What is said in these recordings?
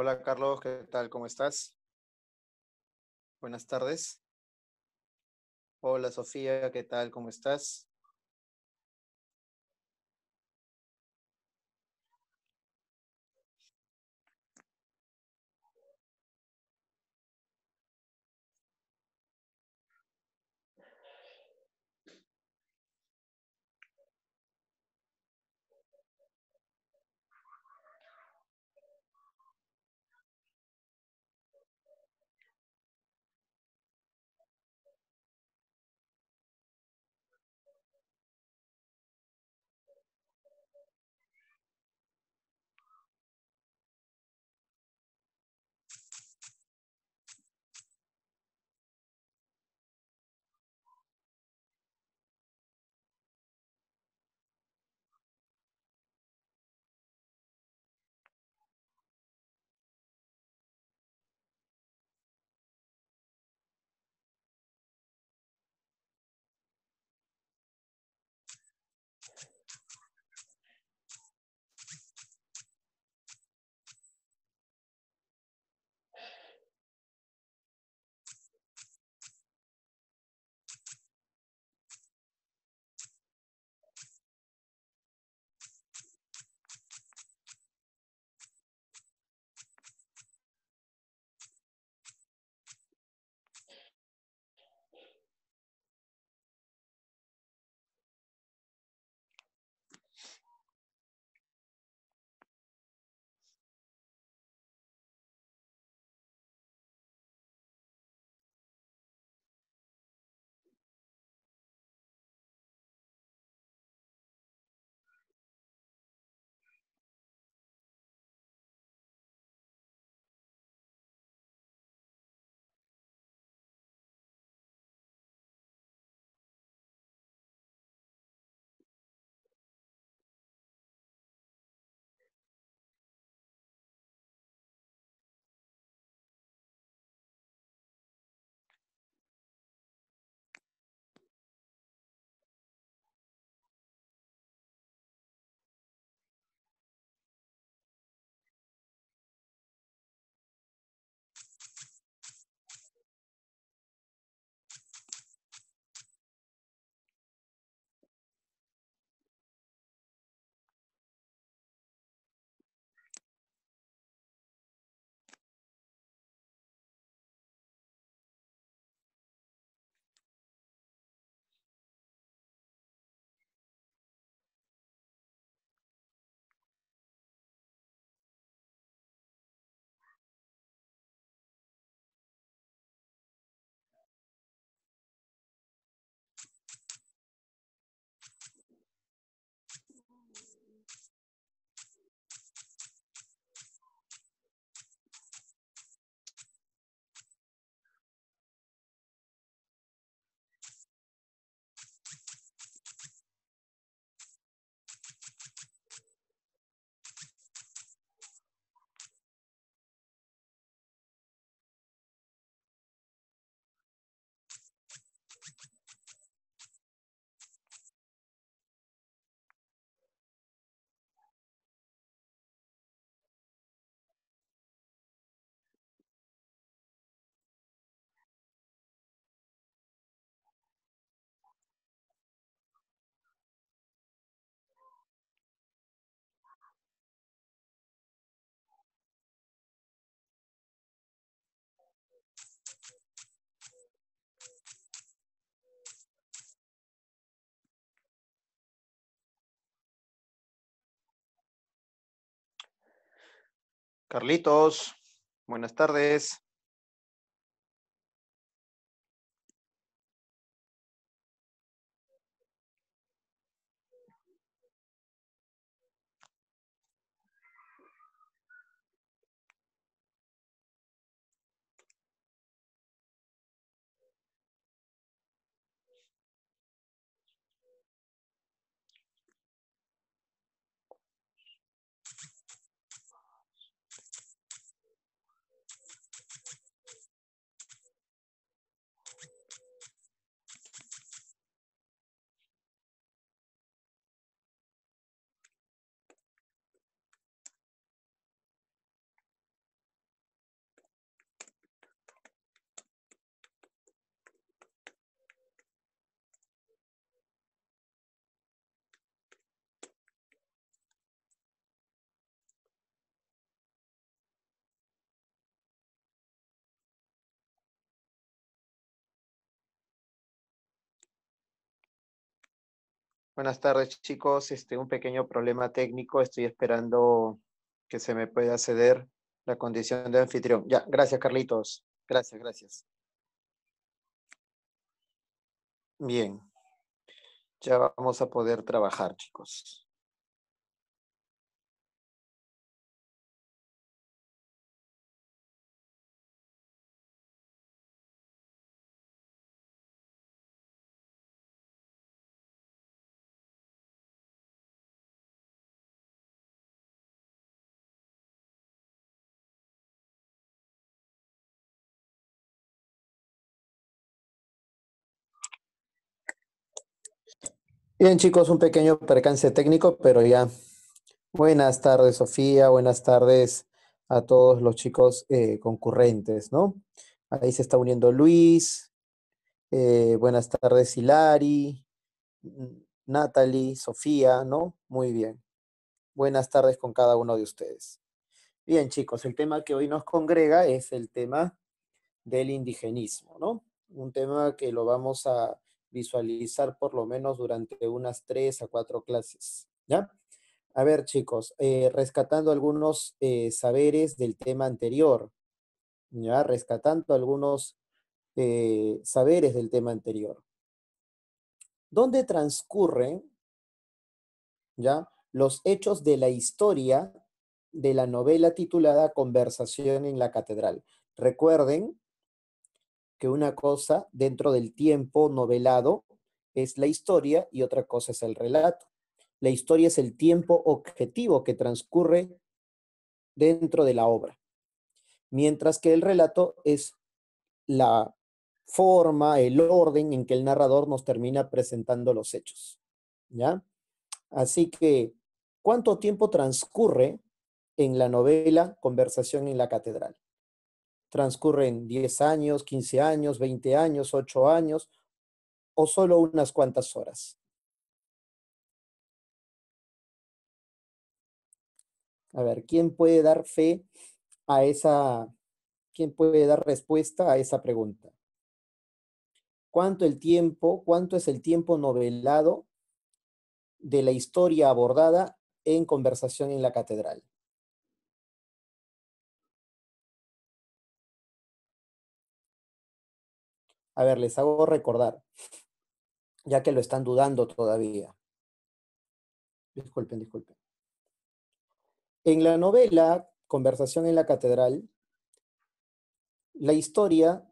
Hola Carlos, ¿qué tal? ¿Cómo estás? Buenas tardes. Hola Sofía, ¿qué tal? ¿Cómo estás? Carlitos, buenas tardes. Buenas tardes, chicos. Este, un pequeño problema técnico. Estoy esperando que se me pueda ceder la condición de anfitrión. Ya, gracias, Carlitos. Gracias, gracias. Bien. Ya vamos a poder trabajar, chicos. Bien, chicos, un pequeño percance técnico, pero ya. Buenas tardes, Sofía. Buenas tardes a todos los chicos eh, concurrentes, ¿no? Ahí se está uniendo Luis. Eh, buenas tardes, Hilari, mm, Natalie, Sofía, ¿no? Muy bien. Buenas tardes con cada uno de ustedes. Bien, chicos, el tema que hoy nos congrega es el tema del indigenismo, ¿no? Un tema que lo vamos a visualizar por lo menos durante unas tres a cuatro clases. ¿Ya? A ver, chicos, eh, rescatando algunos eh, saberes del tema anterior, ¿ya? Rescatando algunos eh, saberes del tema anterior. ¿Dónde transcurren, ya, los hechos de la historia de la novela titulada Conversación en la Catedral? Recuerden que una cosa dentro del tiempo novelado es la historia y otra cosa es el relato. La historia es el tiempo objetivo que transcurre dentro de la obra, mientras que el relato es la forma, el orden en que el narrador nos termina presentando los hechos. ¿Ya? Así que, ¿cuánto tiempo transcurre en la novela Conversación en la Catedral? transcurren 10 años, 15 años, 20 años, 8 años o solo unas cuantas horas. A ver, ¿quién puede dar fe a esa, quién puede dar respuesta a esa pregunta? ¿Cuánto el tiempo, cuánto es el tiempo novelado de la historia abordada en conversación en la catedral? A ver, les hago recordar, ya que lo están dudando todavía. Disculpen, disculpen. En la novela Conversación en la Catedral, la historia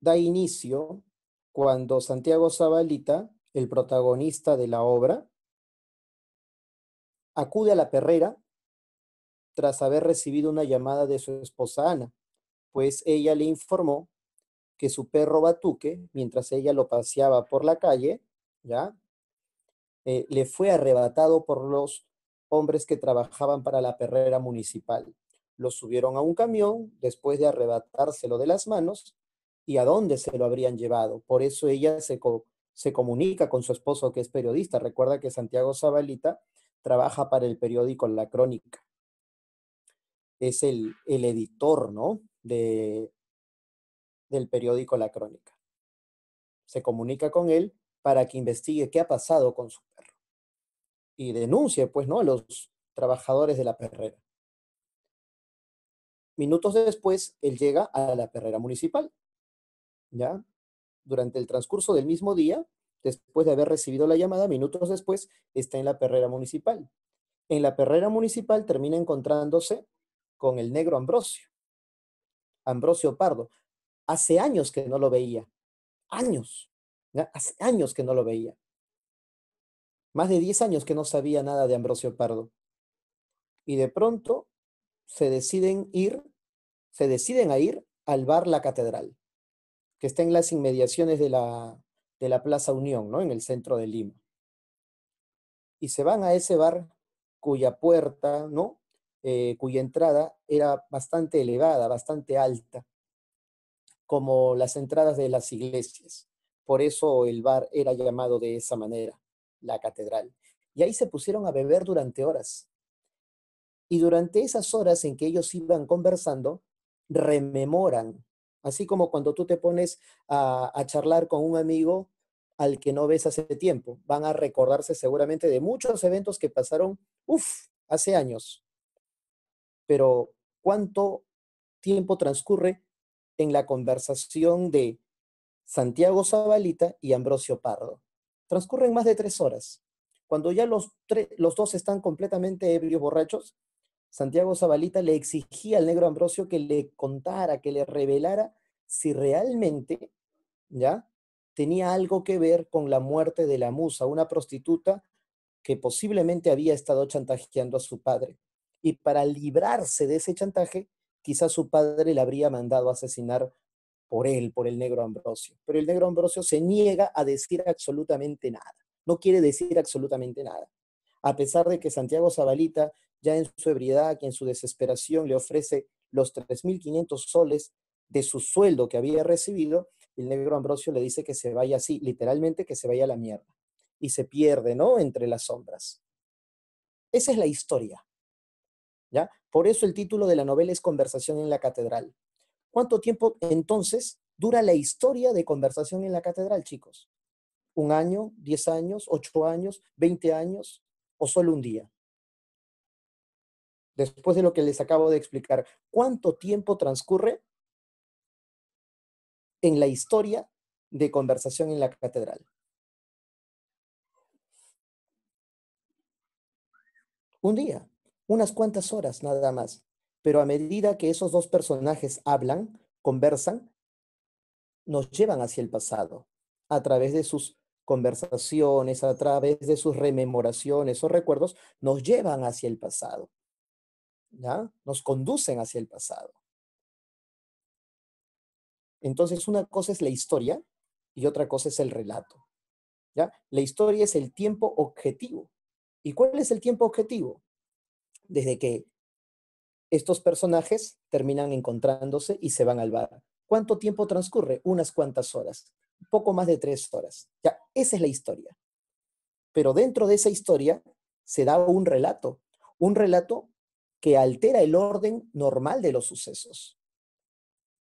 da inicio cuando Santiago Zabalita, el protagonista de la obra, acude a la perrera tras haber recibido una llamada de su esposa Ana, pues ella le informó que su perro Batuque, mientras ella lo paseaba por la calle, ¿ya? Eh, le fue arrebatado por los hombres que trabajaban para la perrera municipal. Lo subieron a un camión después de arrebatárselo de las manos y a dónde se lo habrían llevado. Por eso ella se, se comunica con su esposo que es periodista. Recuerda que Santiago Zabalita trabaja para el periódico La Crónica. Es el, el editor, ¿no? De, del periódico La Crónica. Se comunica con él para que investigue qué ha pasado con su perro y denuncie, pues, ¿no?, a los trabajadores de la perrera. Minutos después, él llega a la perrera municipal. ¿Ya? Durante el transcurso del mismo día, después de haber recibido la llamada, minutos después, está en la perrera municipal. En la perrera municipal termina encontrándose con el negro Ambrosio, Ambrosio Pardo. Hace años que no lo veía. Años. Hace años que no lo veía. Más de 10 años que no sabía nada de Ambrosio Pardo. Y de pronto se deciden ir, se deciden a ir al bar La Catedral, que está en las inmediaciones de la, de la Plaza Unión, ¿no? En el centro de Lima. Y se van a ese bar cuya puerta, ¿no? Eh, cuya entrada era bastante elevada, bastante alta como las entradas de las iglesias. Por eso el bar era llamado de esa manera, la catedral. Y ahí se pusieron a beber durante horas. Y durante esas horas en que ellos iban conversando, rememoran, así como cuando tú te pones a, charlar con un amigo al que no ves hace tiempo. Van a recordarse seguramente de muchos eventos que pasaron, uff, hace años. Pero ¿cuánto tiempo transcurre en la conversación de Santiago Zabalita y Ambrosio Pardo. Transcurren más de tres horas. Cuando ya los, los dos están completamente ebrios, borrachos, Santiago Zabalita le exigía al negro Ambrosio que le contara, que le revelara si realmente, ¿ya? Tenía algo que ver con la muerte de la musa, una prostituta que posiblemente había estado chantajeando a su padre. Y para librarse de ese chantaje, quizás su padre le habría mandado a asesinar por él, por el negro Ambrosio. Pero el negro Ambrosio se niega a decir absolutamente nada, no quiere decir absolutamente nada. A pesar de que Santiago Zabalita, ya en su ebriedad y en su desesperación, le ofrece los 3.500 soles de su sueldo que había recibido, el negro Ambrosio le dice que se vaya así, literalmente que se vaya a la mierda. Y se pierde, ¿no? Entre las sombras. Esa es la historia. ¿Ya? Por eso el título de la novela es Conversación en la Catedral. ¿Cuánto tiempo entonces dura la historia de Conversación en la Catedral, chicos? ¿Un año, diez años, ocho años, veinte años o solo un día? Después de lo que les acabo de explicar, ¿cuánto tiempo transcurre en la historia de Conversación en la Catedral? Un día unas cuantas horas nada más. Pero a medida que esos dos personajes hablan, conversan, nos llevan hacia el pasado, a través de sus conversaciones, a través de sus rememoraciones o recuerdos, nos llevan hacia el pasado. ¿ya? Nos conducen hacia el pasado. Entonces, una cosa es la historia y otra cosa es el relato. ¿ya? La historia es el tiempo objetivo. ¿Y cuál es el tiempo objetivo? desde que estos personajes terminan encontrándose y se van al bar. ¿Cuánto tiempo transcurre? Unas cuantas horas, poco más de tres horas. Ya, esa es la historia. Pero dentro de esa historia se da un relato, un relato que altera el orden normal de los sucesos,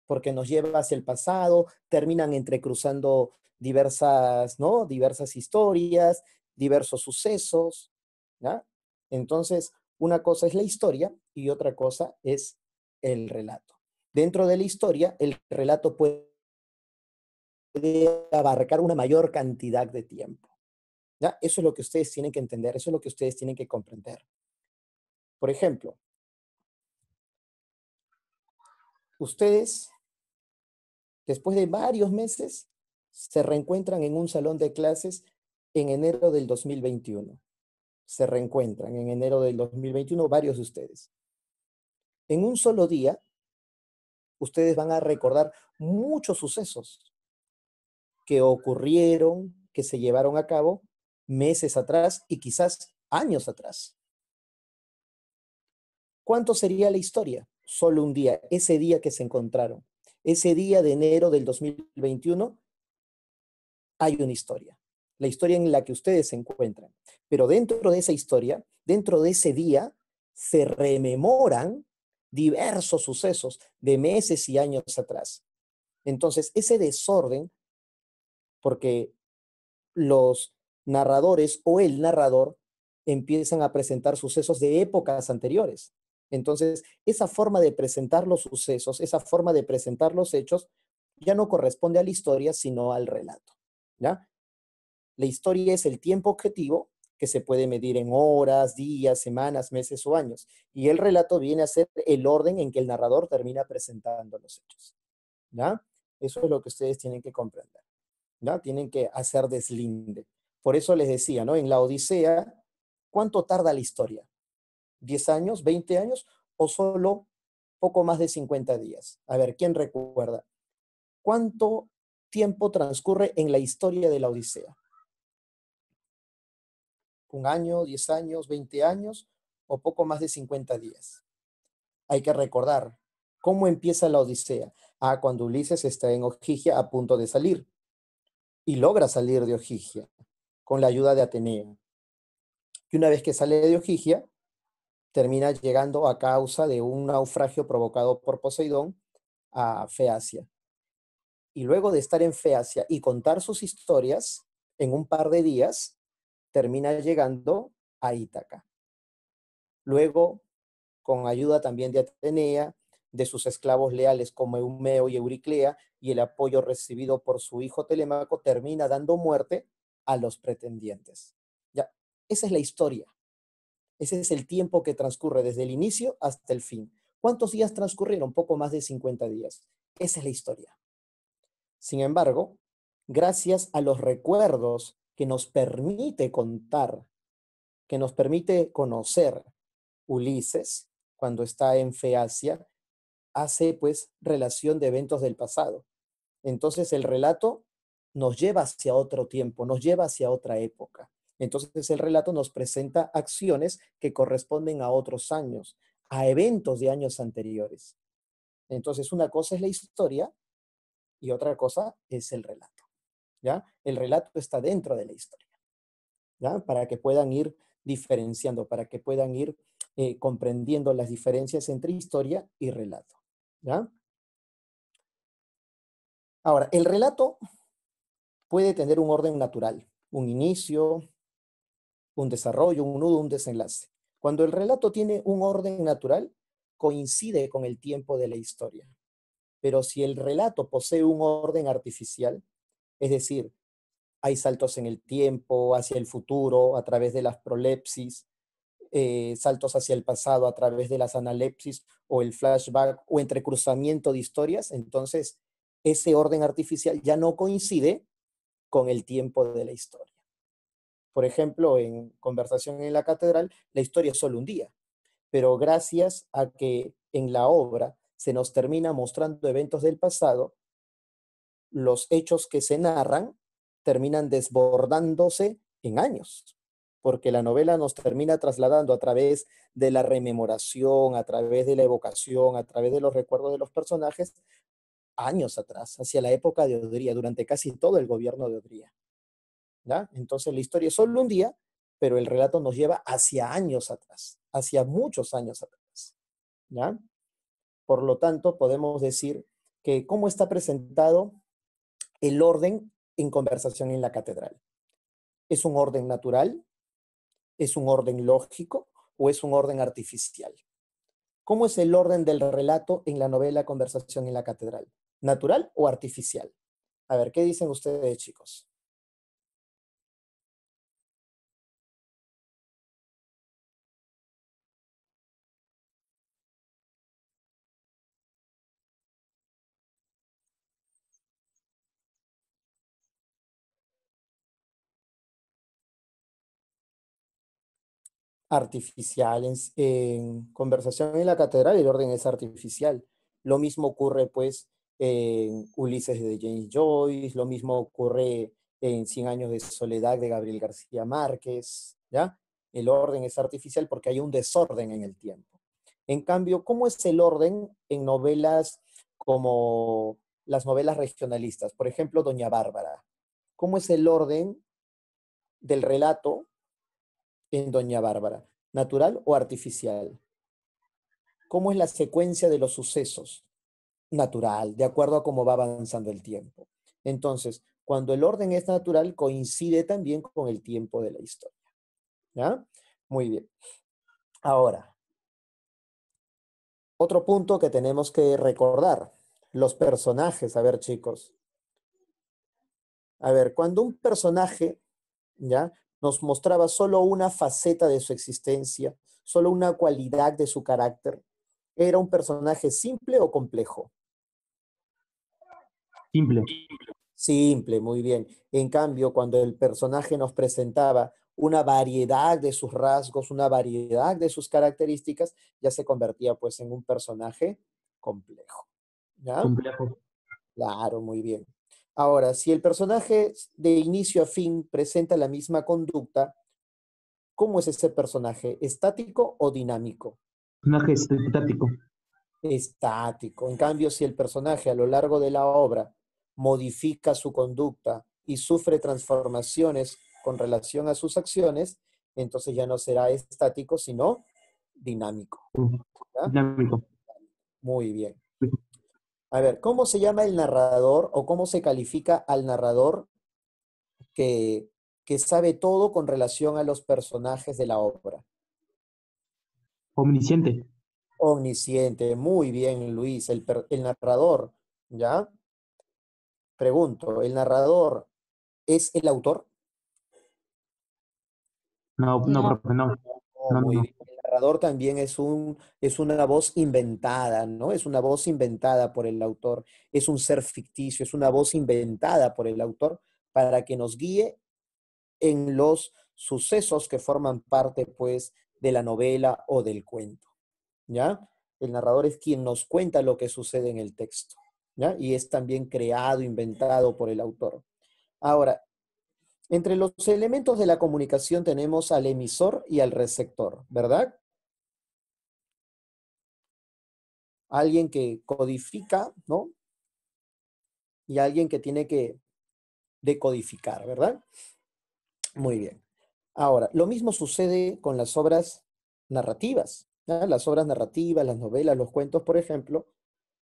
porque nos lleva hacia el pasado, terminan entrecruzando diversas, ¿no? Diversas historias, diversos sucesos, ¿ya? Entonces, una cosa es la historia y otra cosa es el relato. Dentro de la historia, el relato puede abarcar una mayor cantidad de tiempo. Eso es lo que ustedes tienen que entender, eso es lo que ustedes tienen que comprender. Por ejemplo, ustedes, después de varios meses, se reencuentran en un salón de clases en enero del 2021 se reencuentran en enero del 2021, varios de ustedes. En un solo día, ustedes van a recordar muchos sucesos que ocurrieron, que se llevaron a cabo meses atrás y quizás años atrás. ¿Cuánto sería la historia? Solo un día, ese día que se encontraron. Ese día de enero del 2021 hay una historia la historia en la que ustedes se encuentran. Pero dentro de esa historia, dentro de ese día, se rememoran diversos sucesos de meses y años atrás. Entonces, ese desorden, porque los narradores o el narrador empiezan a presentar sucesos de épocas anteriores. Entonces, esa forma de presentar los sucesos, esa forma de presentar los hechos, ya no corresponde a la historia, sino al relato. ¿ya? La historia es el tiempo objetivo que se puede medir en horas, días, semanas, meses o años. Y el relato viene a ser el orden en que el narrador termina presentando los hechos. Eso es lo que ustedes tienen que comprender. ¿no? Tienen que hacer deslinde. Por eso les decía, ¿no? En la Odisea, ¿cuánto tarda la historia? ¿10 años, 20 años o solo poco más de 50 días? A ver, ¿quién recuerda? ¿Cuánto tiempo transcurre en la historia de la Odisea? un año, 10 años, 20 años o poco más de 50 días. Hay que recordar cómo empieza la Odisea. Ah, cuando Ulises está en Ojigia a punto de salir y logra salir de Ojigia con la ayuda de Atenea. Y una vez que sale de Ojigia, termina llegando a causa de un naufragio provocado por Poseidón a Feacia. Y luego de estar en Feacia y contar sus historias, en un par de días, termina llegando a Ítaca. Luego, con ayuda también de Atenea, de sus esclavos leales como Eumeo y Euriclea, y el apoyo recibido por su hijo Telemaco, termina dando muerte a los pretendientes. Ya, esa es la historia. Ese es el tiempo que transcurre desde el inicio hasta el fin. ¿Cuántos días transcurrieron? Poco más de 50 días. Esa es la historia. Sin embargo, gracias a los recuerdos que nos permite contar, que nos permite conocer. Ulises, cuando está en Feacia, hace pues relación de eventos del pasado. Entonces el relato nos lleva hacia otro tiempo, nos lleva hacia otra época. Entonces el relato nos presenta acciones que corresponden a otros años, a eventos de años anteriores. Entonces una cosa es la historia y otra cosa es el relato. El relato está dentro de la historia, Para que puedan ir diferenciando, para que puedan ir eh, comprendiendo las diferencias entre historia y relato, Ahora, el relato puede tener un orden natural, un inicio, un desarrollo, un nudo, un desenlace. Cuando el relato tiene un orden natural, coincide con el tiempo de la historia. Pero si el relato posee un orden artificial, es decir, hay saltos en el tiempo, hacia el futuro, a través de las prolepsis, eh, saltos hacia el pasado, a través de las analepsis o el flashback o entrecruzamiento de historias. Entonces, ese orden artificial ya no coincide con el tiempo de la historia. Por ejemplo, en Conversación en la Catedral, la historia es solo un día, pero gracias a que en la obra se nos termina mostrando eventos del pasado, los hechos que se narran terminan desbordándose en años, porque la novela nos termina trasladando a través de la rememoración, a través de la evocación, a través de los recuerdos de los personajes, años atrás, hacia la época de Odría, durante casi todo el gobierno de Odría. ¿Ya? Entonces la historia es solo un día, pero el relato nos lleva hacia años atrás, hacia muchos años atrás. ¿Ya? Por lo tanto, podemos decir que cómo está presentado el orden en conversación en la catedral. ¿Es un orden natural? ¿Es un orden lógico? ¿O es un orden artificial? ¿Cómo es el orden del relato en la novela Conversación en la catedral? ¿Natural o artificial? A ver, ¿qué dicen ustedes, chicos? artificial, en, conversación en la catedral el orden es artificial. Lo mismo ocurre pues en Ulises de James Joyce, lo mismo ocurre en Cien años de soledad de Gabriel García Márquez, ¿ya? El orden es artificial porque hay un desorden en el tiempo. En cambio, ¿cómo es el orden en novelas como las novelas regionalistas? Por ejemplo, Doña Bárbara. ¿Cómo es el orden del relato en Doña Bárbara? ¿Natural o artificial? ¿Cómo es la secuencia de los sucesos? Natural, de acuerdo a cómo va avanzando el tiempo. Entonces, cuando el orden es natural, coincide también con el tiempo de la historia. ¿Ya? Muy bien. Ahora, otro punto que tenemos que recordar, los personajes. A ver, chicos. A ver, cuando un personaje, ¿ya? nos mostraba solo una faceta de su existencia, solo una cualidad de su carácter. ¿Era un personaje simple o complejo? Simple. Simple, muy bien. En cambio, cuando el personaje nos presentaba una variedad de sus rasgos, una variedad de sus características, ya se convertía pues en un personaje complejo. Complejo. Claro, muy bien. Ahora, si el personaje de inicio a fin presenta la misma conducta, ¿cómo es ese personaje? ¿Estático o dinámico? Personaje estático. Estático. En cambio, si el personaje a lo largo de la obra modifica su conducta y sufre transformaciones con relación a sus acciones, entonces ya no será estático, sino dinámico. Dinámico. Muy bien. A ver, ¿cómo se llama el narrador o cómo se califica al narrador que, que sabe todo con relación a los personajes de la obra? Omnisciente. Omnisciente, muy bien, Luis, el, narrador, ¿ya? Pregunto, ¿el narrador es el autor? No, no, no, no. no, no, no narrador también es, un, es una voz inventada, ¿no? Es una voz inventada por el autor, es un ser ficticio, es una voz inventada por el autor para que nos guíe en los sucesos que forman parte, pues, de la novela o del cuento, ¿ya? El narrador es quien nos cuenta lo que sucede en el texto, ¿ya? Y es también creado, inventado por el autor. Ahora, entre los elementos de la comunicación tenemos al emisor y al receptor, ¿verdad? alguien que codifica, ¿no? Y alguien que tiene que decodificar, ¿verdad? Muy bien. Ahora, lo mismo sucede con las obras narrativas. Las obras narrativas, las novelas, los cuentos, por ejemplo,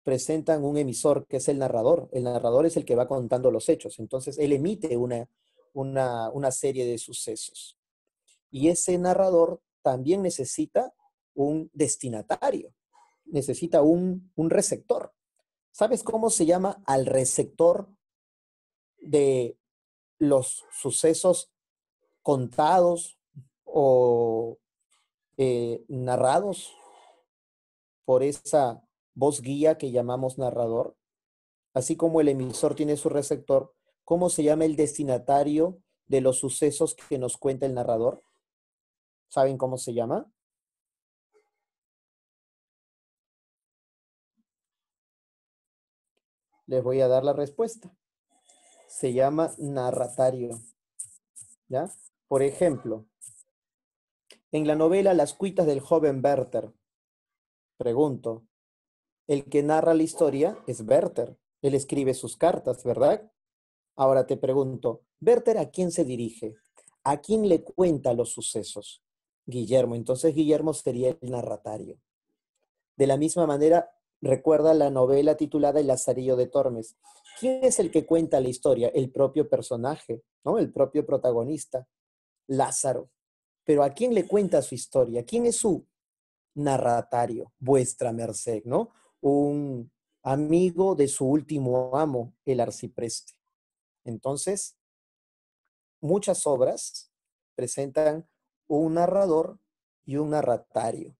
presentan un emisor que es el narrador. El narrador es el que va contando los hechos. Entonces, él emite una, una serie de sucesos. Y ese narrador también necesita un destinatario, necesita un, un receptor. ¿Sabes cómo se llama al receptor de los sucesos contados o eh, narrados por esa voz guía que llamamos narrador? Así como el emisor tiene su receptor, ¿cómo se llama el destinatario de los sucesos que nos cuenta el narrador? ¿Saben cómo se llama? les voy a dar la respuesta. Se llama narratario. ¿Ya? Por ejemplo, en la novela Las cuitas del joven Werther, pregunto, el que narra la historia es Werther. Él escribe sus cartas, ¿verdad? Ahora te pregunto, ¿Werther a quién se dirige? ¿A quién le cuenta los sucesos? Guillermo. Entonces Guillermo sería el narratario. De la misma manera, recuerda la novela titulada El Lazarillo de Tormes. ¿Quién es el que cuenta la historia? El propio personaje, ¿no? El propio protagonista, Lázaro. Pero ¿a quién le cuenta su historia? ¿Quién es su narratario? Vuestra merced, ¿no? Un amigo de su último amo, el arcipreste. Entonces, muchas obras presentan un narrador y un narratario.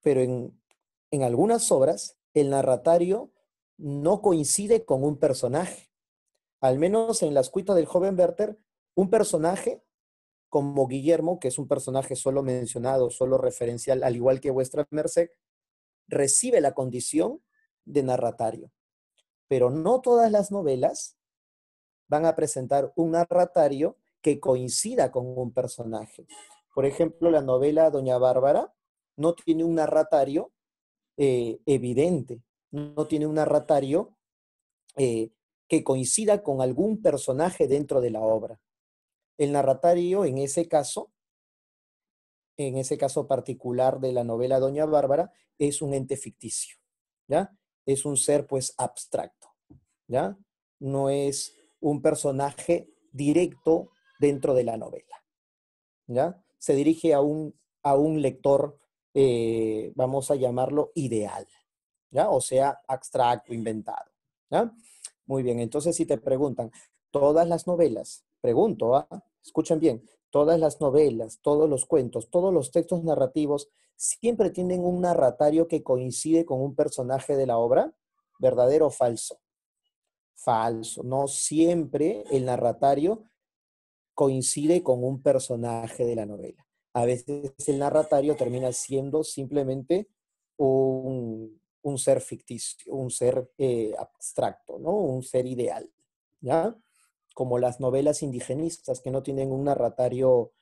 Pero en en algunas obras el narratario no coincide con un personaje. Al menos en las cuitas del joven Werther, un personaje como Guillermo, que es un personaje solo mencionado, solo referencial, al igual que vuestra merced, recibe la condición de narratario. Pero no todas las novelas van a presentar un narratario que coincida con un personaje. Por ejemplo, la novela Doña Bárbara no tiene un narratario eh, evidente, no tiene un narratario eh, que coincida con algún personaje dentro de la obra. El narratario, en ese caso, en ese caso particular de la novela Doña Bárbara, es un ente ficticio, ¿ya? Es un ser, pues, abstracto, ¿ya? No es un personaje directo dentro de la novela, ¿ya? Se dirige a un, a un lector eh, vamos a llamarlo ideal, ¿ya? O sea, abstracto, inventado, ¿ya? Muy bien, entonces si te preguntan, todas las novelas, pregunto, ¿ah? escuchen bien, todas las novelas, todos los cuentos, todos los textos narrativos siempre tienen un narratario que coincide con un personaje de la obra, verdadero o falso. Falso, no siempre el narratario coincide con un personaje de la novela a veces el narratario termina siendo simplemente un, un ser ficticio, un ser eh, abstracto, ¿no? Un ser ideal, ¿ya? Como las novelas indigenistas que no tienen un narratario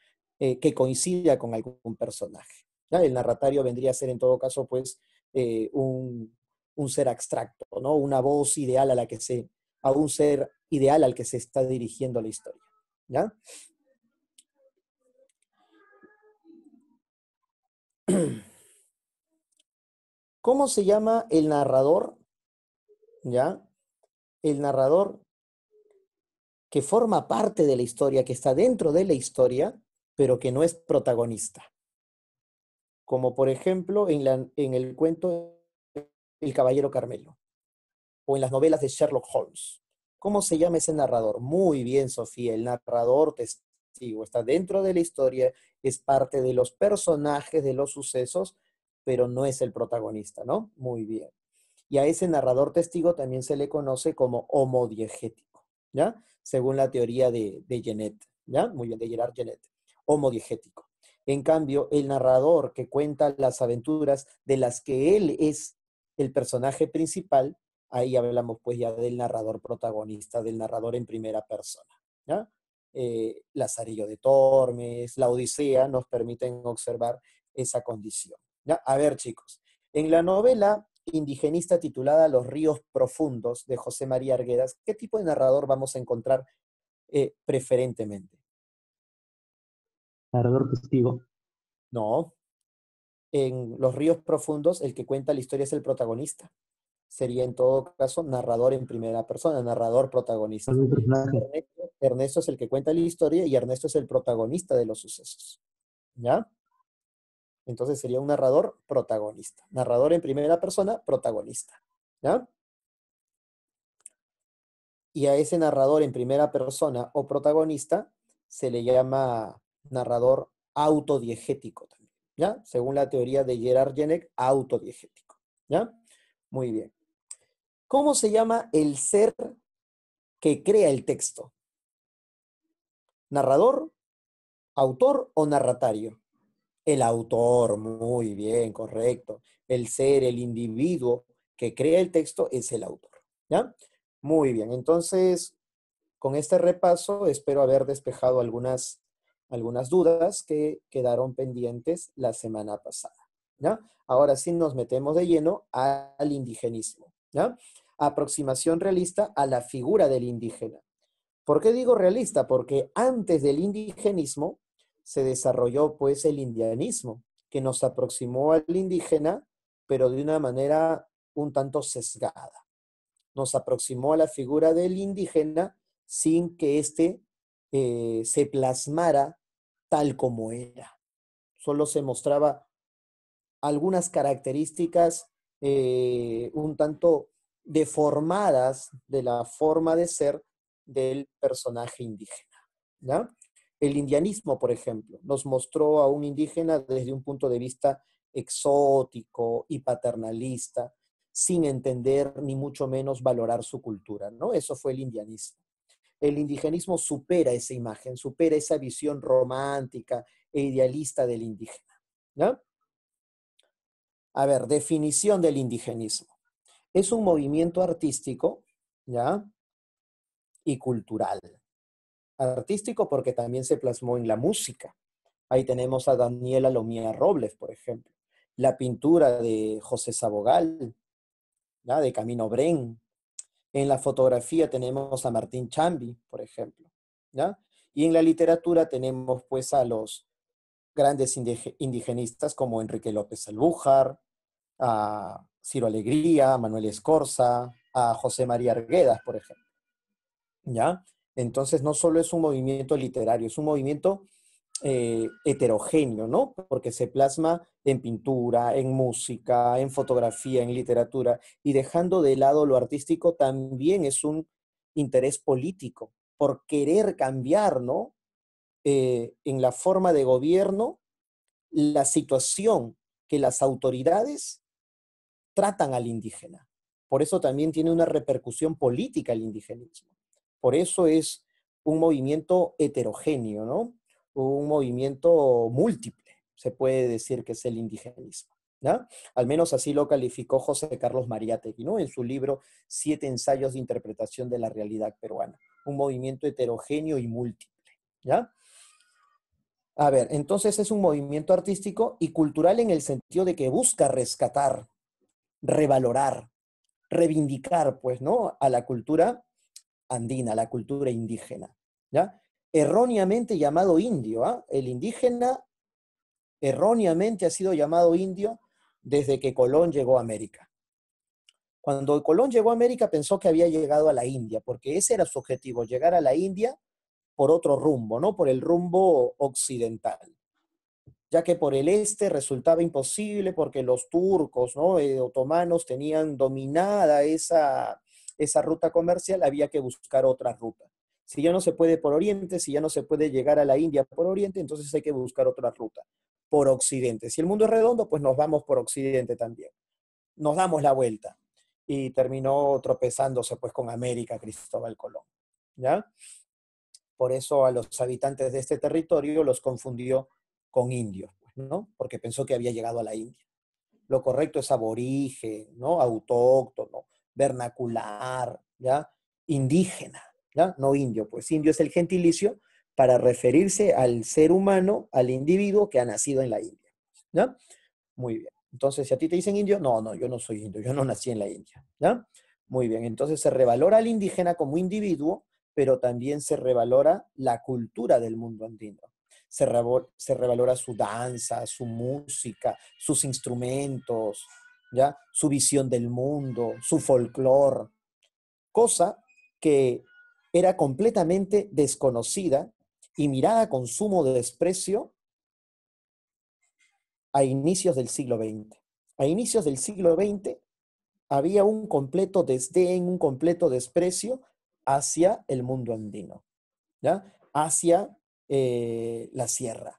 eh, que coincida con algún personaje. ¿ya? El narratario vendría a ser en todo caso, pues, eh, un, un, ser abstracto, ¿no? Una voz ideal a la que se, a un ser ideal al que se está dirigiendo la historia, ¿ya? ¿Cómo se llama el narrador? ¿Ya? El narrador que forma parte de la historia, que está dentro de la historia, pero que no es protagonista. Como por ejemplo en, el cuento El Caballero Carmelo o en las novelas de Sherlock Holmes. ¿Cómo se llama ese narrador? Muy bien, Sofía, el narrador te está dentro de la historia, es parte de los personajes, de los sucesos, pero no es el protagonista, ¿no? Muy bien. Y a ese narrador testigo también se le conoce como homodiegético, ¿ya? Según la teoría de, de Genet, ¿ya? Muy bien, de Gerard Genet, homodiegético. En cambio, el narrador que cuenta las aventuras de las que él es el personaje principal, ahí hablamos pues ya del narrador protagonista, del narrador en primera persona. ¿ya? Eh, Lazarillo de Tormes, la Odisea, nos permiten observar esa condición. ¿ya? A ver, chicos, en la novela indigenista titulada Los ríos profundos de José María Arguedas, ¿qué tipo de narrador vamos a encontrar eh, preferentemente? Narrador testigo. No. En Los ríos profundos, el que cuenta la historia es el protagonista sería en todo caso narrador en primera persona, narrador protagonista. Ernesto, es el que cuenta la historia y Ernesto es el protagonista de los sucesos. ¿Ya? Entonces sería un narrador protagonista. Narrador en primera persona, protagonista. ¿Ya? Y a ese narrador en primera persona o protagonista se le llama narrador autodiegético también. ¿Ya? Según la teoría de Gerard Jenek, autodiegético. ¿Ya? Muy bien. ¿Cómo se llama el ser que crea el texto? ¿Narrador, autor o narratario? El autor, muy bien, correcto. El ser, el individuo que crea el texto es el autor. ¿Ya? Muy bien, entonces con este repaso espero haber despejado algunas, algunas dudas que quedaron pendientes la semana pasada. Ahora sí nos metemos de lleno al indigenismo. ¿ya? aproximación realista a la figura del indígena. ¿Por qué digo realista? Porque antes del indigenismo se desarrolló pues el indianismo, que nos aproximó al indígena, pero de una manera un tanto sesgada. Nos aproximó a la figura del indígena sin que éste eh, se plasmara tal como era. Solo se mostraba algunas características eh, un tanto deformadas de la forma de ser del personaje indígena. El indianismo, por ejemplo, nos mostró a un indígena desde un punto de vista exótico y paternalista, sin entender ni mucho menos valorar su cultura. ¿no? Eso fue el indianismo. El indigenismo supera esa imagen, supera esa visión romántica e idealista del indígena. ¿no? A ver, definición del indigenismo es un movimiento artístico, ¿ya? Y cultural. Artístico porque también se plasmó en la música. Ahí tenemos a Daniela Lomía Robles, por ejemplo. La pintura de José Sabogal, ¿ya? de Camino Bren. En la fotografía tenemos a Martín Chambi, por ejemplo. ¿ya? Y en la literatura tenemos pues a los grandes indigenistas como Enrique López Albújar, a Ciro Alegría, Manuel Escorza, a José María Arguedas, por ejemplo. ¿Ya? Entonces, no solo es un movimiento literario, es un movimiento eh, heterogéneo, ¿no? Porque se plasma en pintura, en música, en fotografía, en literatura, y dejando de lado lo artístico también es un interés político, por querer cambiar, ¿no? Eh, en la forma de gobierno, la situación que las autoridades tratan al indígena. Por eso también tiene una repercusión política el indigenismo. Por eso es un movimiento heterogéneo, ¿no? Un movimiento múltiple, se puede decir que es el indigenismo. Al menos así lo calificó José Carlos Mariátegui, ¿no? En su libro Siete ensayos de interpretación de la realidad peruana. Un movimiento heterogéneo y múltiple, ¿ya? A ver, entonces es un movimiento artístico y cultural en el sentido de que busca rescatar revalorar, reivindicar, pues, ¿no? A la cultura andina, a la cultura indígena, ¿ya? Erróneamente llamado indio, ¿ah? El indígena erróneamente ha sido llamado indio desde que Colón llegó a América. Cuando Colón llegó a América pensó que había llegado a la India, porque ese era su objetivo, llegar a la India por otro rumbo, ¿no? Por el rumbo occidental ya que por el este resultaba imposible porque los turcos, ¿no? Eh, otomanos tenían dominada esa, esa ruta comercial, había que buscar otra ruta. Si ya no se puede por oriente, si ya no se puede llegar a la India por oriente, entonces hay que buscar otra ruta, por occidente. Si el mundo es redondo, pues nos vamos por occidente también. Nos damos la vuelta. Y terminó tropezándose pues con América Cristóbal Colón. ¿Ya? Por eso a los habitantes de este territorio los confundió con indios, pues, ¿no? Porque pensó que había llegado a la India. Lo correcto es aborigen, ¿no? Autóctono, vernacular, ¿ya? Indígena, ¿ya? No indio, pues indio es el gentilicio para referirse al ser humano, al individuo que ha nacido en la India, Muy bien. Entonces, si a ti te dicen indio, no, no, yo no soy indio, yo no nací en la India, ¿ya? Muy bien, entonces se revalora al indígena como individuo, pero también se revalora la cultura del mundo andino se, revalora su danza, su música, sus instrumentos, ¿ya? su visión del mundo, su folclore, cosa que era completamente desconocida y mirada con sumo desprecio a inicios del siglo XX. A inicios del siglo XX había un completo desdén, un completo desprecio hacia el mundo andino, ¿ya? hacia eh, la sierra.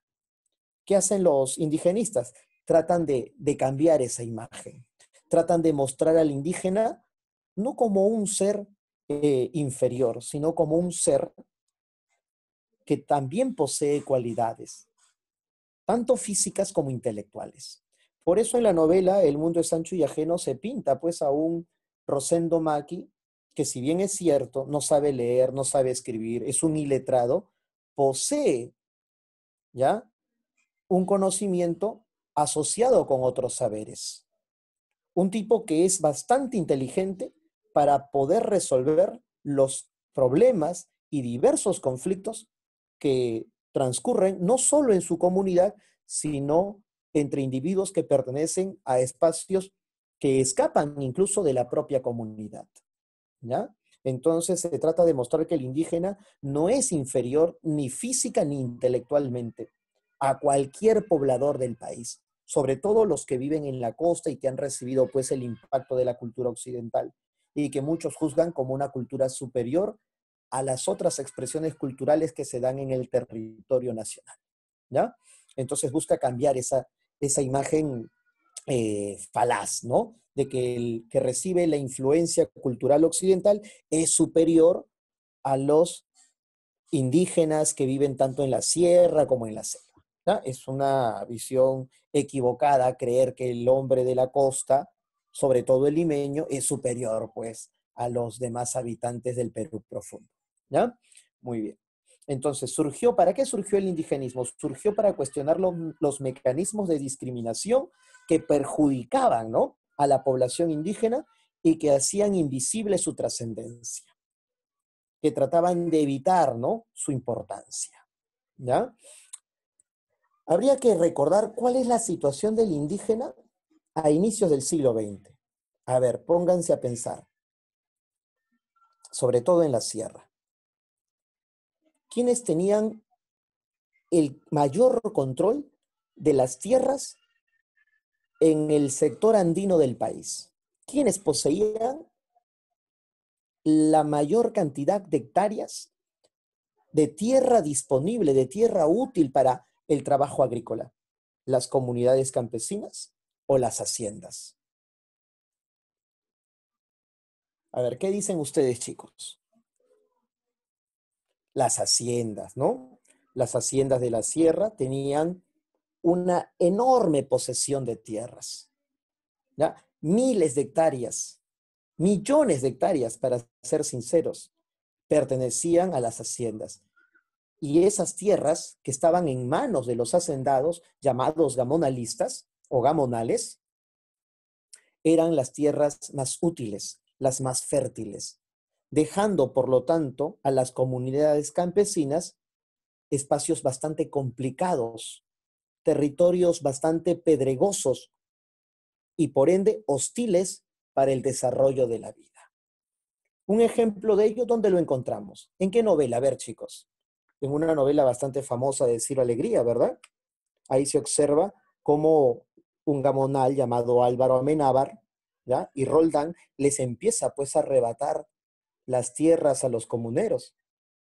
¿Qué hacen los indigenistas? Tratan de, cambiar esa imagen, tratan de mostrar al indígena no como un ser eh, inferior, sino como un ser que también posee cualidades, tanto físicas como intelectuales. Por eso en la novela El mundo es ancho y ajeno se pinta pues a un Rosendo Maki que si bien es cierto, no sabe leer, no sabe escribir, es un iletrado, posee ya un conocimiento asociado con otros saberes. Un tipo que es bastante inteligente para poder resolver los problemas y diversos conflictos que transcurren no solo en su comunidad, sino entre individuos que pertenecen a espacios que escapan incluso de la propia comunidad. ¿ya? Entonces se trata de mostrar que el indígena no es inferior ni física ni intelectualmente a cualquier poblador del país, sobre todo los que viven en la costa y que han recibido pues el impacto de la cultura occidental y que muchos juzgan como una cultura superior a las otras expresiones culturales que se dan en el territorio nacional. ¿ya? Entonces busca cambiar esa, imagen eh, falaz, ¿no? de que el que recibe la influencia cultural occidental es superior a los indígenas que viven tanto en la sierra como en la selva. Es una visión equivocada creer que el hombre de la costa, sobre todo el limeño, es superior pues a los demás habitantes del Perú profundo. ¿no? Muy bien. Entonces, surgió, ¿para qué surgió el indigenismo? Surgió para cuestionar los mecanismos de discriminación que perjudicaban, ¿no? a la población indígena y que hacían invisible su trascendencia, que trataban de evitar ¿no? su importancia. ¿ya? Habría que recordar cuál es la situación del indígena a inicios del siglo XX. A ver, pónganse a pensar, sobre todo en la sierra. ¿Quiénes tenían el mayor control de las tierras en el sector andino del país, ¿quiénes poseían la mayor cantidad de hectáreas de tierra disponible, de tierra útil para el trabajo agrícola, las comunidades campesinas o las haciendas. A ver, ¿qué dicen ustedes, chicos? Las haciendas, ¿no? Las haciendas de la sierra tenían una enorme posesión de tierras, miles de hectáreas, millones de hectáreas, para ser sinceros, pertenecían a las haciendas. Y esas tierras que estaban en manos de los hacendados, llamados gamonalistas o gamonales, eran las tierras más útiles, las más fértiles, dejando, por lo tanto, a las comunidades campesinas espacios bastante complicados territorios bastante pedregosos y por ende hostiles para el desarrollo de la vida. Un ejemplo de ello, ¿dónde lo encontramos? ¿En qué novela? A ver, chicos, en una novela bastante famosa de Ciro Alegría, ¿verdad? Ahí se observa cómo un gamonal llamado Álvaro Amenábar y Roldán les empieza pues a arrebatar las tierras a los comuneros.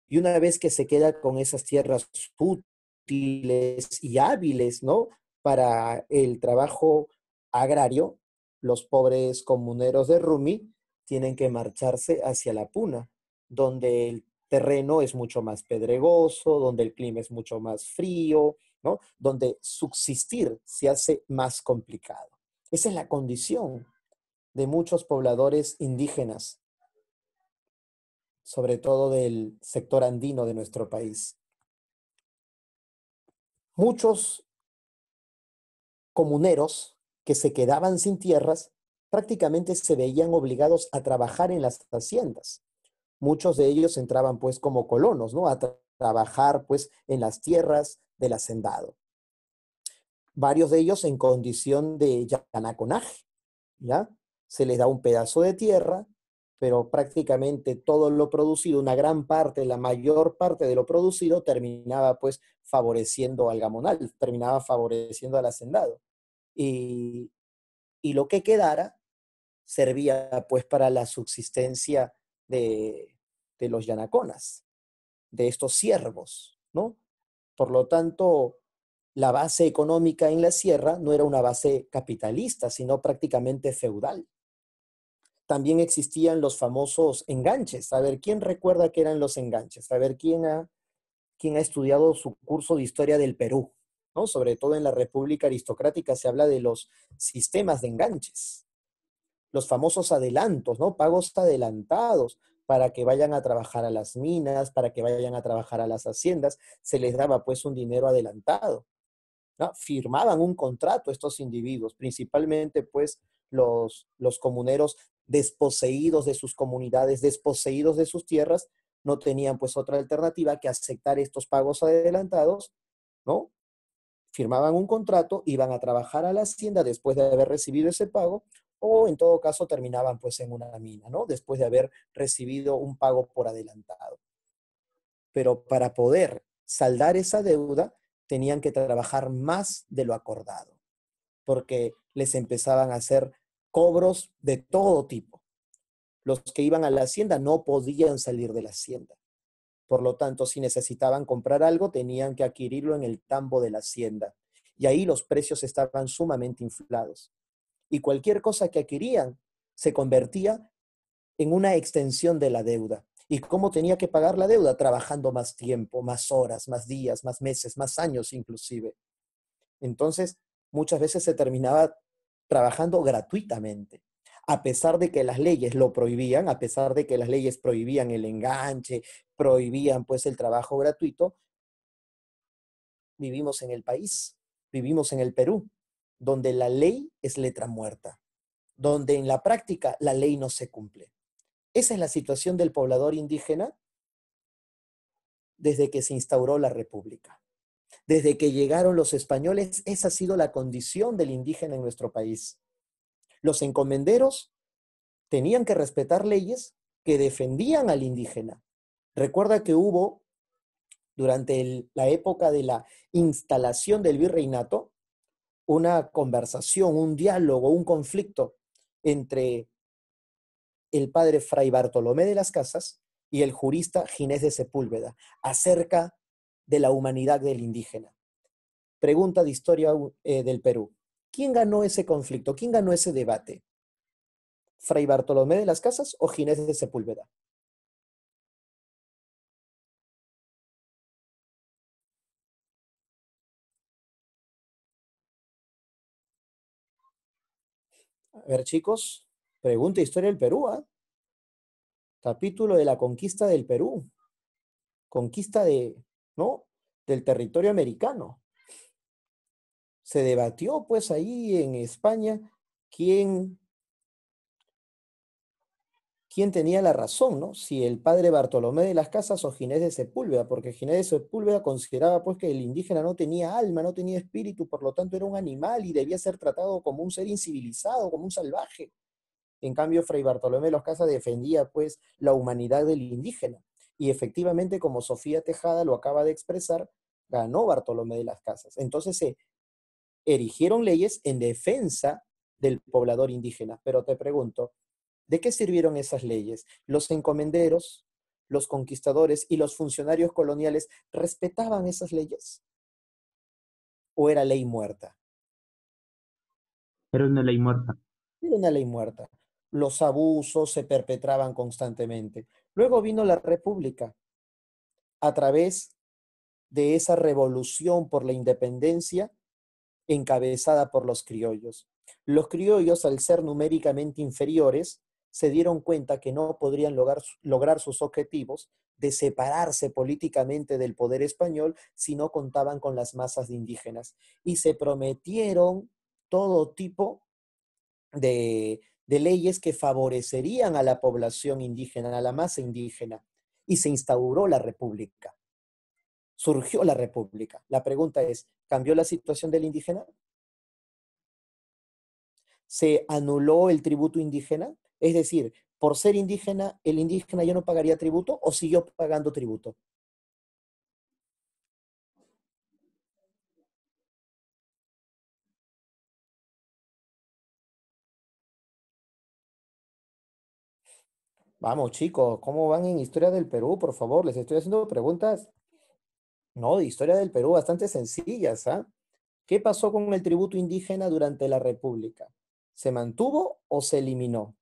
Y una vez que se queda con esas tierras y hábiles, ¿no? Para el trabajo agrario, los pobres comuneros de Rumi tienen que marcharse hacia la puna, donde el terreno es mucho más pedregoso, donde el clima es mucho más frío, ¿no? Donde subsistir se hace más complicado. Esa es la condición de muchos pobladores indígenas, sobre todo del sector andino de nuestro país. Muchos comuneros que se quedaban sin tierras prácticamente se veían obligados a trabajar en las haciendas. Muchos de ellos entraban pues como colonos, ¿no? A trabajar pues en las tierras del hacendado. Varios de ellos en condición de yanaconaje, ¿ya? Se les da un pedazo de tierra pero prácticamente todo lo producido, una gran parte, la mayor parte de lo producido terminaba pues favoreciendo al gamonal, terminaba favoreciendo al hacendado. Y, lo que quedara servía pues para la subsistencia de, de los yanaconas, de estos siervos, ¿no? Por lo tanto, la base económica en la sierra no era una base capitalista, sino prácticamente feudal también existían los famosos enganches. A ver, ¿quién recuerda qué eran los enganches? A ver, ¿quién ha, ha estudiado su curso de historia del Perú? ¿no? Sobre todo en la República Aristocrática se habla de los sistemas de enganches, los famosos adelantos, ¿no? Pagos adelantados para que vayan a trabajar a las minas, para que vayan a trabajar a las haciendas, se les daba pues un dinero adelantado. Firmaban un contrato estos individuos, principalmente pues los, los comuneros desposeídos de sus comunidades, desposeídos de sus tierras, no tenían pues otra alternativa que aceptar estos pagos adelantados, ¿no? Firmaban un contrato, iban a trabajar a la hacienda después de haber recibido ese pago o en todo caso terminaban pues en una mina, ¿no? Después de haber recibido un pago por adelantado. Pero para poder saldar esa deuda tenían que trabajar más de lo acordado, porque les empezaban a hacer cobros de todo tipo. Los que iban a la hacienda no podían salir de la hacienda. Por lo tanto, si necesitaban comprar algo, tenían que adquirirlo en el tambo de la hacienda. Y ahí los precios estaban sumamente inflados. Y cualquier cosa que adquirían se convertía en una extensión de la deuda. ¿Y cómo tenía que pagar la deuda? Trabajando más tiempo, más horas, más días, más meses, más años inclusive. Entonces, muchas veces se terminaba trabajando gratuitamente, a pesar de que las leyes lo prohibían, a pesar de que las leyes prohibían el enganche, prohibían pues el trabajo gratuito, vivimos en el país, vivimos en el Perú, donde la ley es letra muerta, donde en la práctica la ley no se cumple. Esa es la situación del poblador indígena desde que se instauró la República. Desde que llegaron los españoles, esa ha sido la condición del indígena en nuestro país. Los encomenderos tenían que respetar leyes que defendían al indígena. Recuerda que hubo, durante la época de la instalación del virreinato, una conversación, un diálogo, un conflicto entre el padre Fray Bartolomé de las Casas y el jurista Ginés de Sepúlveda acerca de la humanidad del indígena. Pregunta de historia eh, del Perú. ¿Quién ganó ese conflicto? ¿Quién ganó ese debate? ¿Fray Bartolomé de las Casas o Ginés de Sepúlveda? A ver, chicos, pregunta historia del Perú, ¿ah? Capítulo de la conquista del Perú. Conquista de del territorio americano. Se debatió pues ahí en España quién, quién tenía la razón, ¿no? Si el padre Bartolomé de las Casas o Ginés de Sepúlveda, porque Ginés de Sepúlveda consideraba pues que el indígena no tenía alma, no tenía espíritu, por lo tanto era un animal y debía ser tratado como un ser incivilizado, como un salvaje. En cambio, Fray Bartolomé de las Casas defendía pues la humanidad del indígena. Y efectivamente, como Sofía Tejada lo acaba de expresar, ganó Bartolomé de las Casas. Entonces se erigieron leyes en defensa del poblador indígena. Pero te pregunto, ¿de qué sirvieron esas leyes? Los encomenderos, los conquistadores y los funcionarios coloniales respetaban esas leyes. ¿O era ley muerta? Era una ley muerta. Era una ley muerta. Los abusos se perpetraban constantemente. Luego vino la República. A través de esa revolución por la independencia encabezada por los criollos. Los criollos, al ser numéricamente inferiores, se dieron cuenta que no podrían lograr, sus objetivos de separarse políticamente del poder español si no contaban con las masas de indígenas. Y se prometieron todo tipo de, de leyes que favorecerían a la población indígena, a la masa indígena, y se instauró la república. Surgió la república. La pregunta es, ¿cambió la situación del indígena? ¿Se anuló el tributo indígena? Es decir, por ser indígena, el indígena ya no pagaría tributo o siguió pagando tributo. Vamos, chicos, ¿cómo van en historia del Perú? Por favor, les estoy haciendo preguntas. No, de historia del Perú bastante sencillas, ¿ah? ¿Qué pasó con el tributo indígena durante la República? ¿Se mantuvo o se eliminó?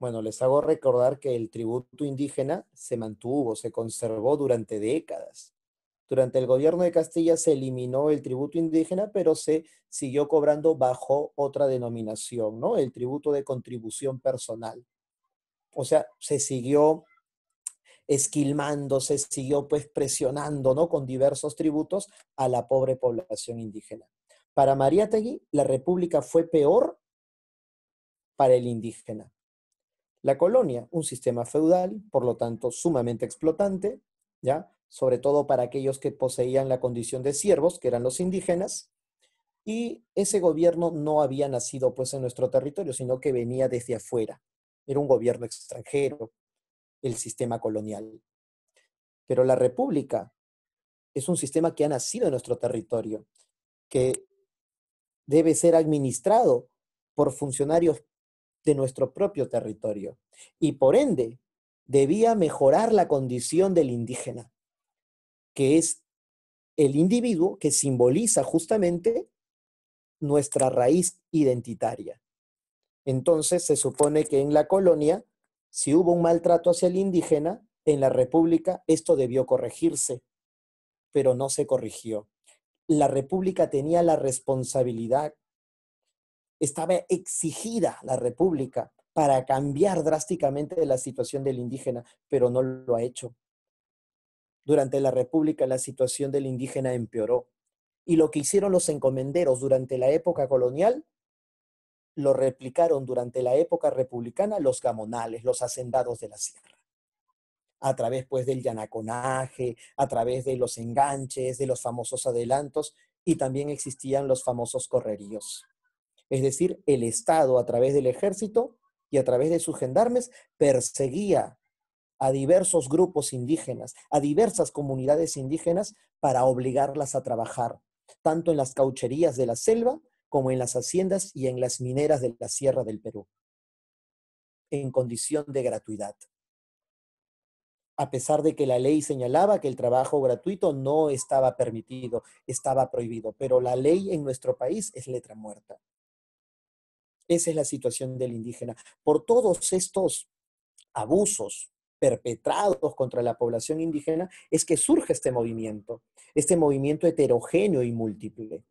Bueno, les hago recordar que el tributo indígena se mantuvo, se conservó durante décadas. Durante el gobierno de Castilla se eliminó el tributo indígena, pero se siguió cobrando bajo otra denominación, ¿no? El tributo de contribución personal. O sea, se siguió esquilmando, se siguió pues presionando, ¿no? Con diversos tributos a la pobre población indígena. Para Tegui, la república fue peor para el indígena. La colonia, un sistema feudal, por lo tanto sumamente explotante, ¿ya? sobre todo para aquellos que poseían la condición de siervos, que eran los indígenas, y ese gobierno no había nacido pues en nuestro territorio, sino que venía desde afuera. Era un gobierno extranjero, el sistema colonial. Pero la república es un sistema que ha nacido en nuestro territorio, que debe ser administrado por funcionarios de nuestro propio territorio y por ende debía mejorar la condición del indígena que es el individuo que simboliza justamente nuestra raíz identitaria. Entonces, se supone que en la colonia, si hubo un maltrato hacia el indígena, en la República esto debió corregirse, pero no se corrigió. La República tenía la responsabilidad, estaba exigida la República para cambiar drásticamente la situación del indígena, pero no lo ha hecho. Durante la República la situación del indígena empeoró y lo que hicieron los encomenderos durante la época colonial lo replicaron durante la época republicana los gamonales, los hacendados de la sierra. A través pues del llanaconaje, a través de los enganches, de los famosos adelantos y también existían los famosos correríos. Es decir, el Estado a través del ejército y a través de sus gendarmes perseguía a diversos grupos indígenas, a diversas comunidades indígenas para obligarlas a trabajar, tanto en las caucherías de la selva como en las haciendas y en las mineras de la Sierra del Perú, en condición de gratuidad. A pesar de que la ley señalaba que el trabajo gratuito no estaba permitido, estaba prohibido, pero la ley en nuestro país es letra muerta. Esa es la situación del indígena. Por todos estos abusos, perpetrados contra la población indígena, es que surge este movimiento, este movimiento heterogéneo y múltiple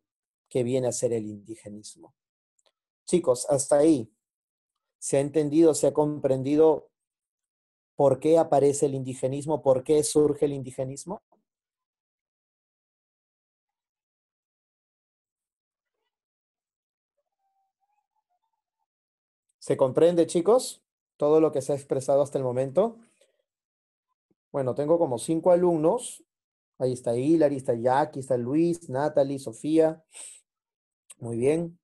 que viene a ser el indigenismo. Chicos, hasta ahí se ha entendido, se ha comprendido por qué aparece el indigenismo, por qué surge el indigenismo. ¿Se comprende, chicos, todo lo que se ha expresado hasta el momento? Bueno, tengo como cinco alumnos. Ahí está Hilary, está Jackie, está Luis, Natalie, Sofía. Muy bien.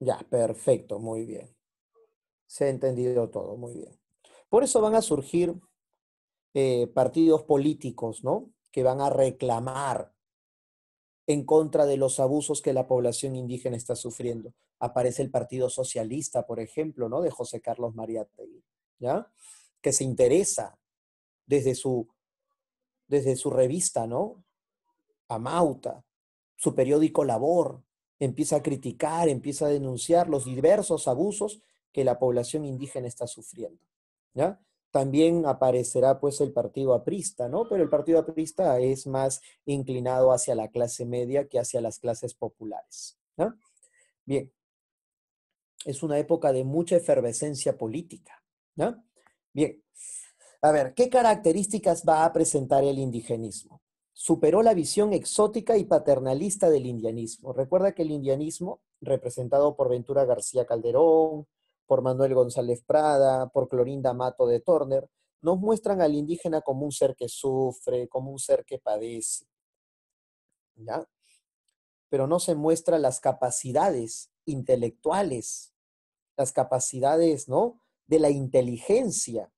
Ya, perfecto, muy bien. Se ha entendido todo, muy bien. Por eso van a surgir eh, partidos políticos, ¿no? Que van a reclamar en contra de los abusos que la población indígena está sufriendo. Aparece el Partido Socialista, por ejemplo, ¿no? De José Carlos Mariátegui, ¿ya? que se interesa desde su, desde su revista, ¿no? Amauta, su periódico Labor, empieza a criticar, empieza a denunciar los diversos abusos que la población indígena está sufriendo. ¿ya? También aparecerá pues el partido aprista, ¿no? Pero el partido aprista es más inclinado hacia la clase media que hacia las clases populares. Bien, es una época de mucha efervescencia política. ¿ya? Bien, a ver, ¿qué características va a presentar el indigenismo? Superó la visión exótica y paternalista del indianismo. Recuerda que el indianismo, representado por Ventura García Calderón, por Manuel González Prada, por Clorinda Mato de Turner, nos muestran al indígena como un ser que sufre, como un ser que padece. ¿Ya? Pero no se muestra las capacidades intelectuales, las capacidades, ¿no? de la inteligencia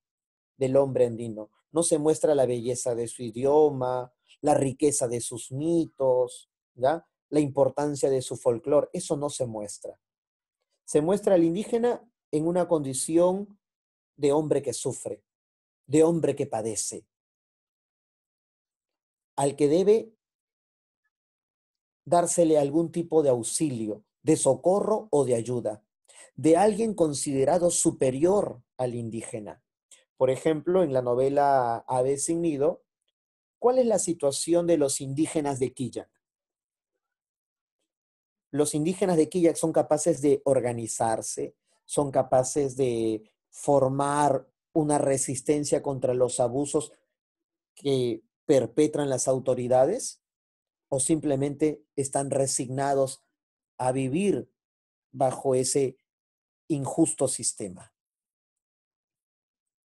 del hombre andino. No se muestra la belleza de su idioma, la riqueza de sus mitos, la importancia de su folclore. Eso no se muestra. Se muestra al indígena en una condición de hombre que sufre, de hombre que padece, al que debe dársele algún tipo de auxilio, de socorro o de ayuda de alguien considerado superior al indígena. Por ejemplo, en la novela Ave sin nido, ¿cuál es la situación de los indígenas de Quillac? Los indígenas de Quillac son capaces de organizarse, son capaces de formar una resistencia contra los abusos que perpetran las autoridades o simplemente están resignados a vivir bajo ese injusto sistema.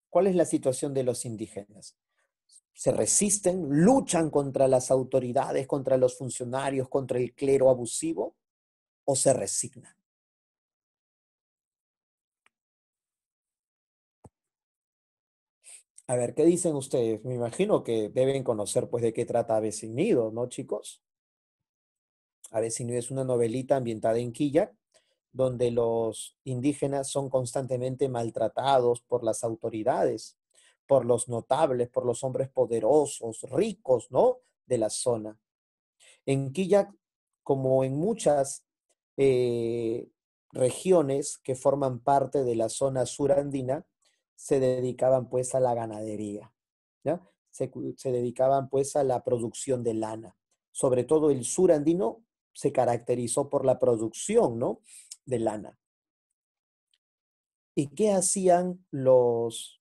¿Cuál es la situación de los indígenas? Se resisten, luchan contra las autoridades, contra los funcionarios, contra el clero abusivo o se resignan. A ver, ¿qué dicen ustedes? Me imagino que deben conocer pues de qué trata Avecinido, ¿no, chicos? Avecinido es una novelita ambientada en Quilla donde los indígenas son constantemente maltratados por las autoridades, por los notables, por los hombres poderosos, ricos, ¿no? De la zona. En Quillac, como en muchas eh, regiones que forman parte de la zona surandina, se dedicaban pues a la ganadería, ¿ya? Se, se dedicaban pues a la producción de lana. Sobre todo el surandino se caracterizó por la producción, ¿no? de lana. ¿Y qué hacían los,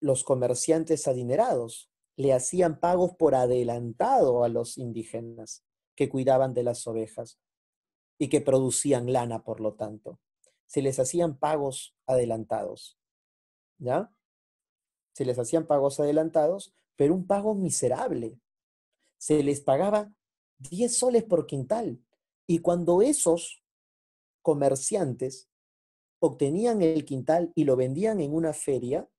los comerciantes adinerados? Le hacían pagos por adelantado a los indígenas que cuidaban de las ovejas y que producían lana, por lo tanto. Se les hacían pagos adelantados. ¿Ya? Se les hacían pagos adelantados, pero un pago miserable. Se les pagaba 10 soles por quintal. Y cuando esos comerciantes obtenían el quintal y lo vendían en una feria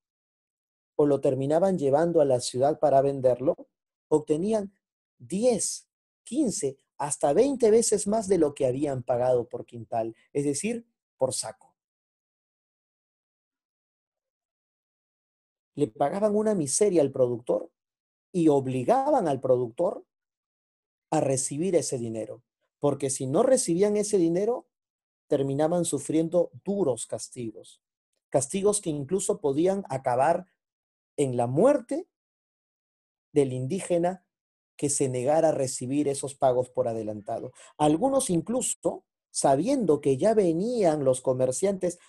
o lo terminaban llevando a la ciudad para venderlo, obtenían 10, 15, hasta 20 veces más de lo que habían pagado por quintal, es decir, por saco. Le pagaban una miseria al productor y obligaban al productor a recibir ese dinero, porque si no recibían ese dinero, terminaban sufriendo duros castigos, castigos que incluso podían acabar en la muerte del indígena que se negara a recibir esos pagos por adelantado. Algunos incluso, sabiendo que ya venían los comerciantes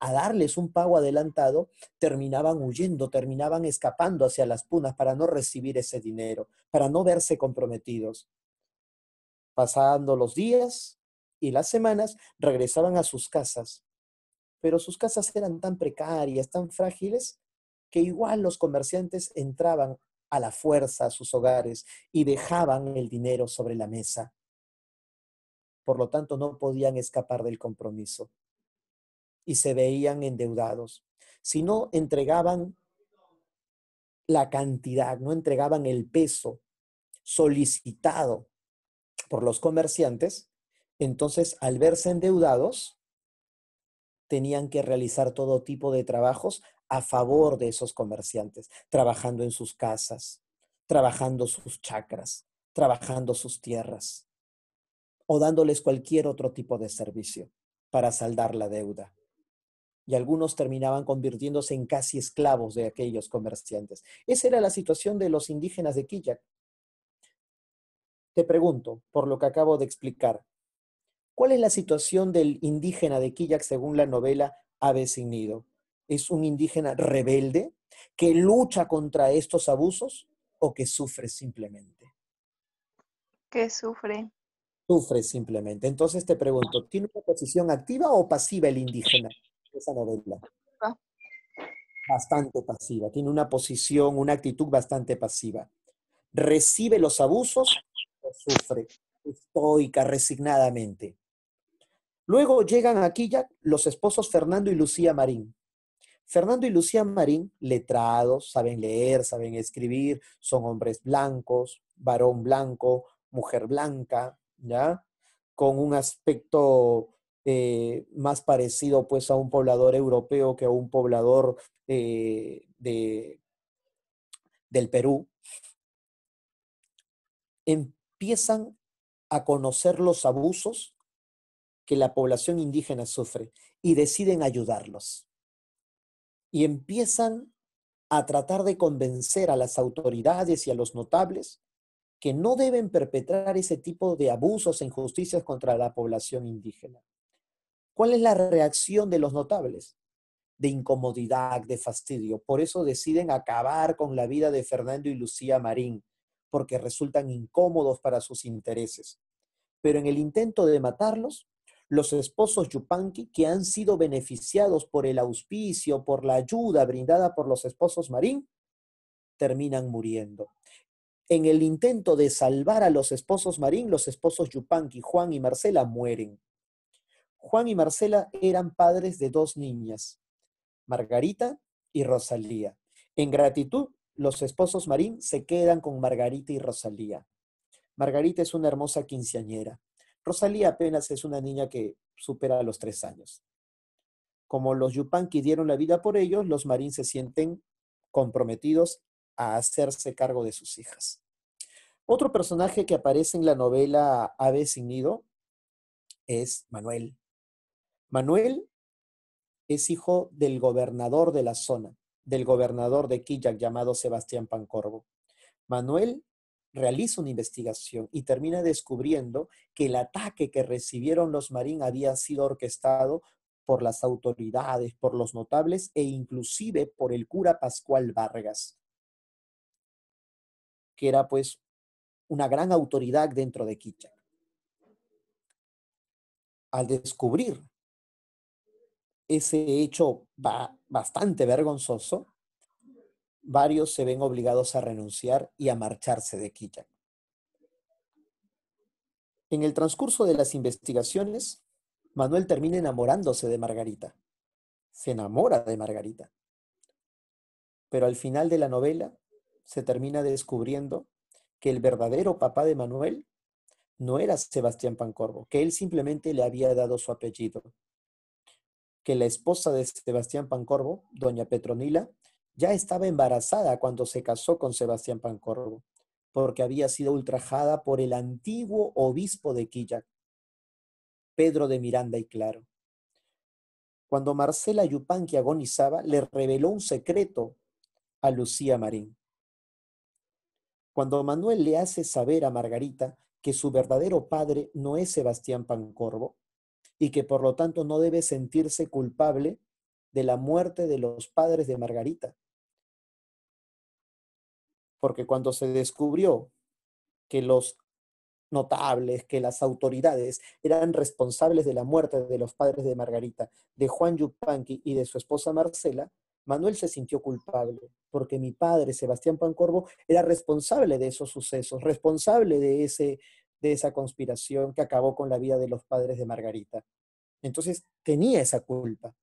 a darles un pago adelantado, terminaban huyendo, terminaban escapando hacia las punas para no recibir ese dinero, para no verse comprometidos. Pasando los días, y las semanas regresaban a sus casas. Pero sus casas eran tan precarias, tan frágiles, que igual los comerciantes entraban a la fuerza a sus hogares y dejaban el dinero sobre la mesa. Por lo tanto, no podían escapar del compromiso y se veían endeudados. Si no entregaban la cantidad, no entregaban el peso solicitado por los comerciantes, entonces, al verse endeudados, tenían que realizar todo tipo de trabajos a favor de esos comerciantes, trabajando en sus casas, trabajando sus chacras, trabajando sus tierras o dándoles cualquier otro tipo de servicio para saldar la deuda. Y algunos terminaban convirtiéndose en casi esclavos de aquellos comerciantes. Esa era la situación de los indígenas de Quillac. Te pregunto, por lo que acabo de explicar, ¿Cuál es la situación del indígena de Quillac según la novela Ave sin ¿Es un indígena rebelde que lucha contra estos abusos o que sufre simplemente? Que sufre. Sufre simplemente. Entonces te pregunto, ¿tiene una posición activa o pasiva el indígena esa novela? Bastante pasiva, tiene una posición, una actitud bastante pasiva. ¿Recibe los abusos o sufre estoica, resignadamente? Luego llegan aquí ya los esposos Fernando y Lucía Marín. Fernando y Lucía Marín, letrados, saben leer, saben escribir, son hombres blancos, varón blanco, mujer blanca, ¿ya? Con un aspecto eh, más parecido pues a un poblador europeo que a un poblador eh, del Perú. Empiezan a conocer los abusos que la población indígena sufre y deciden ayudarlos. Y empiezan a tratar de convencer a las autoridades y a los notables que no deben perpetrar ese tipo de abusos e injusticias contra la población indígena. ¿Cuál es la reacción de los notables? De incomodidad, de fastidio. Por eso deciden acabar con la vida de Fernando y Lucía Marín, porque resultan incómodos para sus intereses. Pero en el intento de matarlos, los esposos yupanqui que han sido beneficiados por el auspicio, por la ayuda brindada por los esposos marín, terminan muriendo. En el intento de salvar a los esposos marín, los esposos yupanqui, Juan y Marcela, mueren. Juan y Marcela eran padres de dos niñas, Margarita y Rosalía. En gratitud, los esposos marín se quedan con Margarita y Rosalía. Margarita es una hermosa quinceañera. Rosalía apenas es una niña que supera los tres años. Como los Yupanqui dieron la vida por ellos, los Marín se sienten comprometidos a hacerse cargo de sus hijas. Otro personaje que aparece en la novela Ave sin nido es Manuel. Manuel es hijo del gobernador de la zona, del gobernador de Quillac llamado Sebastián Pancorbo. Manuel realiza una investigación y termina descubriendo que el ataque que recibieron los marín había sido orquestado por las autoridades, por los notables e inclusive por el cura Pascual Vargas, que era pues una gran autoridad dentro de Quicha. Al descubrir ese hecho bastante vergonzoso, varios se ven obligados a renunciar y a marcharse de Quito. En el transcurso de las investigaciones, Manuel termina enamorándose de Margarita. Se enamora de Margarita. Pero al final de la novela se termina descubriendo que el verdadero papá de Manuel no era Sebastián Pancorbo, que él simplemente le había dado su apellido. Que la esposa de Sebastián Pancorbo, doña Petronila, ya estaba embarazada cuando se casó con Sebastián Pancorbo, porque había sido ultrajada por el antiguo obispo de Quillac, Pedro de Miranda y Claro. Cuando Marcela Yupanqui agonizaba, le reveló un secreto a Lucía Marín. Cuando Manuel le hace saber a Margarita que su verdadero padre no es Sebastián Pancorbo y que por lo tanto no debe sentirse culpable de la muerte de los padres de Margarita, porque cuando se descubrió que los notables, que las autoridades eran responsables de la muerte de los padres de Margarita, de Juan Yupanqui y de su esposa Marcela, Manuel se sintió culpable, porque mi padre, Sebastián Pancorbo, era responsable de esos sucesos, responsable de, ese, de esa conspiración que acabó con la vida de los padres de Margarita. Entonces tenía esa culpa.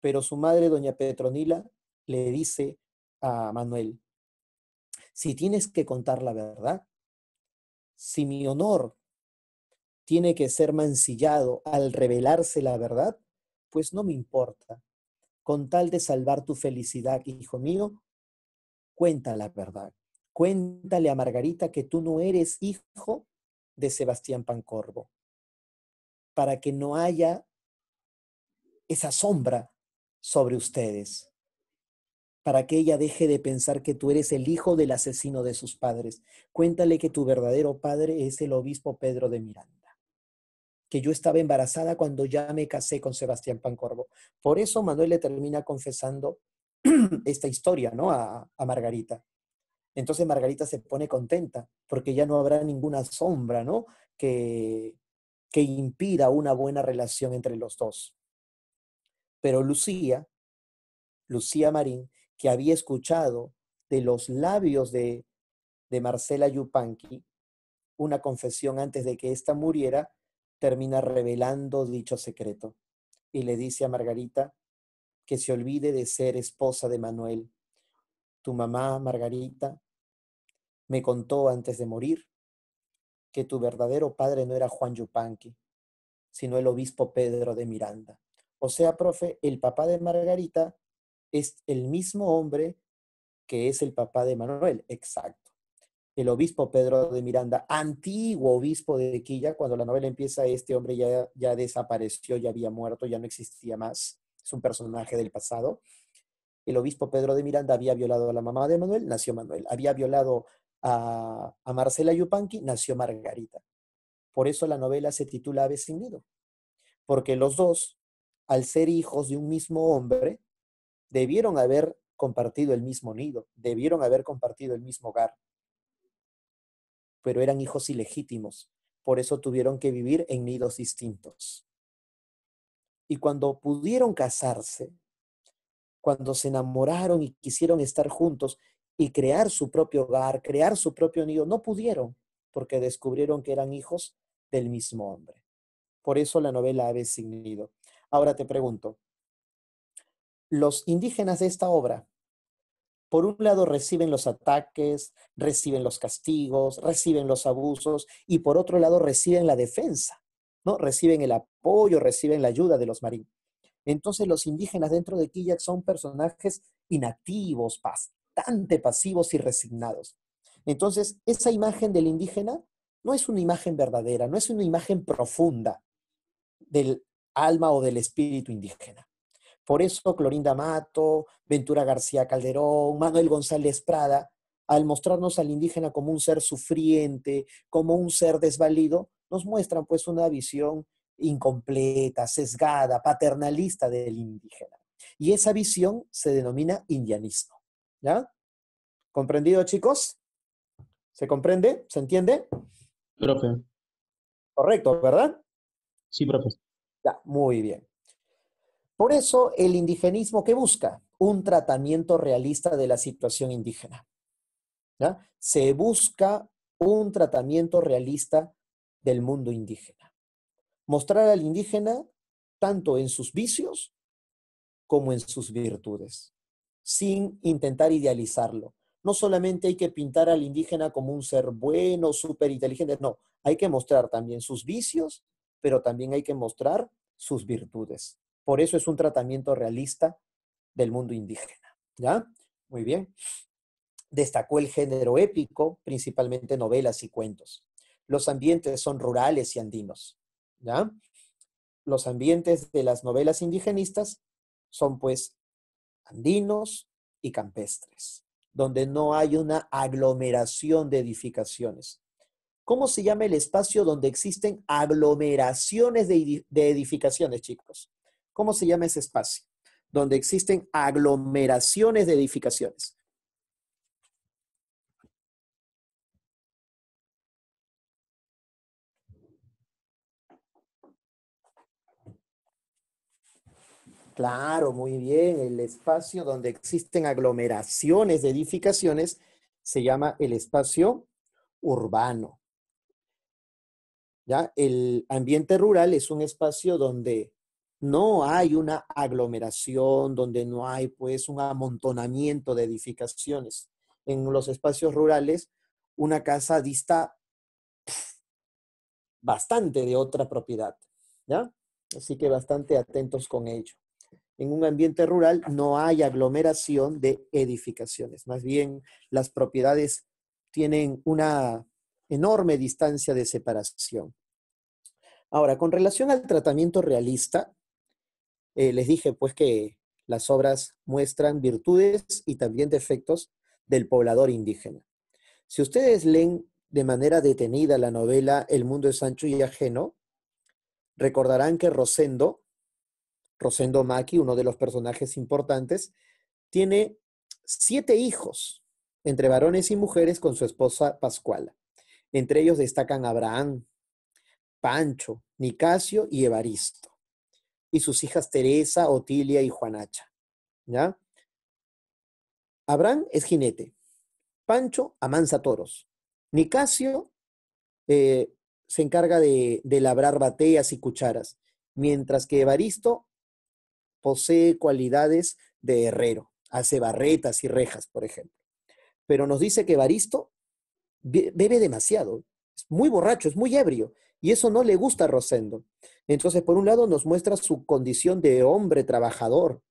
Pero su madre, doña Petronila, le dice a Manuel, si tienes que contar la verdad, si mi honor tiene que ser mancillado al revelarse la verdad, pues no me importa. Con tal de salvar tu felicidad, hijo mío, cuenta la verdad. Cuéntale a Margarita que tú no eres hijo de Sebastián Pancorvo, para que no haya esa sombra sobre ustedes para que ella deje de pensar que tú eres el hijo del asesino de sus padres. Cuéntale que tu verdadero padre es el obispo Pedro de Miranda, que yo estaba embarazada cuando ya me casé con Sebastián Pancorbo. Por eso Manuel le termina confesando esta historia, ¿no? A, Margarita. Entonces Margarita se pone contenta porque ya no habrá ninguna sombra, ¿no? Que, que impida una buena relación entre los dos. Pero Lucía, Lucía Marín, que había escuchado de los labios de, de Marcela Yupanqui, una confesión antes de que ésta muriera, termina revelando dicho secreto y le dice a Margarita que se olvide de ser esposa de Manuel. Tu mamá, Margarita, me contó antes de morir que tu verdadero padre no era Juan Yupanqui, sino el obispo Pedro de Miranda. O sea, profe, el papá de Margarita es el mismo hombre que es el papá de Manuel, exacto. El obispo Pedro de Miranda, antiguo obispo de Quilla, cuando la novela empieza, este hombre ya, ya desapareció, ya había muerto, ya no existía más, es un personaje del pasado. El obispo Pedro de Miranda había violado a la mamá de Manuel, nació Manuel. Había violado a, a Marcela Yupanqui, nació Margarita. Por eso la novela se titula Aves porque los dos, al ser hijos de un mismo hombre, debieron haber compartido el mismo nido, debieron haber compartido el mismo hogar, pero eran hijos ilegítimos, por eso tuvieron que vivir en nidos distintos. Y cuando pudieron casarse, cuando se enamoraron y quisieron estar juntos y crear su propio hogar, crear su propio nido, no pudieron porque descubrieron que eran hijos del mismo hombre. Por eso la novela Aves sin nido. Ahora te pregunto, los indígenas de esta obra, por un lado, reciben los ataques, reciben los castigos, reciben los abusos y por otro lado, reciben la defensa, ¿no? Reciben el apoyo, reciben la ayuda de los marinos. Entonces, los indígenas dentro de Quillac son personajes inactivos, bastante pasivos y resignados. Entonces, esa imagen del indígena no es una imagen verdadera, no es una imagen profunda del alma o del espíritu indígena. Por eso Clorinda Mato, Ventura García Calderón, Manuel González Prada, al mostrarnos al indígena como un ser sufriente, como un ser desvalido, nos muestran pues una visión incompleta, sesgada, paternalista del indígena. Y esa visión se denomina indianismo. ¿Ya? ¿Comprendido, chicos? ¿Se comprende? ¿Se entiende? Profe. Correcto, ¿verdad? Sí, profe. Ya, muy bien. Por eso el indigenismo que busca un tratamiento realista de la situación indígena. Se busca un tratamiento realista del mundo indígena. Mostrar al indígena tanto en sus vicios como en sus virtudes, sin intentar idealizarlo. No solamente hay que pintar al indígena como un ser bueno, súper inteligente, no, hay que mostrar también sus vicios, pero también hay que mostrar sus virtudes. Por eso es un tratamiento realista del mundo indígena. ¿Ya? Muy bien. Destacó el género épico, principalmente novelas y cuentos. Los ambientes son rurales y andinos. ¿Ya? Los ambientes de las novelas indigenistas son pues andinos y campestres, donde no hay una aglomeración de edificaciones. ¿Cómo se llama el espacio donde existen aglomeraciones de, edificaciones, chicos? ¿Cómo se llama ese espacio? Donde existen aglomeraciones de edificaciones. Claro, muy bien. El espacio donde existen aglomeraciones de edificaciones se llama el espacio urbano. ¿Ya? El ambiente rural es un espacio donde no hay una aglomeración, donde no hay pues un amontonamiento de edificaciones. En los espacios rurales, una casa dista bastante de otra propiedad, ¿ya? Así que bastante atentos con ello. En un ambiente rural no hay aglomeración de edificaciones, más bien las propiedades tienen una enorme distancia de separación. Ahora, con relación al tratamiento realista, eh, les dije pues que las obras muestran virtudes y también defectos del poblador indígena. Si ustedes leen de manera detenida la novela El mundo es ancho y ajeno, recordarán que Rosendo, Rosendo Maki, uno de los personajes importantes, tiene siete hijos entre varones y mujeres con su esposa Pascuala. Entre ellos destacan Abraham, Pancho, Nicasio y Evaristo y sus hijas Teresa, Otilia y Juanacha. ¿Ya? Abraham es jinete. Pancho amansa toros. Nicasio eh, se encarga de, de, labrar bateas y cucharas, mientras que Evaristo posee cualidades de herrero, hace barretas y rejas, por ejemplo. Pero nos dice que Evaristo bebe demasiado, es muy borracho, es muy ebrio, y eso no le gusta a Rosendo. Entonces, por un lado, nos muestra su condición de hombre trabajador,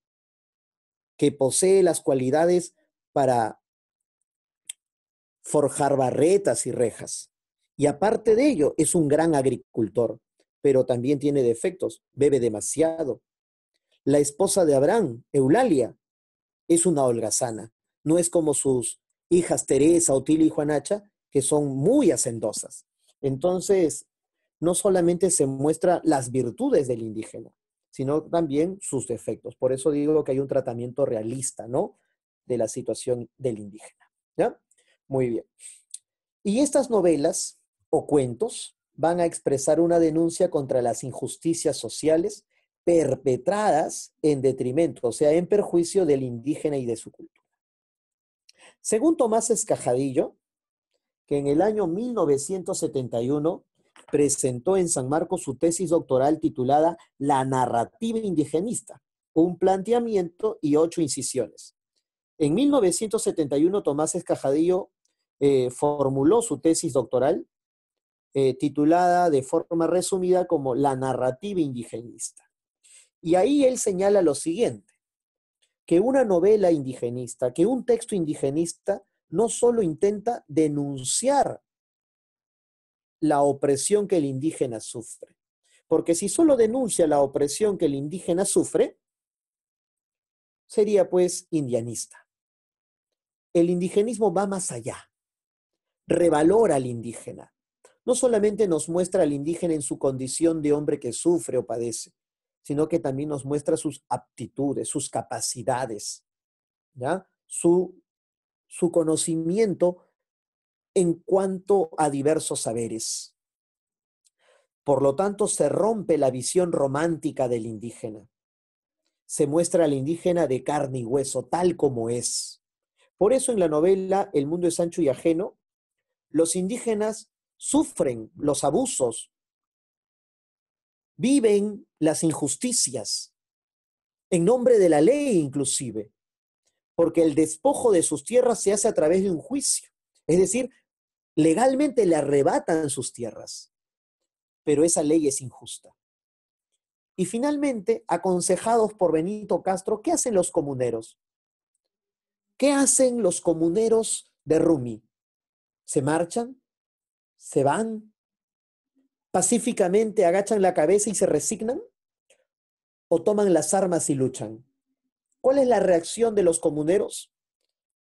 que posee las cualidades para forjar barretas y rejas. Y aparte de ello, es un gran agricultor, pero también tiene defectos, bebe demasiado. La esposa de Abraham, Eulalia, es una holgazana, no es como sus hijas Teresa, Otilia y Juanacha, que son muy hacendosas. Entonces, no solamente se muestra las virtudes del indígena, sino también sus defectos. Por eso digo que hay un tratamiento realista, ¿no? De la situación del indígena. ¿Ya? Muy bien. Y estas novelas o cuentos van a expresar una denuncia contra las injusticias sociales perpetradas en detrimento, o sea, en perjuicio del indígena y de su cultura. Según Tomás Escajadillo, que en el año 1971 presentó en San Marcos su tesis doctoral titulada La narrativa indigenista, un planteamiento y ocho incisiones. En 1971, Tomás Escajadillo eh, formuló su tesis doctoral eh, titulada de forma resumida como La narrativa indigenista. Y ahí él señala lo siguiente, que una novela indigenista, que un texto indigenista no solo intenta denunciar la opresión que el indígena sufre. Porque si solo denuncia la opresión que el indígena sufre, sería pues indianista. El indigenismo va más allá, revalora al indígena. No solamente nos muestra al indígena en su condición de hombre que sufre o padece, sino que también nos muestra sus aptitudes, sus capacidades, ¿ya? Su, su conocimiento en cuanto a diversos saberes. Por lo tanto, se rompe la visión romántica del indígena. Se muestra al indígena de carne y hueso, tal como es. Por eso en la novela El mundo es ancho y ajeno, los indígenas sufren los abusos, viven las injusticias, en nombre de la ley inclusive, porque el despojo de sus tierras se hace a través de un juicio, es decir, Legalmente le arrebatan sus tierras, pero esa ley es injusta. Y finalmente, aconsejados por Benito Castro, ¿qué hacen los comuneros? ¿Qué hacen los comuneros de Rumi? ¿Se marchan? ¿Se van? ¿Pacíficamente agachan la cabeza y se resignan? ¿O toman las armas y luchan? ¿Cuál es la reacción de los comuneros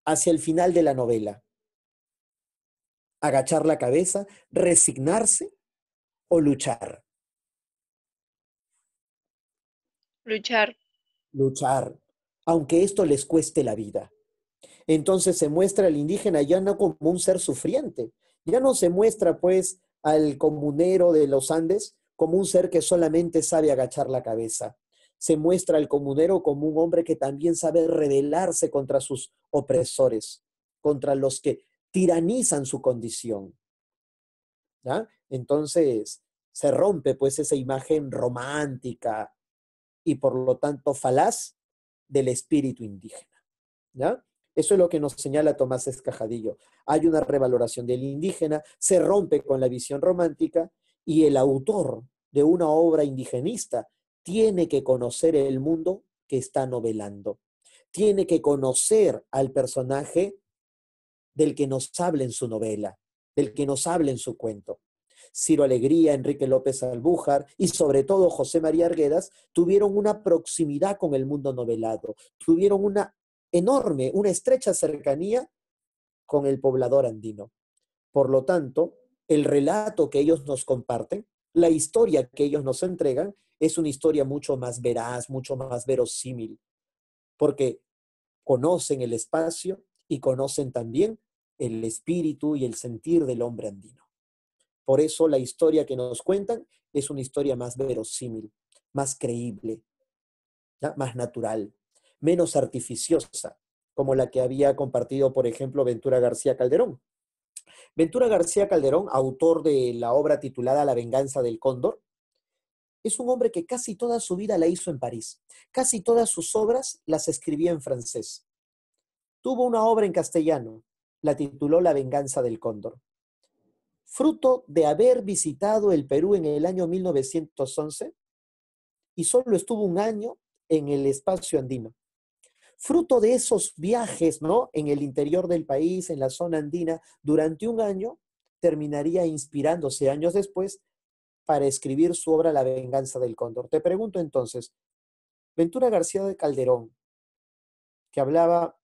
hacia el final de la novela? agachar la cabeza, resignarse o luchar. Luchar. Luchar, aunque esto les cueste la vida. Entonces se muestra al indígena ya no como un ser sufriente, ya no se muestra pues al comunero de los Andes como un ser que solamente sabe agachar la cabeza. Se muestra al comunero como un hombre que también sabe rebelarse contra sus opresores, contra los que tiranizan su condición. Entonces, se rompe pues esa imagen romántica y por lo tanto falaz del espíritu indígena. Eso es lo que nos señala Tomás Escajadillo. Hay una revaloración del indígena, se rompe con la visión romántica y el autor de una obra indigenista tiene que conocer el mundo que está novelando, tiene que conocer al personaje del que nos habla en su novela, del que nos habla en su cuento. Ciro Alegría, Enrique López Albújar y sobre todo José María Arguedas tuvieron una proximidad con el mundo novelado, tuvieron una enorme, una estrecha cercanía con el poblador andino. Por lo tanto, el relato que ellos nos comparten, la historia que ellos nos entregan, es una historia mucho más veraz, mucho más verosímil, porque conocen el espacio y conocen también el espíritu y el sentir del hombre andino. Por eso la historia que nos cuentan es una historia más verosímil, más creíble, más natural, menos artificiosa, como la que había compartido, por ejemplo, Ventura García Calderón. Ventura García Calderón, autor de la obra titulada La venganza del cóndor, es un hombre que casi toda su vida la hizo en París. Casi todas sus obras las escribía en francés. Tuvo una obra en castellano, la tituló La venganza del cóndor. Fruto de haber visitado el Perú en el año 1911 y solo estuvo un año en el espacio andino. Fruto de esos viajes, ¿no? En el interior del país, en la zona andina, durante un año, terminaría inspirándose años después para escribir su obra La venganza del cóndor. Te pregunto entonces, Ventura García de Calderón, que hablaba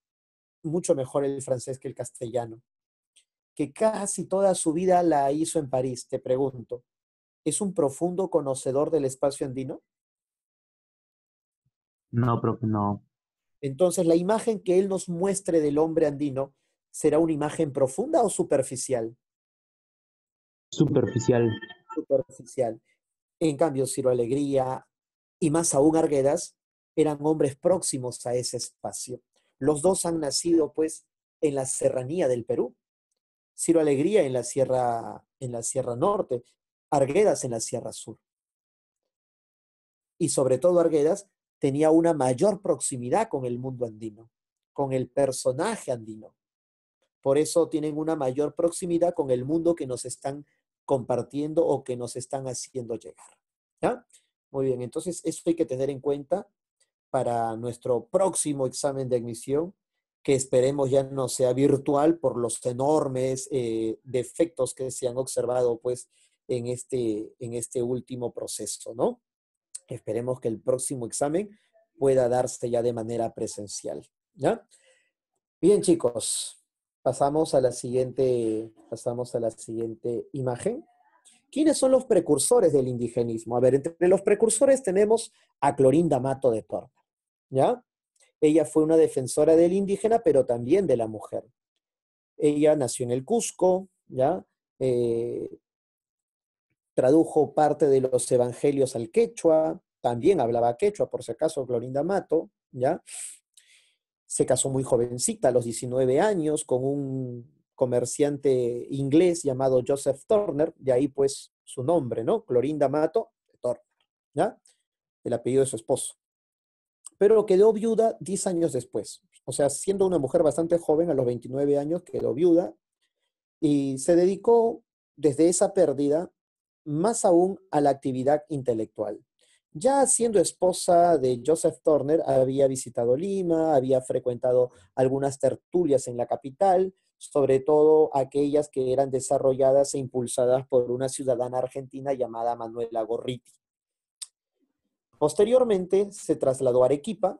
mucho mejor el francés que el castellano, que casi toda su vida la hizo en París, te pregunto, ¿es un profundo conocedor del espacio andino? No, no. Entonces, ¿la imagen que él nos muestre del hombre andino será una imagen profunda o superficial? Superficial. Superficial. En cambio, Ciro Alegría y más aún Arguedas eran hombres próximos a ese espacio. Los dos han nacido, pues, en la serranía del Perú. Ciro Alegría en la Sierra, en la Sierra Norte, Arguedas en la Sierra Sur. Y sobre todo Arguedas tenía una mayor proximidad con el mundo andino, con el personaje andino. Por eso tienen una mayor proximidad con el mundo que nos están compartiendo o que nos están haciendo llegar. ¿ya? Muy bien, entonces eso hay que tener en cuenta para nuestro próximo examen de admisión, que esperemos ya no sea virtual por los enormes eh, defectos que se han observado pues, en, este, en este último proceso, ¿no? Esperemos que el próximo examen pueda darse ya de manera presencial, ¿ya? Bien, chicos, pasamos a la siguiente, pasamos a la siguiente imagen. ¿Quiénes son los precursores del indigenismo? A ver, entre los precursores tenemos a Clorinda Mato de Torta. ¿ya? Ella fue una defensora del indígena, pero también de la mujer. Ella nació en el Cusco, ¿ya? Eh, tradujo parte de los evangelios al quechua, también hablaba quechua, por si acaso, Clorinda Mato, ¿ya? Se casó muy jovencita, a los 19 años, con un comerciante inglés llamado Joseph Turner, de ahí pues su nombre, ¿no? Clorinda Mato Turner, ¿ya? El apellido de su esposo pero quedó viuda 10 años después. O sea, siendo una mujer bastante joven, a los 29 años quedó viuda y se dedicó desde esa pérdida más aún a la actividad intelectual. Ya siendo esposa de Joseph Turner, había visitado Lima, había frecuentado algunas tertulias en la capital, sobre todo aquellas que eran desarrolladas e impulsadas por una ciudadana argentina llamada Manuela Gorriti. Posteriormente se trasladó a Arequipa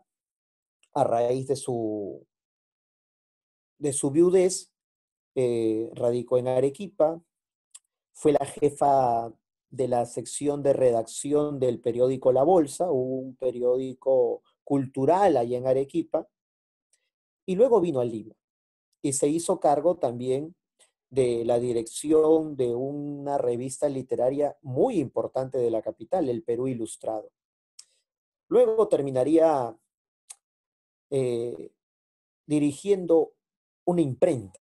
a raíz de su, de su viudez, eh, radicó en Arequipa, fue la jefa de la sección de redacción del periódico La Bolsa, un periódico cultural allá en Arequipa, y luego vino a Lima y se hizo cargo también de la dirección de una revista literaria muy importante de la capital, el Perú Ilustrado. Luego terminaría eh, dirigiendo una imprenta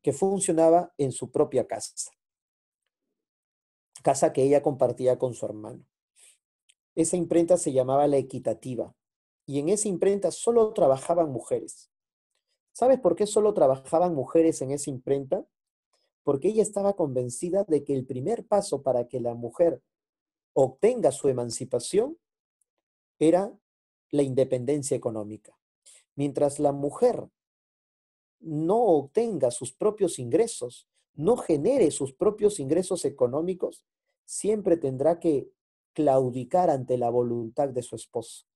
que funcionaba en su propia casa, casa que ella compartía con su hermano. Esa imprenta se llamaba La Equitativa y en esa imprenta solo trabajaban mujeres. ¿Sabes por qué solo trabajaban mujeres en esa imprenta? Porque ella estaba convencida de que el primer paso para que la mujer obtenga su emancipación era la independencia económica. Mientras la mujer no obtenga sus propios ingresos, no genere sus propios ingresos económicos, siempre tendrá que claudicar ante la voluntad de su esposo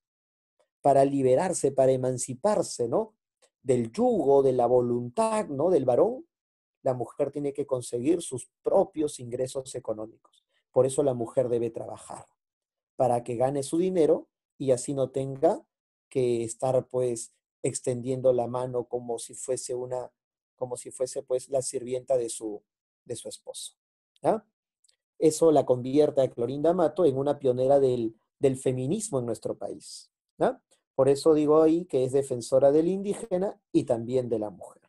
para liberarse, para emanciparse, ¿no? Del yugo, de la voluntad, ¿no? Del varón, la mujer tiene que conseguir sus propios ingresos económicos. Por eso la mujer debe trabajar, para que gane su dinero y así no tenga que estar pues extendiendo la mano como si fuese una, como si fuese pues la sirvienta de su, de su esposo. Eso la convierte a Clorinda Mato en una pionera del, del feminismo en nuestro país. Por eso digo ahí que es defensora del indígena y también de la mujer.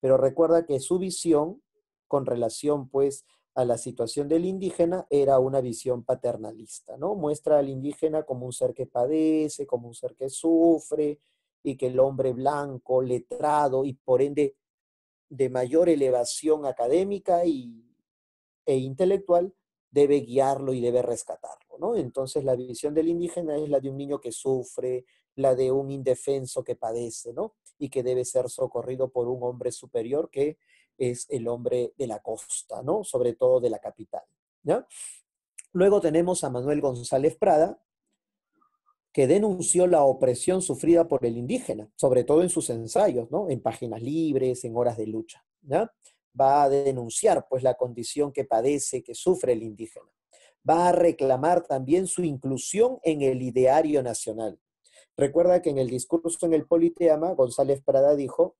Pero recuerda que su visión con relación pues a la situación del indígena era una visión paternalista, ¿no? Muestra al indígena como un ser que padece, como un ser que sufre, y que el hombre blanco, letrado y por ende de mayor elevación académica y, e intelectual debe guiarlo y debe rescatarlo, ¿no? Entonces la visión del indígena es la de un niño que sufre, la de un indefenso que padece, ¿no? Y que debe ser socorrido por un hombre superior que es el hombre de la costa, ¿no? Sobre todo de la capital. Luego tenemos a Manuel González Prada, que denunció la opresión sufrida por el indígena, sobre todo en sus ensayos, ¿no? En páginas libres, en horas de lucha, Va a denunciar, pues, la condición que padece, que sufre el indígena. Va a reclamar también su inclusión en el ideario nacional. Recuerda que en el discurso en el Politeama, González Prada dijo,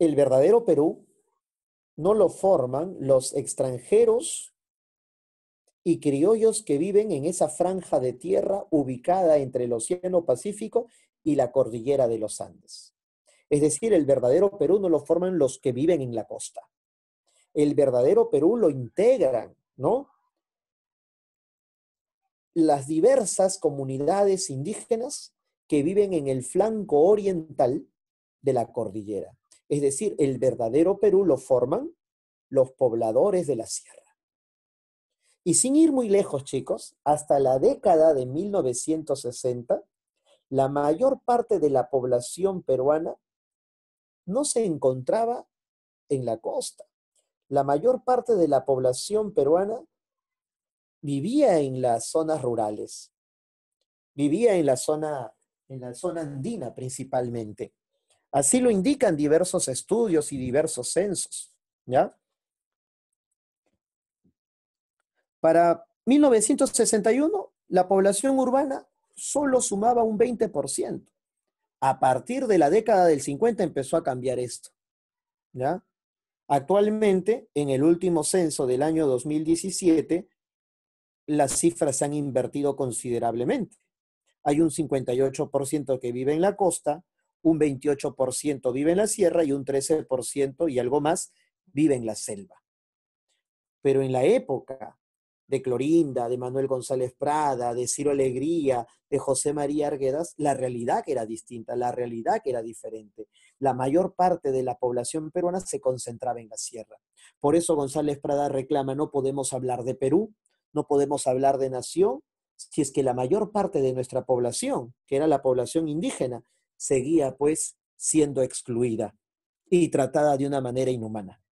el verdadero Perú no lo forman los extranjeros y criollos que viven en esa franja de tierra ubicada entre el Océano Pacífico y la cordillera de los Andes. Es decir, el verdadero Perú no lo forman los que viven en la costa. El verdadero Perú lo integran, ¿no? Las diversas comunidades indígenas que viven en el flanco oriental de la cordillera. Es decir, el verdadero Perú lo forman los pobladores de la sierra. Y sin ir muy lejos, chicos, hasta la década de 1960, la mayor parte de la población peruana no se encontraba en la costa. La mayor parte de la población peruana vivía en las zonas rurales, vivía en la zona, en la zona andina principalmente. Así lo indican diversos estudios y diversos censos, ¿ya? Para 1961, la población urbana solo sumaba un 20%. A partir de la década del 50 empezó a cambiar esto, ¿ya? Actualmente, en el último censo del año 2017, las cifras se han invertido considerablemente. Hay un 58% que vive en la costa, un 28% vive en la sierra y un 13% y algo más vive en la selva. Pero en la época de Clorinda, de Manuel González Prada, de Ciro Alegría, de José María Arguedas, la realidad que era distinta, la realidad que era diferente. La mayor parte de la población peruana se concentraba en la sierra. Por eso González Prada reclama, no podemos hablar de Perú, no podemos hablar de nación, si es que la mayor parte de nuestra población, que era la población indígena, seguía pues siendo excluida y tratada de una manera inhumana.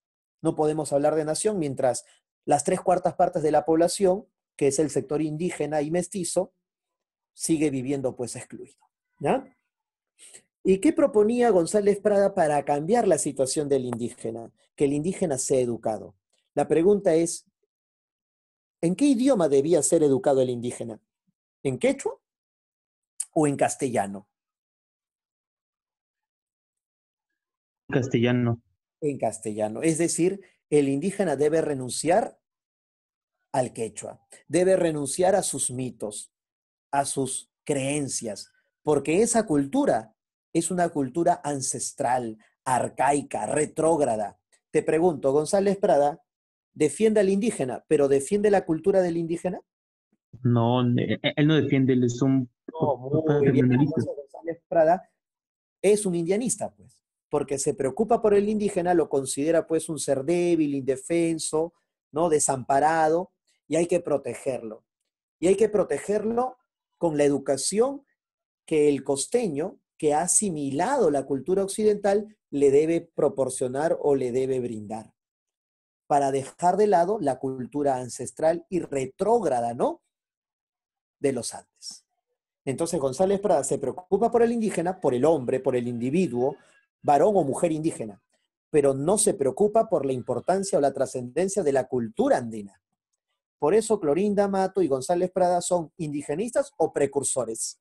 No podemos hablar de nación mientras las tres cuartas partes de la población, que es el sector indígena y mestizo, sigue viviendo pues excluido. ¿Y qué proponía González Prada para cambiar la situación del indígena? Que el indígena sea educado. La pregunta es, ¿en qué idioma debía ser educado el indígena? ¿En quechua o en castellano? castellano. En castellano. Es decir, el indígena debe renunciar al quechua, debe renunciar a sus mitos, a sus creencias, porque esa cultura es una cultura ancestral, arcaica, retrógrada. Te pregunto, González Prada, ¿defiende al indígena, pero defiende la cultura del indígena? No, e, él no defiende, él es un... No, González Prada es un indianista, pues porque se preocupa por el indígena, lo considera pues un ser débil, indefenso, ¿no? desamparado, y hay que protegerlo. Y hay que protegerlo con la educación que el costeño, que ha asimilado la cultura occidental, le debe proporcionar o le debe brindar, para dejar de lado la cultura ancestral y retrógrada, ¿no? De los Andes. Entonces González Prada se preocupa por el indígena, por el hombre, por el individuo, varón o mujer indígena, pero no se preocupa por la importancia o la trascendencia de la cultura andina. Por eso Clorinda Mato y González Prada son indigenistas o precursores.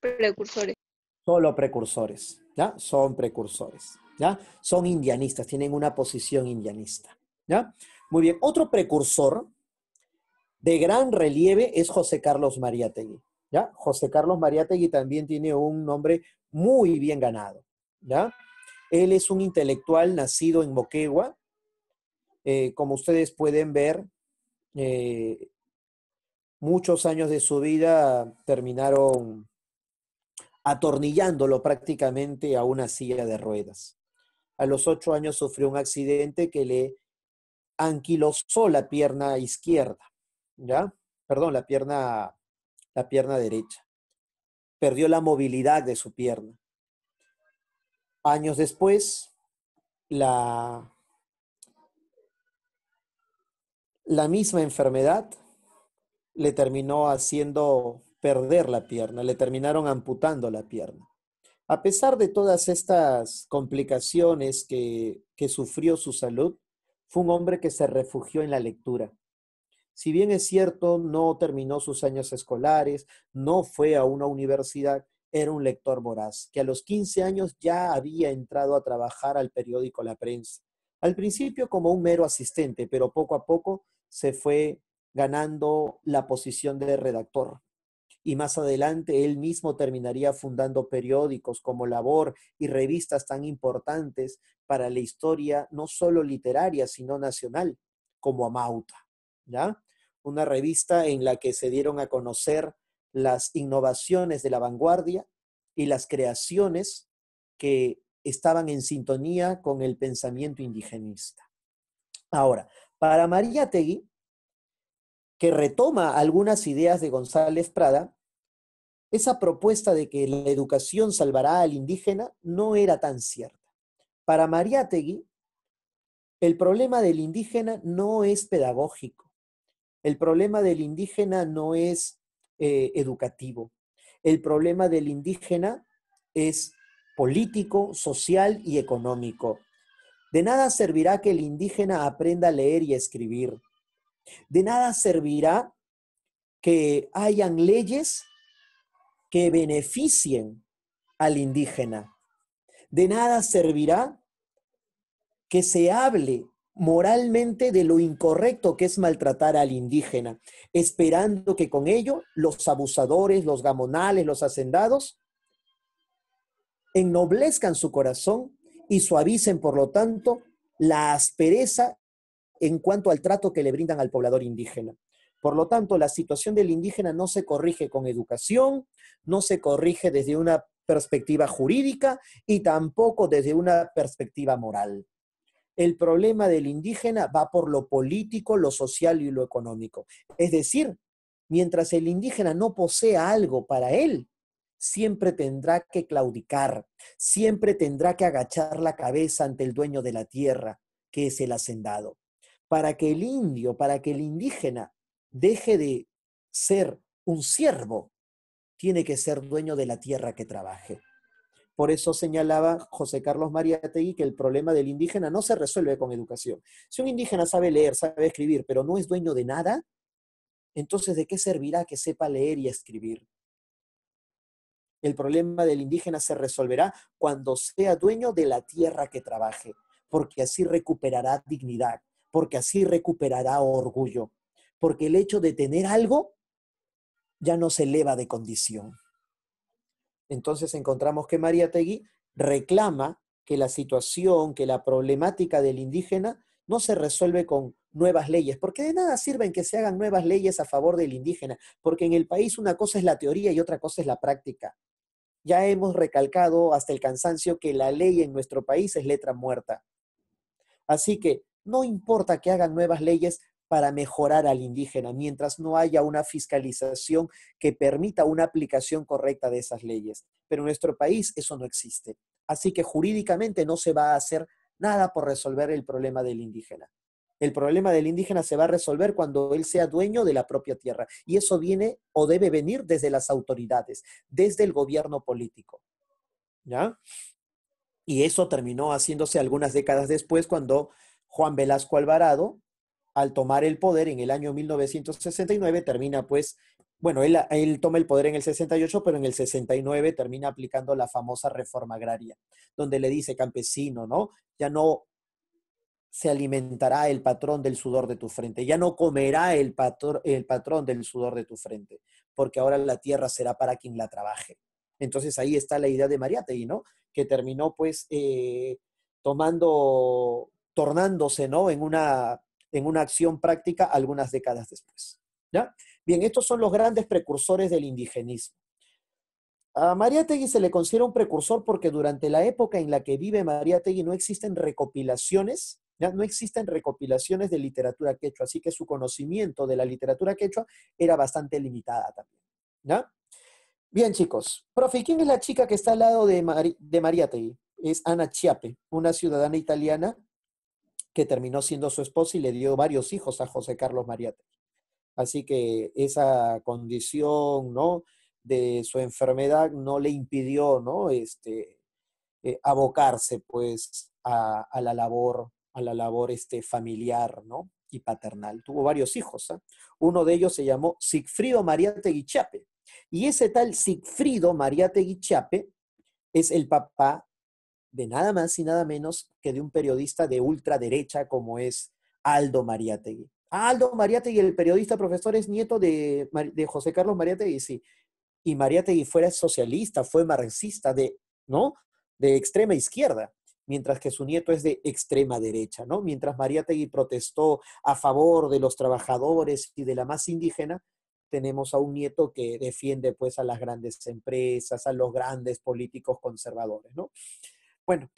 Precursores. Solo precursores, ¿ya? Son precursores, ¿ya? Son indianistas, tienen una posición indianista, ¿ya? Muy bien, otro precursor de gran relieve es José Carlos Mariátegui, ¿ya? José Carlos Mariátegui también tiene un nombre muy bien ganado. ¿ya? Él es un intelectual nacido en Moquegua. Eh, como ustedes pueden ver, eh, muchos años de su vida terminaron atornillándolo prácticamente a una silla de ruedas. A los ocho años sufrió un accidente que le anquilosó la pierna izquierda, ¿ya? Perdón, la pierna, la pierna derecha perdió la movilidad de su pierna. Años después, la, la misma enfermedad le terminó haciendo perder la pierna, le terminaron amputando la pierna. A pesar de todas estas complicaciones que sufrió su salud, fue un hombre que se refugió en la lectura. Si bien es cierto, no terminó sus años escolares, no fue a una universidad, era un lector voraz, que a los 15 años ya había entrado a trabajar al periódico La Prensa. Al principio como un mero asistente, pero poco a poco se fue ganando la posición de redactor. Y más adelante él mismo terminaría fundando periódicos como Labor y revistas tan importantes para la historia no solo literaria, sino nacional, como Amauta. Una revista en la que se dieron a conocer las innovaciones de la vanguardia y las creaciones que estaban en sintonía con el pensamiento indigenista. Ahora, para María Tegui, que retoma algunas ideas de González Prada, esa propuesta de que la educación salvará al indígena no era tan cierta. Para María Tegui, el problema del indígena no es pedagógico, el problema del indígena no es eh, educativo. El problema del indígena es político, social y económico. De nada servirá que el indígena aprenda a leer y a escribir. De nada servirá que hayan leyes que beneficien al indígena. De nada servirá que se hable moralmente de lo incorrecto que es maltratar al indígena, esperando que con ello los abusadores, los gamonales, los hacendados, ennoblezcan su corazón y suavicen, por lo tanto, la aspereza en cuanto al trato que le brindan al poblador indígena. Por lo tanto, la situación del indígena no se corrige con educación, no se corrige desde una perspectiva jurídica y tampoco desde una perspectiva moral el problema del indígena va por lo político, lo social y lo económico. Es decir, mientras el indígena no posea algo para él, siempre tendrá que claudicar, siempre tendrá que agachar la cabeza ante el dueño de la tierra, que es el hacendado. Para que el indio, para que el indígena deje de ser un siervo, tiene que ser dueño de la tierra que trabaje. Por eso señalaba José Carlos Mariategui que el problema del indígena no se resuelve con educación. Si un indígena sabe leer, sabe escribir, pero no es dueño de nada, entonces ¿de qué servirá que sepa leer y escribir? El problema del indígena se resolverá cuando sea dueño de la tierra que trabaje, porque así recuperará dignidad, porque así recuperará orgullo, porque el hecho de tener algo ya no se eleva de condición entonces encontramos que María Tegui reclama que la situación, que la problemática del indígena no se resuelve con nuevas leyes, porque de nada sirven que se hagan nuevas leyes a favor del indígena, porque en el país una cosa es la teoría y otra cosa es la práctica. Ya hemos recalcado hasta el cansancio que la ley en nuestro país es letra muerta. Así que no importa que hagan nuevas leyes para mejorar al indígena, mientras no haya una fiscalización que permita una aplicación correcta de esas leyes. Pero en nuestro país eso no existe. Así que jurídicamente no se va a hacer nada por resolver el problema del indígena. El problema del indígena se va a resolver cuando él sea dueño de la propia tierra. Y eso viene o debe venir desde las autoridades, desde el gobierno político. Y eso terminó haciéndose algunas décadas después cuando Juan Velasco Alvarado al tomar el poder en el año 1969 termina pues, bueno, él, toma el poder en el 68, pero en el 69 termina aplicando la famosa reforma agraria, donde le dice campesino, ¿no? Ya no se alimentará el patrón del sudor de tu frente, ya no comerá el, el patrón del sudor de tu frente, porque ahora la tierra será para quien la trabaje. Entonces ahí está la idea de Mariategui, ¿no? Que terminó pues eh, tomando, tornándose, ¿no? En una en una acción práctica algunas décadas después. Bien, estos son los grandes precursores del indigenismo. A María Tegui se le considera un precursor porque durante la época en la que vive María Tegui no existen recopilaciones, ¿ya? no existen recopilaciones de literatura quechua, así que su conocimiento de la literatura quechua era bastante limitada también. Bien, chicos. Profe, ¿quién es la chica que está al lado de, María de Es Ana Chiappe, una ciudadana italiana que terminó siendo su esposa y le dio varios hijos a José Carlos mariate Así que esa condición, ¿no? De su enfermedad no le impidió, ¿no? Este, eh, abocarse, pues, a, la labor, a la labor este, familiar, ¿no? Y paternal. Tuvo varios hijos. ¿ah? Uno de ellos se llamó Sigfrido Mariate Chape. Y ese tal Sigfrido Mariate Guichape es el papá de nada más y nada menos que de un periodista de ultraderecha como es Aldo Mariategui. Ah, Aldo Mariategui, el periodista profesor, es nieto de, de José Carlos Mariategui, sí. Y Mariategui fuera socialista, fue marxista, de, ¿no? De extrema izquierda mientras que su nieto es de extrema derecha, ¿no? Mientras Mariategui protestó a favor de los trabajadores y de la más indígena, tenemos a un nieto que defiende pues a las grandes empresas, a los grandes políticos conservadores, ¿no? Bueno,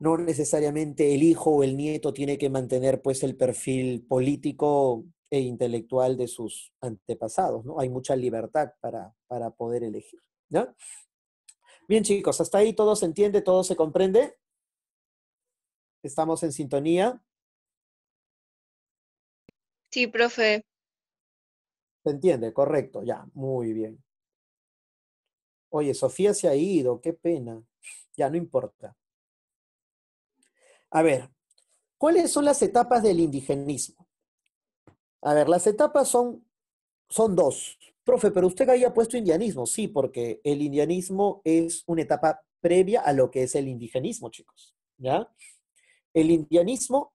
no necesariamente el hijo o el nieto tiene que mantener pues el perfil político e intelectual de sus antepasados, ¿no? Hay mucha libertad para, para poder elegir, ¿no? Bien chicos, hasta ahí todo se entiende, todo se comprende. ¿Estamos en sintonía? Sí, profe. ¿Se entiende? Correcto, ya, muy bien. Oye, Sofía se ha ido, qué pena. Ya, no importa. A ver, ¿cuáles son las etapas del indigenismo? A ver, las etapas son, son dos. Profe, pero usted había puesto indianismo. Sí, porque el indianismo es una etapa previa a lo que es el indigenismo, chicos. ¿Ya? El indianismo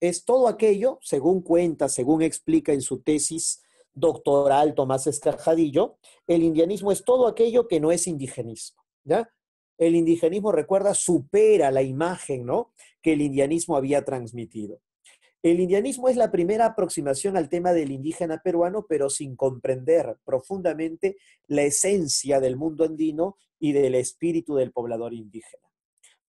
es todo aquello, según cuenta, según explica en su tesis doctoral Tomás Escajadillo, el indianismo es todo aquello que no es indigenismo. ¿ya? el indigenismo, recuerda, supera la imagen ¿no? que el indianismo había transmitido. El indianismo es la primera aproximación al tema del indígena peruano, pero sin comprender profundamente la esencia del mundo andino y del espíritu del poblador indígena.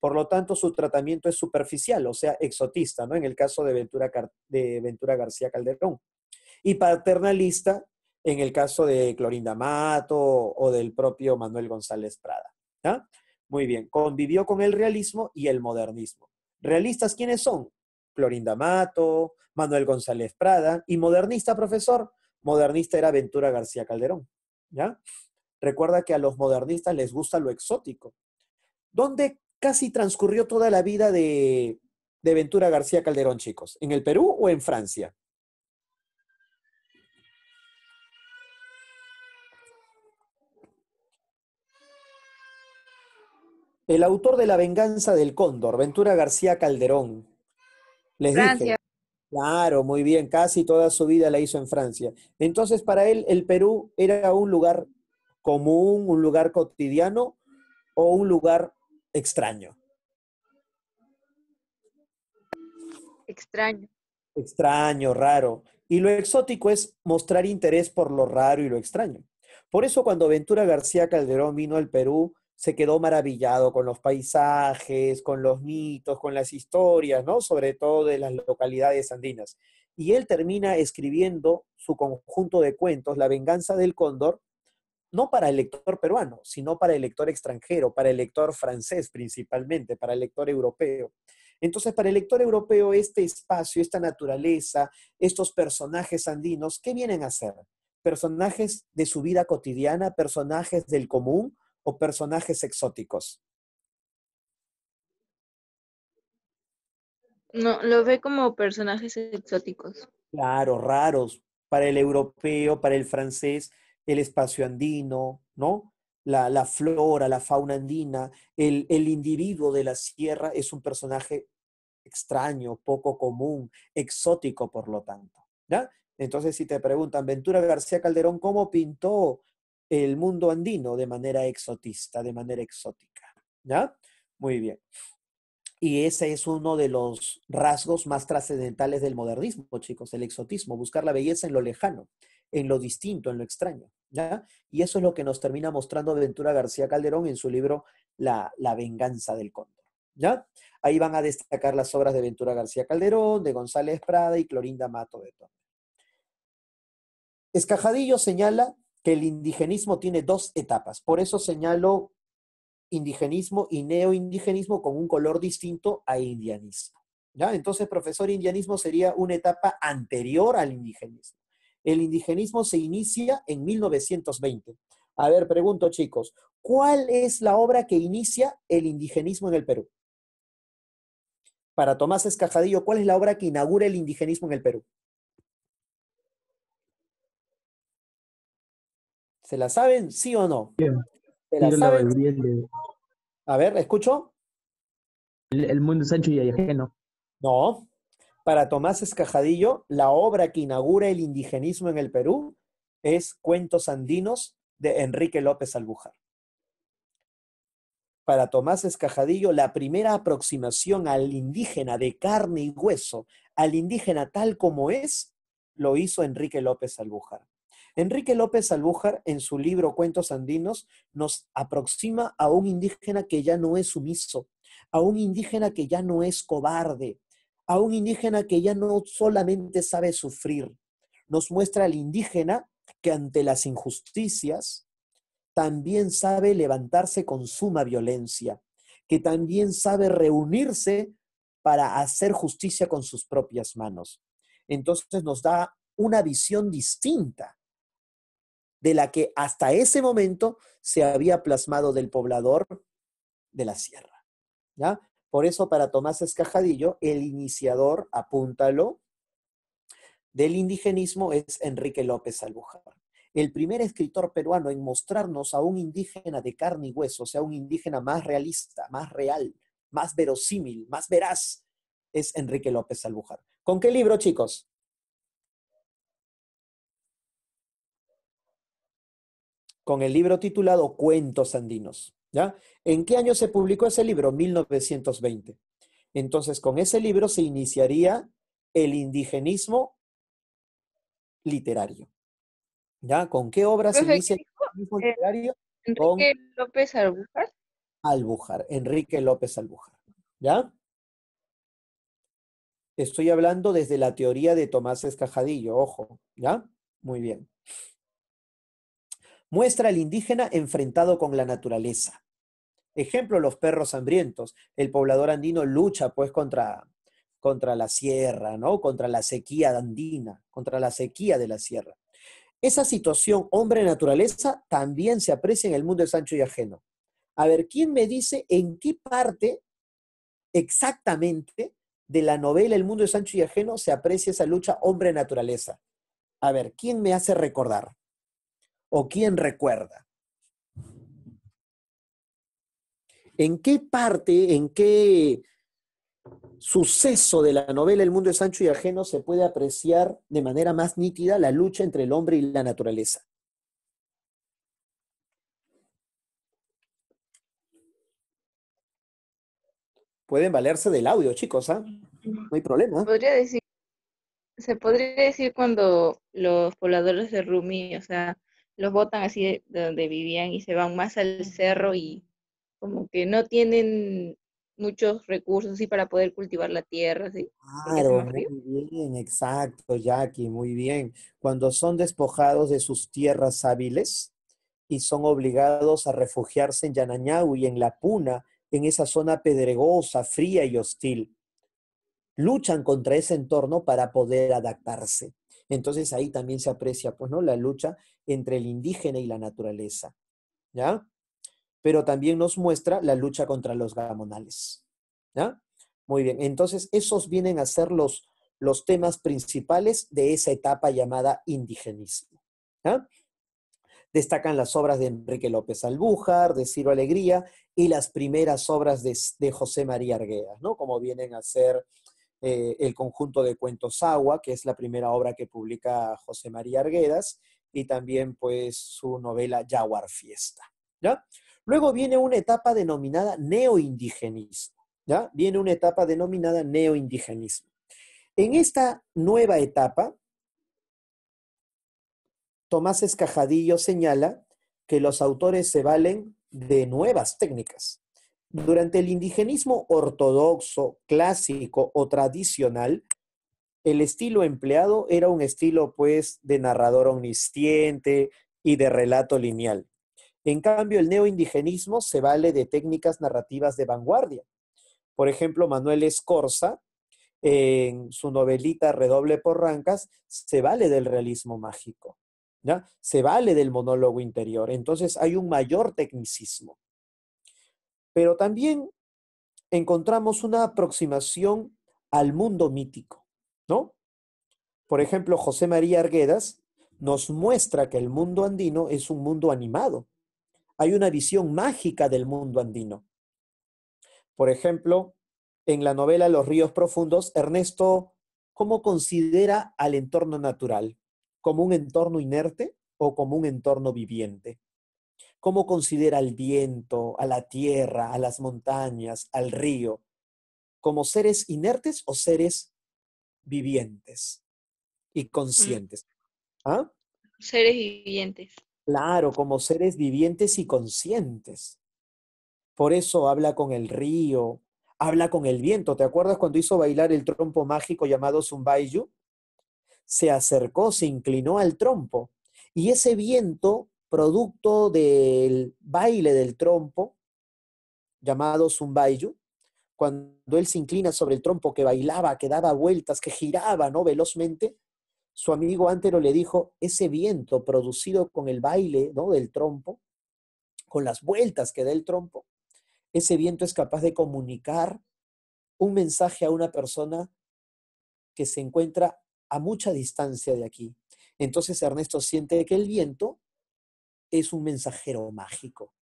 Por lo tanto, su tratamiento es superficial, o sea, exotista, ¿no? En el caso de Ventura, de Ventura García Calderón. Y paternalista en el caso de Clorinda Mato o del propio Manuel González Prada. Muy bien, convivió con el realismo y el modernismo. ¿Realistas quiénes son? Clorinda Mato, Manuel González Prada y modernista, profesor. Modernista era Ventura García Calderón. ¿ya? Recuerda que a los modernistas les gusta lo exótico. ¿Dónde casi transcurrió toda la vida de, de Ventura García Calderón, chicos? ¿En el Perú o en Francia? El autor de La venganza del cóndor, Ventura García Calderón. Les Claro, muy bien, casi toda su vida la hizo en Francia. Entonces, para él, el Perú era un lugar común, un lugar cotidiano o un lugar extraño. Extraño. Extraño, raro. Y lo exótico es mostrar interés por lo raro y lo extraño. Por eso cuando Ventura García Calderón vino al Perú, se quedó maravillado con los paisajes, con los mitos, con las historias, ¿no? Sobre todo de las localidades andinas. Y él termina escribiendo su conjunto de cuentos, La venganza del cóndor, no para el lector peruano, sino para el lector extranjero, para el lector francés principalmente, para el lector europeo. Entonces, para el lector europeo, este espacio, esta naturaleza, estos personajes andinos, ¿qué vienen a ser? Personajes de su vida cotidiana, personajes del común, o personajes exóticos? No, lo ve como personajes exóticos. Claro, raros. Para el europeo, para el francés, el espacio andino, ¿no? La, flora, la fauna andina, el, el individuo de la sierra es un personaje extraño, poco común, exótico, por lo tanto. ¿ya? Entonces, si te preguntan, Ventura García Calderón, ¿cómo pintó el mundo andino de manera exotista, de manera exótica. ¿Ya? Muy bien. Y ese es uno de los rasgos más trascendentales del modernismo, chicos, el exotismo, buscar la belleza en lo lejano, en lo distinto, en lo extraño. ¿ya? Y eso es lo que nos termina mostrando Ventura García Calderón en su libro La, venganza del cóndor. ¿ya? Ahí van a destacar las obras de Ventura García Calderón, de González Prada y Clorinda Mato de Escajadillo señala que el indigenismo tiene dos etapas. Por eso señalo indigenismo y neoindigenismo con un color distinto a indianismo. ¿ya? Entonces, profesor, indianismo sería una etapa anterior al indigenismo. El indigenismo se inicia en 1920. A ver, pregunto chicos, ¿cuál es la obra que inicia el indigenismo en el Perú? Para Tomás Escajadillo, ¿cuál es la obra que inaugura el indigenismo en el Perú? ¿Se la saben, sí o no? A ver, escucho. El, mundo es ancho y ajeno. No. Para Tomás Escajadillo, la obra que inaugura el indigenismo en el Perú es Cuentos Andinos de Enrique López Albujar. Para Tomás Escajadillo, la primera aproximación al indígena de carne y hueso, al indígena tal como es, lo hizo Enrique López Albujar. Enrique López Albújar, en su libro Cuentos Andinos, nos aproxima a un indígena que ya no es sumiso, a un indígena que ya no es cobarde, a un indígena que ya no solamente sabe sufrir. Nos muestra al indígena que ante las injusticias también sabe levantarse con suma violencia, que también sabe reunirse para hacer justicia con sus propias manos. Entonces nos da una visión distinta de la que hasta ese momento se había plasmado del poblador de la sierra. ¿ya? Por eso para Tomás Escajadillo, el iniciador, apúntalo, del indigenismo es Enrique López Albujar. El primer escritor peruano en mostrarnos a un indígena de carne y hueso, o sea, un indígena más realista, más real, más verosímil, más veraz, es Enrique López Albujar. ¿Con qué libro, chicos? con el libro titulado Cuentos Andinos. ¿ya? ¿En qué año se publicó ese libro? 1920. Entonces, con ese libro se iniciaría el indigenismo literario. ¿Ya? ¿Con qué obra se inicia el indigenismo eh, literario? Enrique López Albujar. Albujar, Enrique López Albujar. ¿Ya? Estoy hablando desde la teoría de Tomás Escajadillo, ojo, ¿ya? Muy bien muestra al indígena enfrentado con la naturaleza. Ejemplo, los perros hambrientos. El poblador andino lucha pues contra, contra la sierra, ¿no? Contra la sequía andina, contra la sequía de la sierra. Esa situación hombre-naturaleza también se aprecia en el mundo de Sancho y Ajeno. A ver, ¿quién me dice en qué parte exactamente de la novela El mundo de Sancho y Ajeno se aprecia esa lucha hombre-naturaleza? A ver, ¿quién me hace recordar? o quién recuerda? ¿En qué parte, en qué suceso de la novela El mundo es ancho y ajeno se puede apreciar de manera más nítida la lucha entre el hombre y la naturaleza? Pueden valerse del audio, chicos, ¿ah? No hay problema. decir, se podría decir cuando los pobladores de Rumi, o sea, los botan así de, donde vivían y se van más al cerro y como que no tienen muchos recursos y para poder cultivar la tierra. Claro, muy bien, exacto, Jackie, muy bien. Cuando son despojados de sus tierras hábiles y son obligados a refugiarse en Yanayacu y en La Puna, en esa zona pedregosa, fría y hostil, luchan contra ese entorno para poder adaptarse. Entonces ahí también se aprecia, pues, ¿no? La lucha entre el indígena y la naturaleza, ¿ya? Pero también nos muestra la lucha contra los gamonales, ¿ya? Muy bien, entonces esos vienen a ser los, los temas principales de esa etapa llamada indigenismo. ¿ya? Destacan las obras de Enrique López Albújar, de Ciro Alegría y las primeras obras de, José María Arguedas, ¿no? Como vienen a ser eh, el conjunto de cuentos Agua, que es la primera obra que publica José María Arguedas, y también pues su novela Jaguar Fiesta. ¿ya? Luego viene una etapa denominada neoindigenismo. ¿ya? Viene una etapa denominada neoindigenismo. En esta nueva etapa, Tomás Escajadillo señala que los autores se valen de nuevas técnicas. Durante el indigenismo ortodoxo, clásico o tradicional, el estilo empleado era un estilo, pues, de narrador omnisciente y de relato lineal. En cambio, el neoindigenismo se vale de técnicas narrativas de vanguardia. Por ejemplo, Manuel Escorza, en su novelita Redoble por Rancas, se vale del realismo mágico, ¿ya? se vale del monólogo interior. Entonces, hay un mayor tecnicismo. Pero también encontramos una aproximación al mundo mítico ¿no? Por ejemplo, José María Arguedas nos muestra que el mundo andino es un mundo animado. Hay una visión mágica del mundo andino. Por ejemplo, en la novela Los ríos profundos, Ernesto, ¿cómo considera al entorno natural? ¿Como un entorno inerte o como un entorno viviente? ¿Cómo considera al viento, a la tierra, a las montañas, al río? ¿Como seres inertes o seres vivientes y mm. conscientes. ¿Ah? Seres vivientes. Claro, como seres vivientes y conscientes. Por eso habla con el río, habla con el viento. ¿Te acuerdas cuando hizo bailar el trompo mágico llamado Zumbayu? Se acercó, se inclinó al trompo. Y ese viento, producto del baile del trompo, llamado Zumbayu, cuando él se inclina sobre el trompo que bailaba, que daba vueltas, que giraba, ¿no? Velozmente, su amigo Antero le dijo, ese viento producido con el baile, ¿no? Del trompo, con las vueltas que da el trompo, ese viento es capaz de comunicar un mensaje a una persona que se encuentra a mucha distancia de aquí. Entonces Ernesto siente que el viento es un mensajero mágico.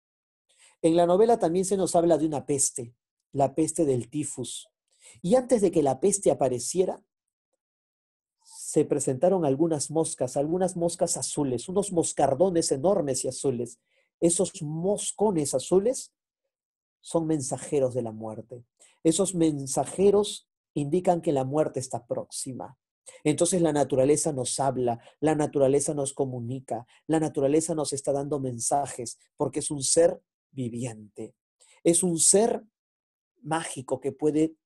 En la novela también se nos habla de una peste, la peste del tifus. Y antes de que la peste apareciera, se presentaron algunas moscas, algunas moscas azules, unos moscardones enormes y azules. Esos moscones azules son mensajeros de la muerte. Esos mensajeros indican que la muerte está próxima. Entonces la naturaleza nos habla, la naturaleza nos comunica, la naturaleza nos está dando mensajes porque es un ser viviente. Es un ser mágico que puede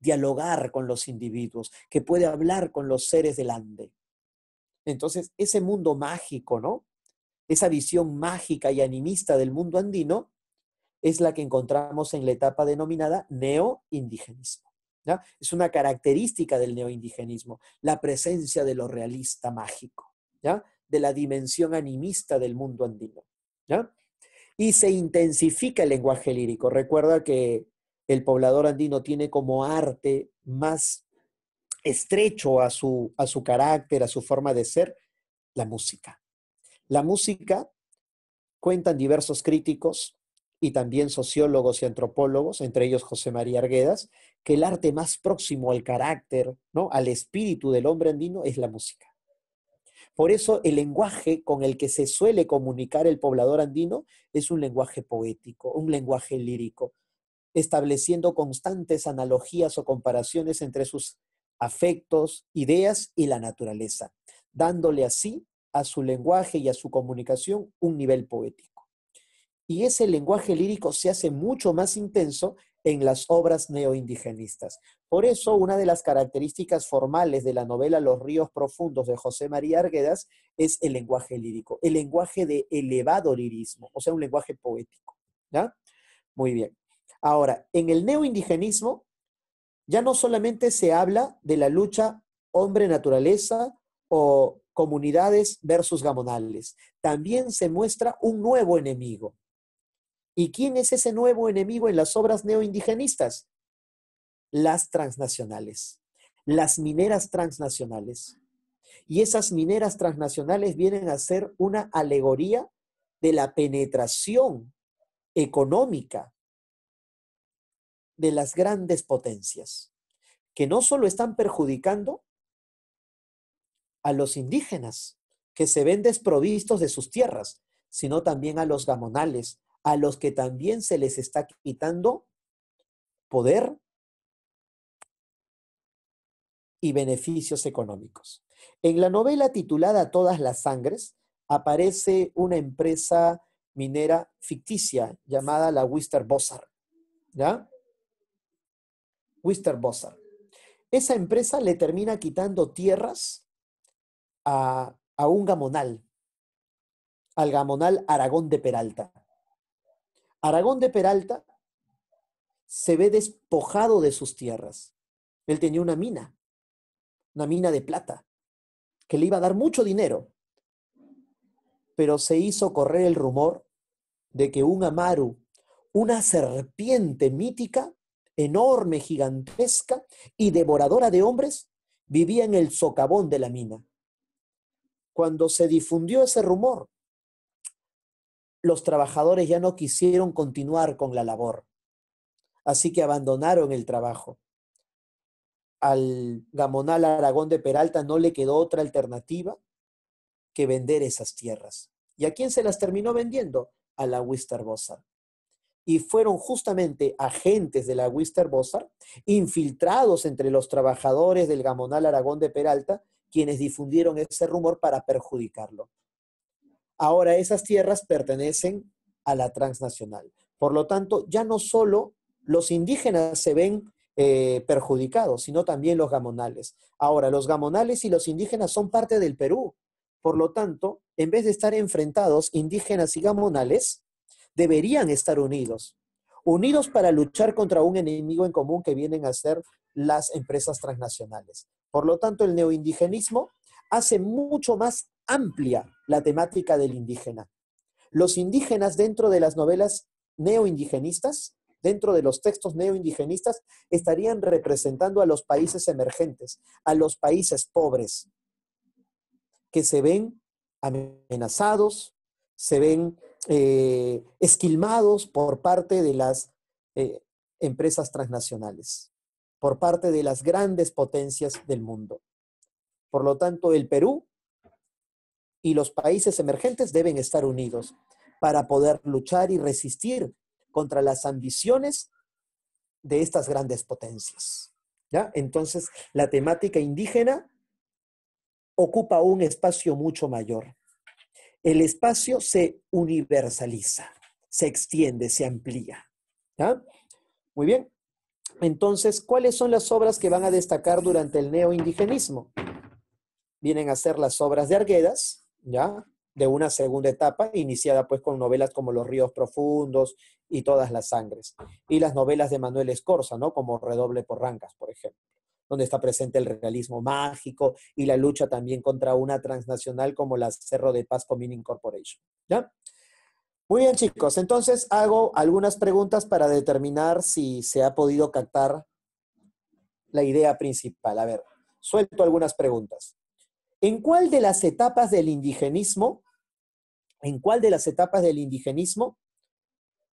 dialogar con los individuos, que puede hablar con los seres del Ande. Entonces, ese mundo mágico, ¿no? Esa visión mágica y animista del mundo andino es la que encontramos en la etapa denominada neoindigenismo. Ya Es una característica del neoindigenismo, la presencia de lo realista mágico, ¿ya? de la dimensión animista del mundo andino. ¿ya? Y se intensifica el lenguaje lírico. Recuerda que el poblador andino tiene como arte más estrecho a su, a su carácter, a su forma de ser, la música. La música, cuentan diversos críticos y también sociólogos y antropólogos, entre ellos José María Arguedas, que el arte más próximo al carácter, ¿no? al espíritu del hombre andino es la música. Por eso el lenguaje con el que se suele comunicar el poblador andino es un lenguaje poético, un lenguaje lírico, estableciendo constantes analogías o comparaciones entre sus afectos, ideas y la naturaleza, dándole así a su lenguaje y a su comunicación un nivel poético. Y ese lenguaje lírico se hace mucho más intenso en las obras neoindigenistas. Por eso, una de las características formales de la novela Los ríos profundos de José María Arguedas es el lenguaje lírico, el lenguaje de elevado lirismo, o sea, un lenguaje poético. ¿ya? Muy bien. Ahora, en el neoindigenismo ya no solamente se habla de la lucha hombre-naturaleza o comunidades versus gamonales, también se muestra un nuevo enemigo. ¿Y quién es ese nuevo enemigo en las obras neoindigenistas? Las transnacionales, las mineras transnacionales. Y esas mineras transnacionales vienen a ser una alegoría de la penetración económica de las grandes potencias, que no solo están perjudicando a los indígenas, que se ven desprovistos de sus tierras, sino también a los gamonales, a los que también se les está quitando poder y beneficios económicos. En la novela titulada Todas las Sangres aparece una empresa minera ficticia llamada la Wister Bossar, ¿ya? Wister Esa empresa le termina quitando tierras a, a un gamonal, al gamonal Aragón de Peralta. Aragón de Peralta se ve despojado de sus tierras. Él tenía una mina, una mina de plata, que le iba a dar mucho dinero, pero se hizo correr el rumor de que un amaru, una serpiente mítica, enorme, gigantesca y devoradora de hombres, vivía en el socavón de la mina. Cuando se difundió ese rumor, los trabajadores ya no quisieron continuar con la labor, así que abandonaron el trabajo. Al Gamonal Aragón de Peralta no le quedó otra alternativa que vender esas tierras. ¿Y a quién se las terminó vendiendo? A la Wisterbosa y fueron justamente agentes de la Bozar, infiltrados entre los trabajadores del Gamonal Aragón de Peralta, quienes difundieron ese rumor para perjudicarlo. Ahora esas tierras pertenecen a la transnacional. Por lo tanto, ya no solo los indígenas se ven eh, perjudicados, sino también los gamonales. Ahora, los gamonales y los indígenas son parte del Perú. Por lo tanto, en vez de estar enfrentados indígenas y gamonales, deberían estar unidos, unidos para luchar contra un enemigo en común que vienen a ser las empresas transnacionales. Por lo tanto, el neoindigenismo hace mucho más amplia la temática del indígena. Los indígenas dentro de las novelas neoindigenistas, dentro de los textos neoindigenistas, estarían representando a los países emergentes, a los países pobres, que se ven amenazados, se ven eh, esquilmados por parte de las eh, empresas transnacionales, por parte de las grandes potencias del mundo. Por lo tanto, el Perú y los países emergentes deben estar unidos para poder luchar y resistir contra las ambiciones de estas grandes potencias. ¿ya? Entonces, la temática indígena ocupa un espacio mucho mayor el espacio se universaliza, se extiende, se amplía. Muy bien. Entonces, ¿cuáles son las obras que van a destacar durante el neoindigenismo? Vienen a ser las obras de Arguedas, ¿ya? De una segunda etapa, iniciada pues con novelas como Los ríos profundos y Todas las sangres. Y las novelas de Manuel Escorza, ¿no? Como Redoble por Rancas, por ejemplo donde está presente el realismo mágico y la lucha también contra una transnacional como la Cerro de Paz Mining Corporation. ¿Ya? Muy bien, chicos. Entonces hago algunas preguntas para determinar si se ha podido captar la idea principal. A ver, suelto algunas preguntas. ¿En cuál de las etapas del indigenismo, en cuál de las etapas del indigenismo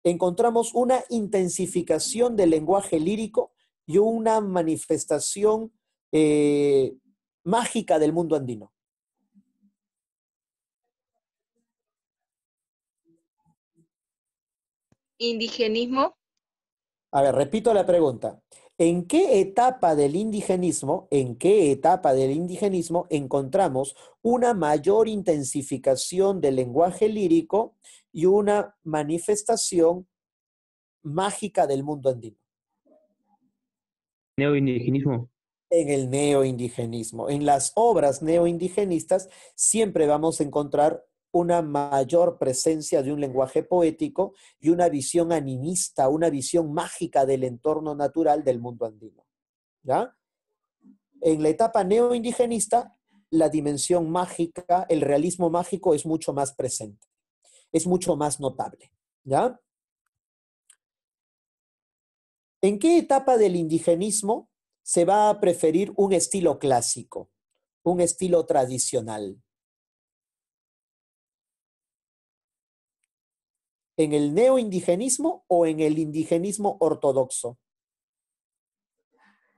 encontramos una intensificación del lenguaje lírico y una manifestación eh, mágica del mundo andino. Indigenismo. A ver, repito la pregunta. ¿En qué etapa del indigenismo, en qué etapa del indigenismo encontramos una mayor intensificación del lenguaje lírico y una manifestación mágica del mundo andino? neoindigenismo? En el neoindigenismo. En las obras neoindigenistas siempre vamos a encontrar una mayor presencia de un lenguaje poético y una visión animista, una visión mágica del entorno natural del mundo andino. ¿Ya? En la etapa neoindigenista, la dimensión mágica, el realismo mágico es mucho más presente, es mucho más notable. ¿Ya? ¿En qué etapa del indigenismo se va a preferir un estilo clásico, un estilo tradicional? ¿En el neoindigenismo o en el indigenismo ortodoxo?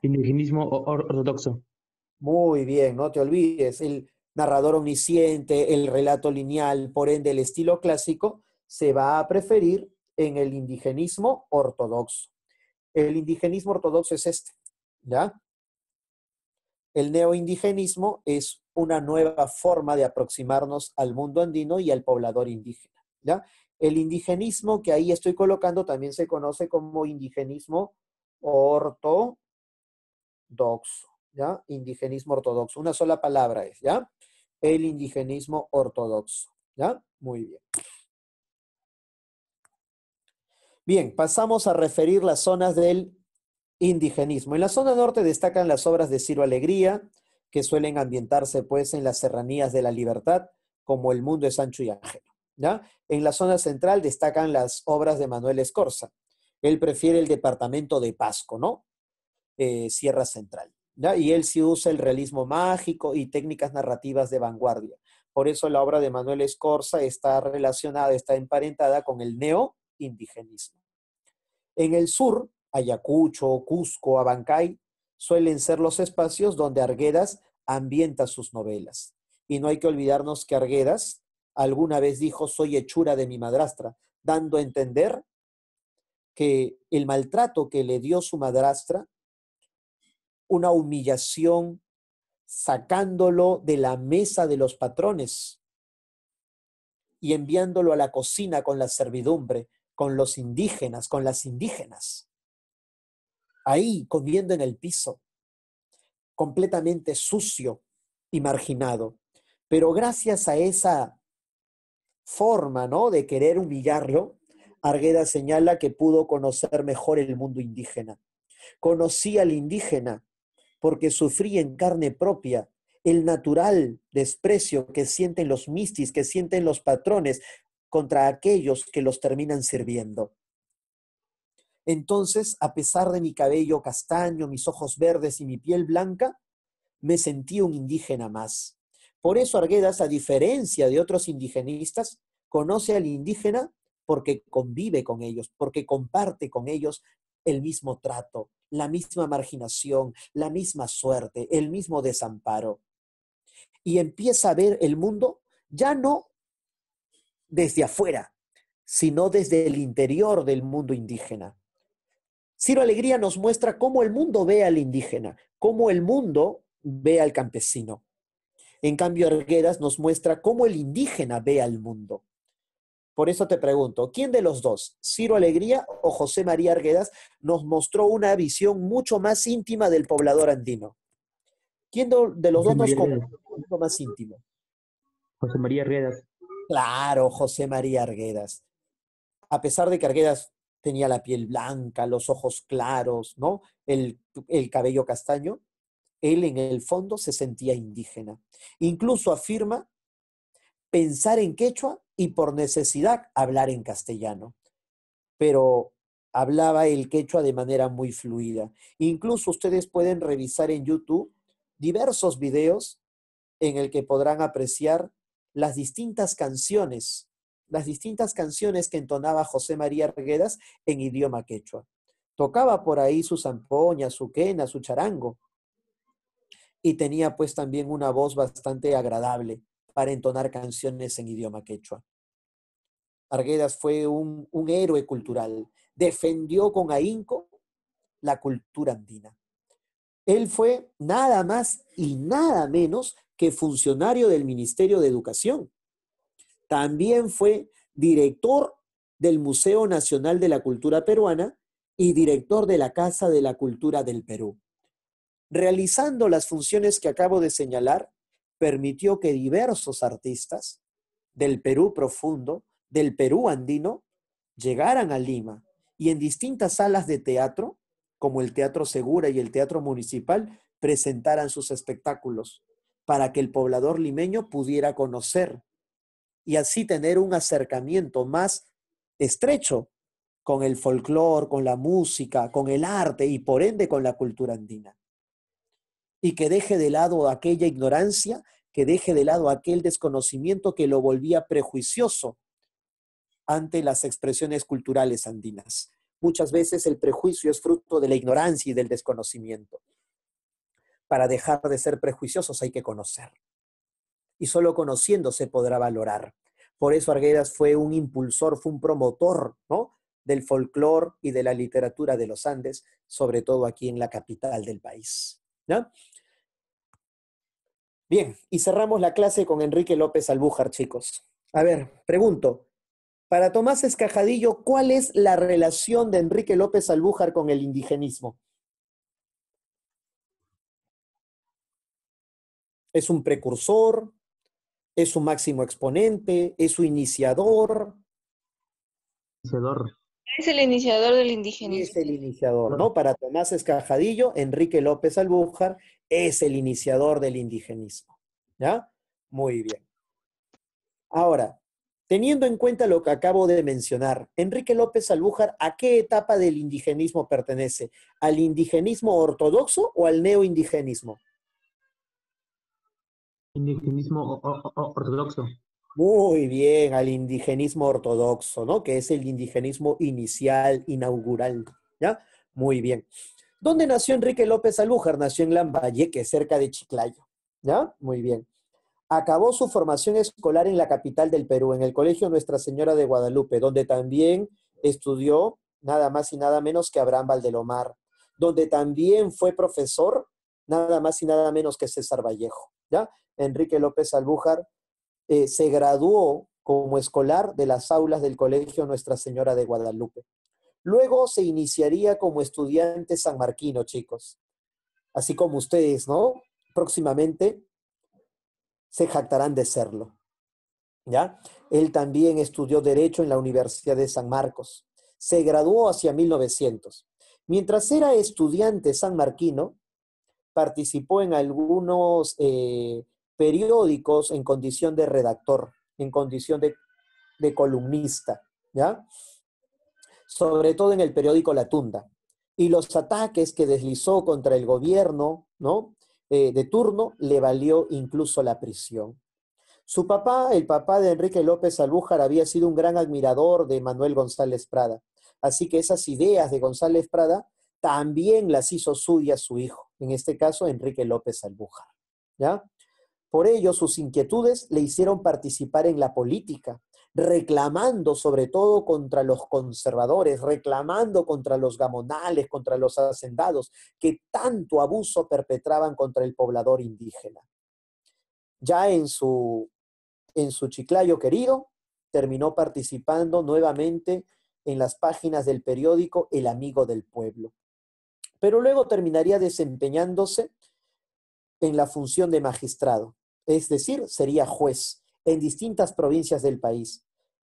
Indigenismo ortodoxo. Muy bien, no te olvides, el narrador omnisciente, el relato lineal, por ende el estilo clásico, se va a preferir en el indigenismo ortodoxo. El indigenismo ortodoxo es este, ¿ya? El neoindigenismo es una nueva forma de aproximarnos al mundo andino y al poblador indígena, ¿ya? El indigenismo que ahí estoy colocando también se conoce como indigenismo ortodoxo, ¿ya? Indigenismo ortodoxo, una sola palabra es, ¿ya? El indigenismo ortodoxo, ¿ya? Muy bien. Bien, pasamos a referir las zonas del indigenismo. En la zona norte destacan las obras de Ciro Alegría, que suelen ambientarse pues en las serranías de la libertad, como El mundo de Sancho y ángel. ¿ya? En la zona central destacan las obras de Manuel Escorza. Él prefiere el departamento de Pasco, ¿no? Eh, Sierra Central. Y él sí usa el realismo mágico y técnicas narrativas de vanguardia. Por eso la obra de Manuel Escorza está relacionada, está emparentada con el neo indigenismo. En el sur, Ayacucho, Cusco, Abancay, suelen ser los espacios donde Arguedas ambienta sus novelas. Y no hay que olvidarnos que Arguedas alguna vez dijo, soy hechura de mi madrastra, dando a entender que el maltrato que le dio su madrastra, una humillación, sacándolo de la mesa de los patrones y enviándolo a la cocina con la servidumbre, con los indígenas, con las indígenas. Ahí, comiendo en el piso, completamente sucio y marginado. Pero gracias a esa forma, ¿no? De querer humillarlo, Argueda señala que pudo conocer mejor el mundo indígena. Conocí al indígena porque sufrí en carne propia el natural desprecio que sienten los mistis, que sienten los patrones, contra aquellos que los terminan sirviendo. Entonces, a pesar de mi cabello castaño, mis ojos verdes y mi piel blanca, me sentí un indígena más. Por eso Arguedas, a diferencia de otros indigenistas, conoce al indígena porque convive con ellos, porque comparte con ellos el mismo trato, la misma marginación, la misma suerte, el mismo desamparo. Y empieza a ver el mundo ya no desde afuera, sino desde el interior del mundo indígena. Ciro Alegría nos muestra cómo el mundo ve al indígena, cómo el mundo ve al campesino. En cambio, Arguedas nos muestra cómo el indígena ve al mundo. Por eso te pregunto, ¿quién de los dos, Ciro Alegría o José María Arguedas, nos mostró una visión mucho más íntima del poblador andino? ¿Quién de los dos nos más íntimo? José María Arguedas. Claro, José María Arguedas. A pesar de que Arguedas tenía la piel blanca, los ojos claros, ¿no? El, el cabello castaño, él en el fondo se sentía indígena. Incluso afirma pensar en quechua y por necesidad hablar en castellano. Pero hablaba el quechua de manera muy fluida. Incluso ustedes pueden revisar en YouTube diversos videos en el que podrán apreciar las distintas canciones, las distintas canciones que entonaba José María Arguedas en idioma quechua. Tocaba por ahí su zampoña, su quena, su charango. Y tenía pues también una voz bastante agradable para entonar canciones en idioma quechua. Arguedas fue un, un héroe cultural. Defendió con ahínco la cultura andina. Él fue nada más y nada menos que funcionario del Ministerio de Educación. También fue director del Museo Nacional de la Cultura Peruana y director de la Casa de la Cultura del Perú. Realizando las funciones que acabo de señalar, permitió que diversos artistas del Perú profundo, del Perú andino, llegaran a Lima y en distintas salas de teatro, como el Teatro Segura y el Teatro Municipal, presentaran sus espectáculos para que el poblador limeño pudiera conocer y así tener un acercamiento más estrecho con el folclore, con la música, con el arte y por ende con la cultura andina. Y que deje de lado aquella ignorancia, que deje de lado aquel desconocimiento que lo volvía prejuicioso ante las expresiones culturales andinas. Muchas veces el prejuicio es fruto de la ignorancia y del desconocimiento para dejar de ser prejuiciosos hay que conocer. Y solo conociendo se podrá valorar. Por eso Arguedas fue un impulsor, fue un promotor del folclore y de la literatura de los Andes, sobre todo aquí en la capital del país. Bien, y cerramos la clase con Enrique López Albújar, chicos. A ver, pregunto, para Tomás Escajadillo, ¿cuál es la relación de Enrique López Albújar con el indigenismo? es un precursor, es su máximo exponente, es su iniciador. Es el iniciador del indigenismo. Es el iniciador, ¿no? Para Tomás Escajadillo, Enrique López Albújar es el iniciador del indigenismo. ¿Ya? Muy bien. Ahora, teniendo en cuenta lo que acabo de mencionar, Enrique López Albújar, ¿a qué etapa del indigenismo pertenece? ¿Al indigenismo ortodoxo o al neoindigenismo? indigenismo ortodoxo. Muy bien, al indigenismo ortodoxo, ¿no? Que es el indigenismo inicial, inaugural, ¿ya? Muy bien. ¿Dónde nació Enrique López Alújar? Nació en Lambayeque, cerca de Chiclayo, ¿ya? Muy bien. Acabó su formación escolar en la capital del Perú, en el Colegio Nuestra Señora de Guadalupe, donde también estudió nada más y nada menos que Abraham Valdelomar, donde también fue profesor nada más y nada menos que César Vallejo, ¿ya? Enrique López Albújar, eh, se graduó como escolar de las aulas del Colegio Nuestra Señora de Guadalupe. Luego se iniciaría como estudiante sanmarquino, chicos. Así como ustedes, ¿no? Próximamente se jactarán de serlo. ¿Ya? Él también estudió Derecho en la Universidad de San Marcos. Se graduó hacia 1900. Mientras era estudiante sanmarquino, participó en algunos eh, periódicos en condición de redactor, en condición de, columnista, ¿ya? Sobre todo en el periódico La Tunda. Y los ataques que deslizó contra el gobierno, ¿no? Eh, de turno le valió incluso la prisión. Su papá, el papá de Enrique López Albújar, había sido un gran admirador de Manuel González Prada. Así que esas ideas de González Prada también las hizo suya su hijo, en este caso Enrique López Albújar, ¿Ya? Por ello, sus inquietudes le hicieron participar en la política, reclamando sobre todo contra los conservadores, reclamando contra los gamonales, contra los hacendados, que tanto abuso perpetraban contra el poblador indígena. Ya en su, en su Chiclayo querido, terminó participando nuevamente en las páginas del periódico El Amigo del Pueblo. Pero luego terminaría desempeñándose en la función de magistrado, es decir, sería juez en distintas provincias del país,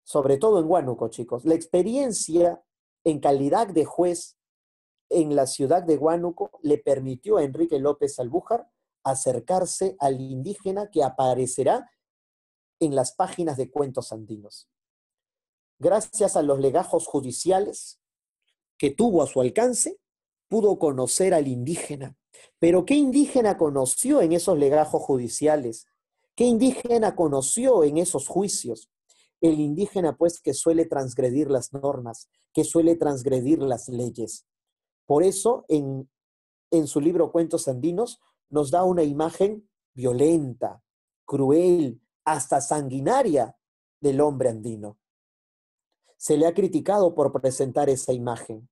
sobre todo en Huánuco, chicos. La experiencia en calidad de juez en la ciudad de Huánuco le permitió a Enrique López Albújar acercarse al indígena que aparecerá en las páginas de cuentos andinos. Gracias a los legajos judiciales que tuvo a su alcance, pudo conocer al indígena pero ¿qué indígena conoció en esos legajos judiciales? ¿Qué indígena conoció en esos juicios? El indígena pues que suele transgredir las normas, que suele transgredir las leyes. Por eso en, en su libro Cuentos Andinos nos da una imagen violenta, cruel, hasta sanguinaria del hombre andino. Se le ha criticado por presentar esa imagen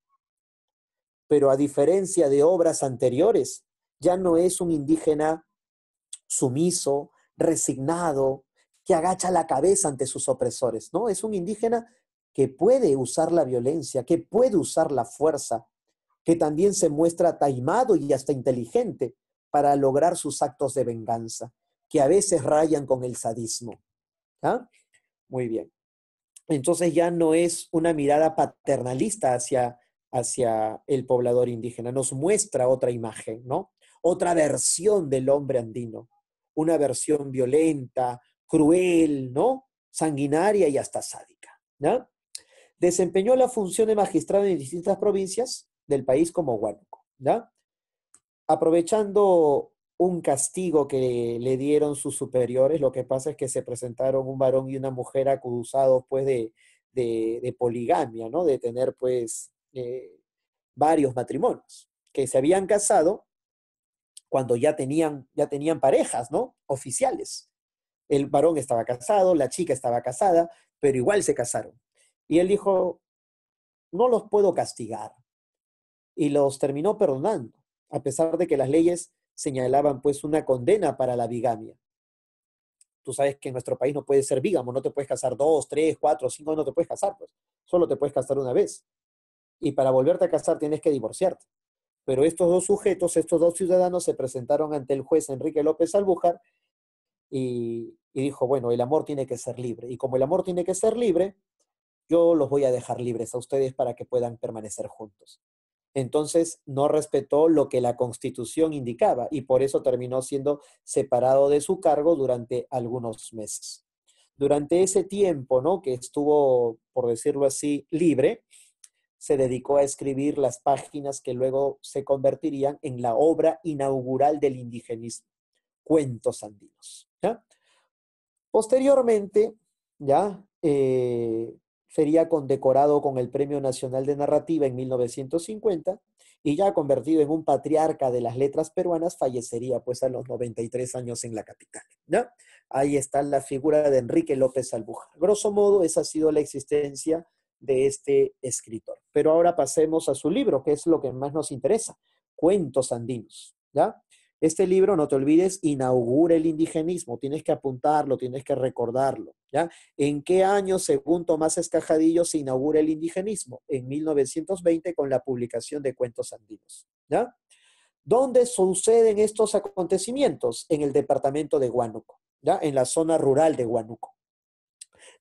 pero a diferencia de obras anteriores, ya no es un indígena sumiso, resignado, que agacha la cabeza ante sus opresores, ¿no? Es un indígena que puede usar la violencia, que puede usar la fuerza, que también se muestra taimado y hasta inteligente para lograr sus actos de venganza, que a veces rayan con el sadismo. ¿ah? Muy bien. Entonces ya no es una mirada paternalista hacia hacia el poblador indígena, nos muestra otra imagen, ¿no? Otra versión del hombre andino, una versión violenta, cruel, ¿no? Sanguinaria y hasta sádica, ¿no? Desempeñó la función de magistrado en distintas provincias del país como Huánuco, ¿no? Aprovechando un castigo que le dieron sus superiores, lo que pasa es que se presentaron un varón y una mujer acusados, pues, de poligamia, ¿no? De tener, pues, eh, varios matrimonios que se habían casado cuando ya tenían, ya tenían parejas, ¿no? Oficiales. El varón estaba casado, la chica estaba casada, pero igual se casaron. Y él dijo, no los puedo castigar. Y los terminó perdonando, a pesar de que las leyes señalaban pues una condena para la bigamia. Tú sabes que en nuestro país no puede ser bigamo no te puedes casar dos, tres, cuatro, cinco, no te puedes casar, pues solo te puedes casar una vez y para volverte a casar tienes que divorciarte. Pero estos dos sujetos, estos dos ciudadanos se presentaron ante el juez Enrique López Albújar y, y dijo, bueno, el amor tiene que ser libre. Y como el amor tiene que ser libre, yo los voy a dejar libres a ustedes para que puedan permanecer juntos. Entonces no respetó lo que la constitución indicaba y por eso terminó siendo separado de su cargo durante algunos meses. Durante ese tiempo, ¿no? Que estuvo, por decirlo así, libre, se dedicó a escribir las páginas que luego se convertirían en la obra inaugural del indigenismo, Cuentos Andinos. Posteriormente, ya eh, sería condecorado con el Premio Nacional de Narrativa en 1950 y ya convertido en un patriarca de las letras peruanas, fallecería pues a los 93 años en la capital. Ahí está la figura de Enrique López Albuja. Grosso modo, esa ha sido la existencia de este escritor. Pero ahora pasemos a su libro, que es lo que más nos interesa, Cuentos Andinos. ¿ya? Este libro, no te olvides, inaugura el indigenismo. Tienes que apuntarlo, tienes que recordarlo. ¿ya? ¿En qué año, según Tomás Escajadillo, se inaugura el indigenismo? En 1920 con la publicación de Cuentos Andinos. ¿ya? ¿Dónde suceden estos acontecimientos? En el departamento de Huánuco, ¿ya? en la zona rural de Huánuco.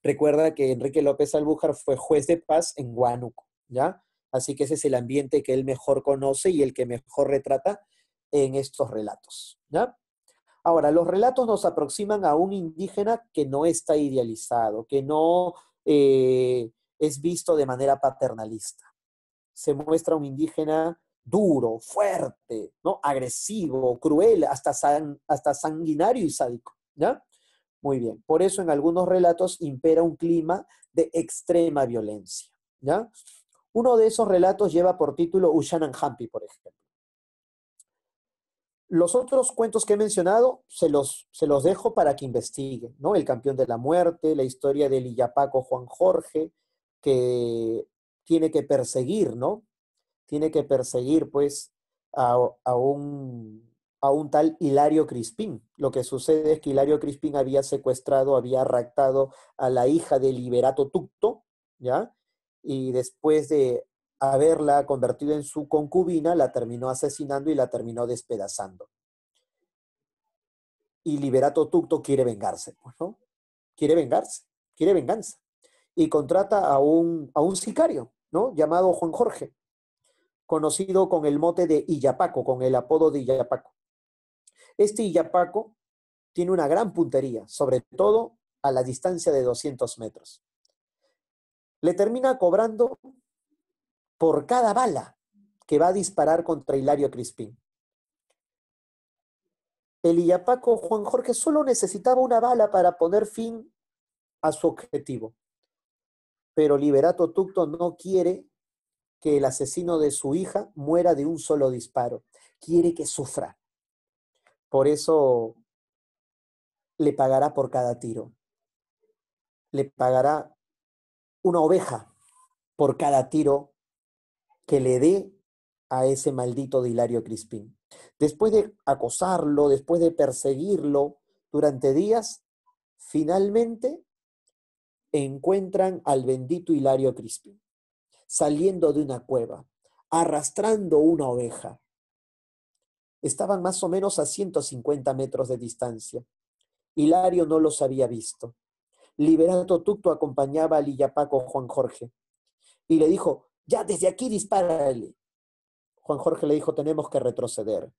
Recuerda que Enrique López Albújar fue juez de paz en Huánuco, ¿ya? Así que ese es el ambiente que él mejor conoce y el que mejor retrata en estos relatos, ¿ya? Ahora, los relatos nos aproximan a un indígena que no está idealizado, que no eh, es visto de manera paternalista. Se muestra un indígena duro, fuerte, ¿no? agresivo, cruel, hasta, hasta sanguinario y sádico. ¿ya? Muy bien, por eso en algunos relatos impera un clima de extrema violencia. ¿ya? Uno de esos relatos lleva por título Ushanan Hampi, por ejemplo. Los otros cuentos que he mencionado se los, se los dejo para que investiguen, ¿no? El campeón de la muerte, la historia del Illapaco Juan Jorge, que tiene que perseguir, ¿no? Tiene que perseguir, pues, a un a un tal Hilario Crispín. Lo que sucede es que Hilario Crispín había secuestrado, había raptado a la hija de Liberato Tucto, ¿ya? Y después de haberla convertido en su concubina, la terminó asesinando y la terminó despedazando. Y Liberato Tucto quiere vengarse, pues, ¿no? Quiere vengarse, quiere venganza. Y contrata a un, a un sicario, ¿no? Llamado Juan Jorge, conocido con el mote de Illapaco, con el apodo de Illapaco. Este Iyapaco tiene una gran puntería, sobre todo a la distancia de 200 metros. Le termina cobrando por cada bala que va a disparar contra Hilario Crispín. El Iyapaco Juan Jorge solo necesitaba una bala para poner fin a su objetivo. Pero Liberato Tucto no quiere que el asesino de su hija muera de un solo disparo. Quiere que sufra. Por eso le pagará por cada tiro. Le pagará una oveja por cada tiro que le dé a ese maldito de Hilario Crispín. Después de acosarlo, después de perseguirlo durante días, finalmente encuentran al bendito Hilario Crispín saliendo de una cueva, arrastrando una oveja estaban más o menos a 150 metros de distancia. Hilario no los había visto. Liberato Tucto acompañaba al Lillapaco Juan Jorge y le dijo, ya desde aquí dispárale. Juan Jorge le dijo, tenemos que retroceder.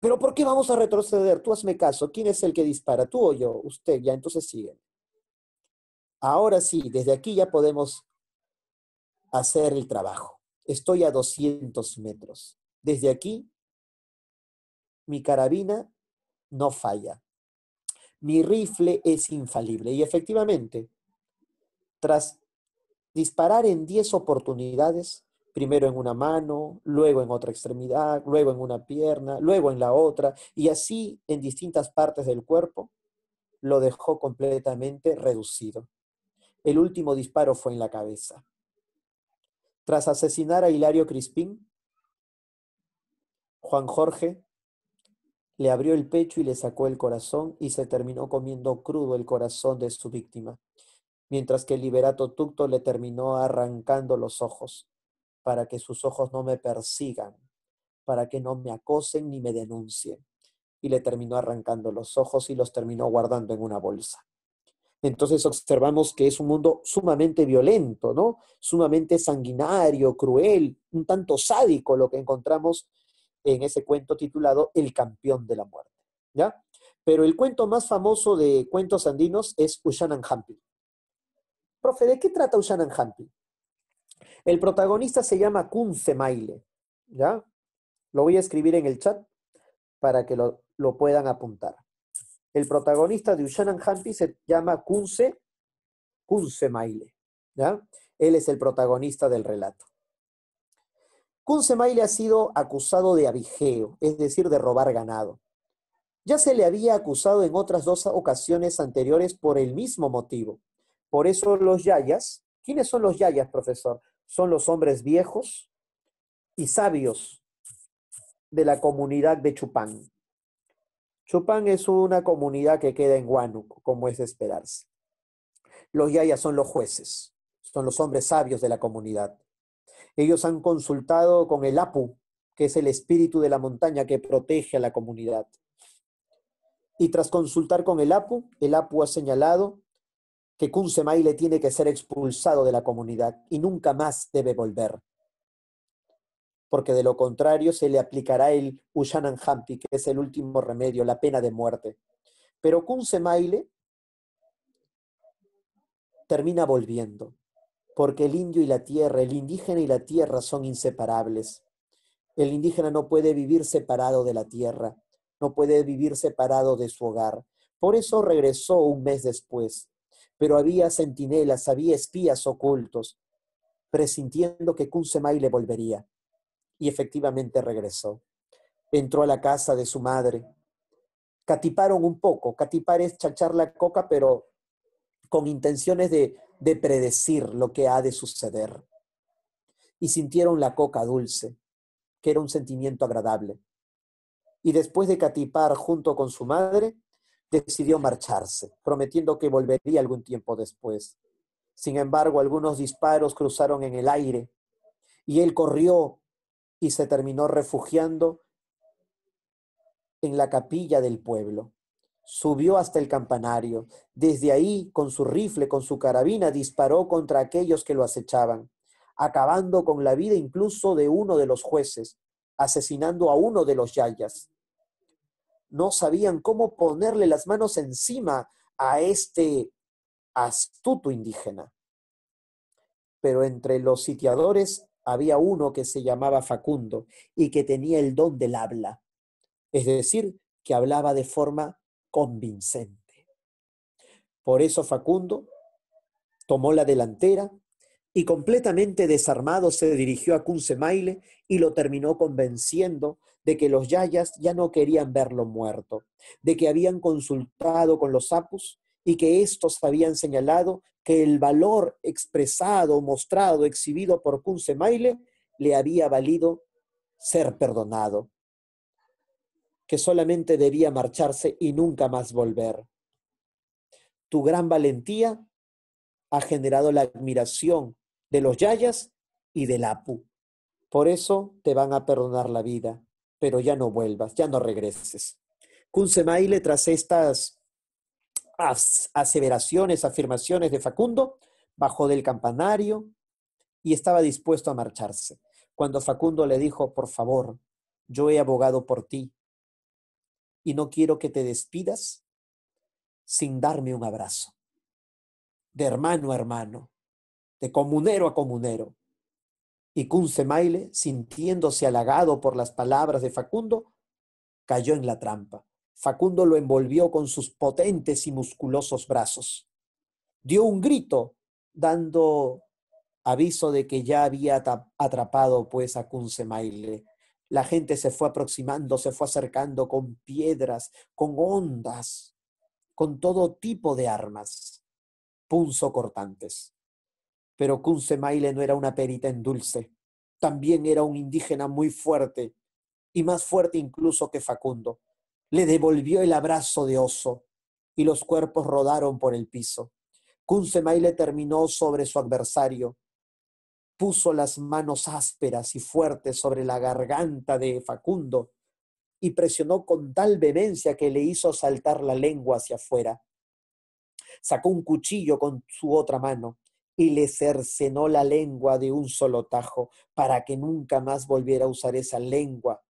Pero ¿por qué vamos a retroceder? Tú hazme caso. ¿Quién es el que dispara? ¿Tú o yo? Usted, ya, entonces sigue. Ahora sí, desde aquí ya podemos hacer el trabajo. Estoy a 200 metros. Desde aquí mi carabina no falla. Mi rifle es infalible. Y efectivamente, tras disparar en 10 oportunidades, primero en una mano, luego en otra extremidad, luego en una pierna, luego en la otra, y así en distintas partes del cuerpo, lo dejó completamente reducido. El último disparo fue en la cabeza. Tras asesinar a Hilario Crispín, Juan Jorge le abrió el pecho y le sacó el corazón y se terminó comiendo crudo el corazón de su víctima, mientras que el liberato Tucto le terminó arrancando los ojos, para que sus ojos no me persigan, para que no me acosen ni me denuncien, y le terminó arrancando los ojos y los terminó guardando en una bolsa. Entonces observamos que es un mundo sumamente violento, ¿no? Sumamente sanguinario, cruel, un tanto sádico lo que encontramos en ese cuento titulado El campeón de la muerte. ¿Ya? Pero el cuento más famoso de cuentos andinos es Ushanan Hampi. Profe, ¿de qué trata Ushanan Hampi? El protagonista se llama Kunse Maile. ¿Ya? Lo voy a escribir en el chat para que lo, puedan apuntar. El protagonista de Ushanan Hampi se llama Kunse Maile. ¿Ya? Él es el protagonista del relato le ha sido acusado de abigeo, es decir, de robar ganado. Ya se le había acusado en otras dos ocasiones anteriores por el mismo motivo. Por eso los yayas, ¿quiénes son los yayas, profesor? Son los hombres viejos y sabios de la comunidad de Chupán. Chupán es una comunidad que queda en Huánuco, como es de esperarse. Los yayas son los jueces, son los hombres sabios de la comunidad. Ellos han consultado con el APU, que es el espíritu de la montaña que protege a la comunidad. Y tras consultar con el APU, el APU ha señalado que Kunse tiene que ser expulsado de la comunidad y nunca más debe volver. Porque de lo contrario se le aplicará el Ushanan Hampi, que es el último remedio, la pena de muerte. Pero Kunse termina volviendo porque el indio y la tierra, el indígena y la tierra son inseparables. El indígena no puede vivir separado de la tierra, no puede vivir separado de su hogar. Por eso regresó un mes después. Pero había centinelas, había espías ocultos, presintiendo que Kunsemai le volvería. Y efectivamente regresó. Entró a la casa de su madre. Catiparon un poco. Catipar es chachar la coca, pero con intenciones de de predecir lo que ha de suceder. Y sintieron la coca dulce, que era un sentimiento agradable. Y después de catipar junto con su madre, decidió marcharse, prometiendo que volvería algún tiempo después. Sin embargo, algunos disparos cruzaron en el aire y él corrió y se terminó refugiando en la capilla del pueblo subió hasta el campanario. Desde ahí, con su rifle, con su carabina, disparó contra aquellos que lo acechaban, acabando con la vida incluso de uno de los jueces, asesinando a uno de los yayas. No sabían cómo ponerle las manos encima a este astuto indígena. Pero entre los sitiadores había uno que se llamaba Facundo y que tenía el don del habla, es decir, que hablaba de forma convincente. Por eso Facundo tomó la delantera y completamente desarmado se dirigió a Cuncemaile y lo terminó convenciendo de que los yayas ya no querían verlo muerto, de que habían consultado con los sapus y que estos habían señalado que el valor expresado, mostrado, exhibido por Kunsemaile le había valido ser perdonado que solamente debía marcharse y nunca más volver. Tu gran valentía ha generado la admiración de los yayas y del apu. Por eso te van a perdonar la vida, pero ya no vuelvas, ya no regreses. Kunsemaile, tras estas aseveraciones, afirmaciones de Facundo, bajó del campanario y estaba dispuesto a marcharse. Cuando Facundo le dijo, por favor, yo he abogado por ti, y no quiero que te despidas sin darme un abrazo. De hermano a hermano, de comunero a comunero. Y Maile, sintiéndose halagado por las palabras de Facundo, cayó en la trampa. Facundo lo envolvió con sus potentes y musculosos brazos. Dio un grito, dando aviso de que ya había atrapado pues a Maile. La gente se fue aproximando, se fue acercando con piedras, con ondas, con todo tipo de armas, punzo cortantes. Pero Kunsemaile no era una perita en dulce, también era un indígena muy fuerte, y más fuerte incluso que Facundo. Le devolvió el abrazo de oso, y los cuerpos rodaron por el piso. Kunze terminó sobre su adversario, puso las manos ásperas y fuertes sobre la garganta de Facundo y presionó con tal vehemencia que le hizo saltar la lengua hacia afuera. Sacó un cuchillo con su otra mano y le cercenó la lengua de un solo tajo para que nunca más volviera a usar esa lengua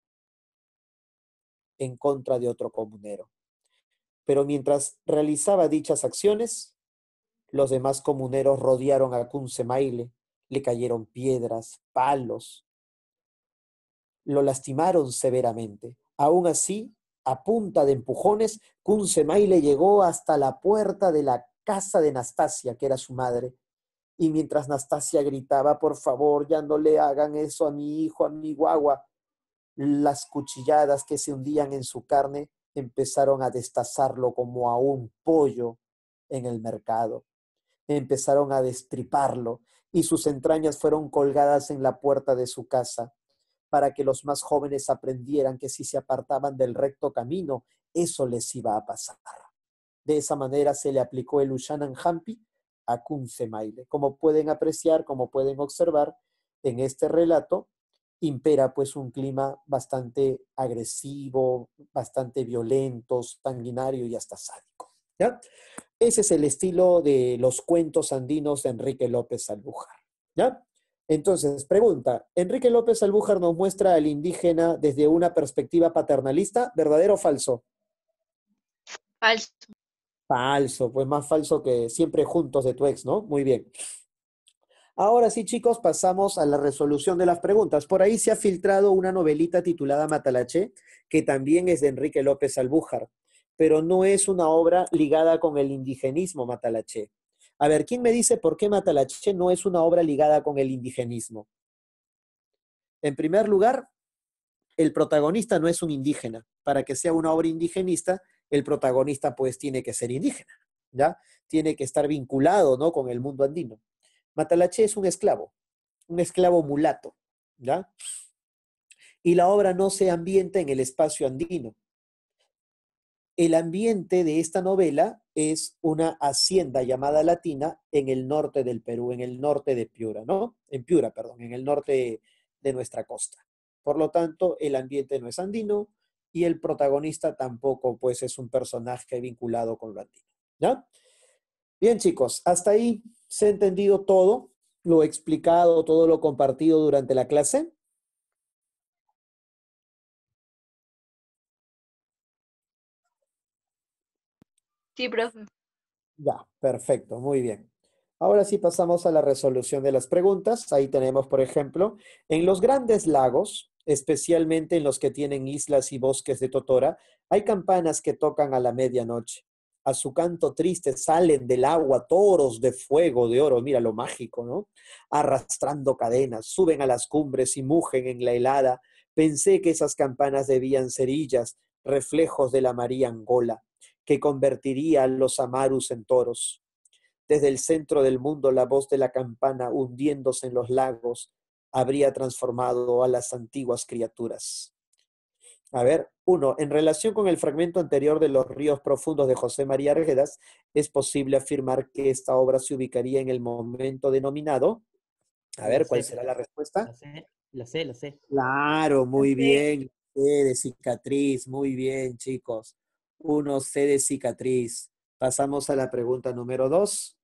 en contra de otro comunero. Pero mientras realizaba dichas acciones, los demás comuneros rodearon a Cuncemaile le cayeron piedras, palos, lo lastimaron severamente. Aún así, a punta de empujones, Semay le llegó hasta la puerta de la casa de Nastasia, que era su madre. Y mientras Nastasia gritaba, por favor, ya no le hagan eso a mi hijo, a mi guagua, las cuchilladas que se hundían en su carne empezaron a destazarlo como a un pollo en el mercado. Empezaron a destriparlo, y sus entrañas fueron colgadas en la puerta de su casa, para que los más jóvenes aprendieran que si se apartaban del recto camino, eso les iba a pasar. De esa manera se le aplicó el Ushanan Hampi a Maile. Como pueden apreciar, como pueden observar, en este relato impera pues un clima bastante agresivo, bastante violento, sanguinario y hasta sádico. Ese es el estilo de los cuentos andinos de Enrique López Albújar, ¿Ya? Entonces, pregunta, ¿Enrique López Albújar nos muestra al indígena desde una perspectiva paternalista, verdadero o falso? Falso. Falso, pues más falso que siempre juntos de tu ex, ¿no? Muy bien. Ahora sí, chicos, pasamos a la resolución de las preguntas. Por ahí se ha filtrado una novelita titulada Matalache, que también es de Enrique López Albújar pero no es una obra ligada con el indigenismo matalache A ver, ¿quién me dice por qué matalache no es una obra ligada con el indigenismo? En primer lugar, el protagonista no es un indígena. Para que sea una obra indigenista, el protagonista pues tiene que ser indígena, ¿ya? Tiene que estar vinculado, ¿no? Con el mundo andino. matalache es un esclavo, un esclavo mulato, ¿ya? Y la obra no se ambienta en el espacio andino, el ambiente de esta novela es una hacienda llamada Latina en el norte del Perú, en el norte de Piura, ¿no? En Piura, perdón, en el norte de nuestra costa. Por lo tanto, el ambiente no es andino y el protagonista tampoco, pues, es un personaje vinculado con lo andino, ¿ya? Bien, chicos, hasta ahí se ha entendido todo, lo explicado, todo lo compartido durante la clase. Sí, Ya, perfecto, muy bien. Ahora sí pasamos a la resolución de las preguntas. Ahí tenemos, por ejemplo, en los grandes lagos, especialmente en los que tienen islas y bosques de totora, hay campanas que tocan a la medianoche. A su canto triste salen del agua toros de fuego, de oro, mira lo mágico, ¿no? Arrastrando cadenas, suben a las cumbres y mugen en la helada. Pensé que esas campanas debían ser reflejos de la María Angola que convertiría a los amarus en toros. Desde el centro del mundo la voz de la campana hundiéndose en los lagos habría transformado a las antiguas criaturas. A ver, uno, en relación con el fragmento anterior de Los ríos profundos de José María Arguedas, es posible afirmar que esta obra se ubicaría en el momento denominado. A ver, ¿cuál será la respuesta? La sé, la sé. Claro, muy bien. De cicatriz, muy bien, chicos. Uno, C de cicatriz. Pasamos a la pregunta número dos.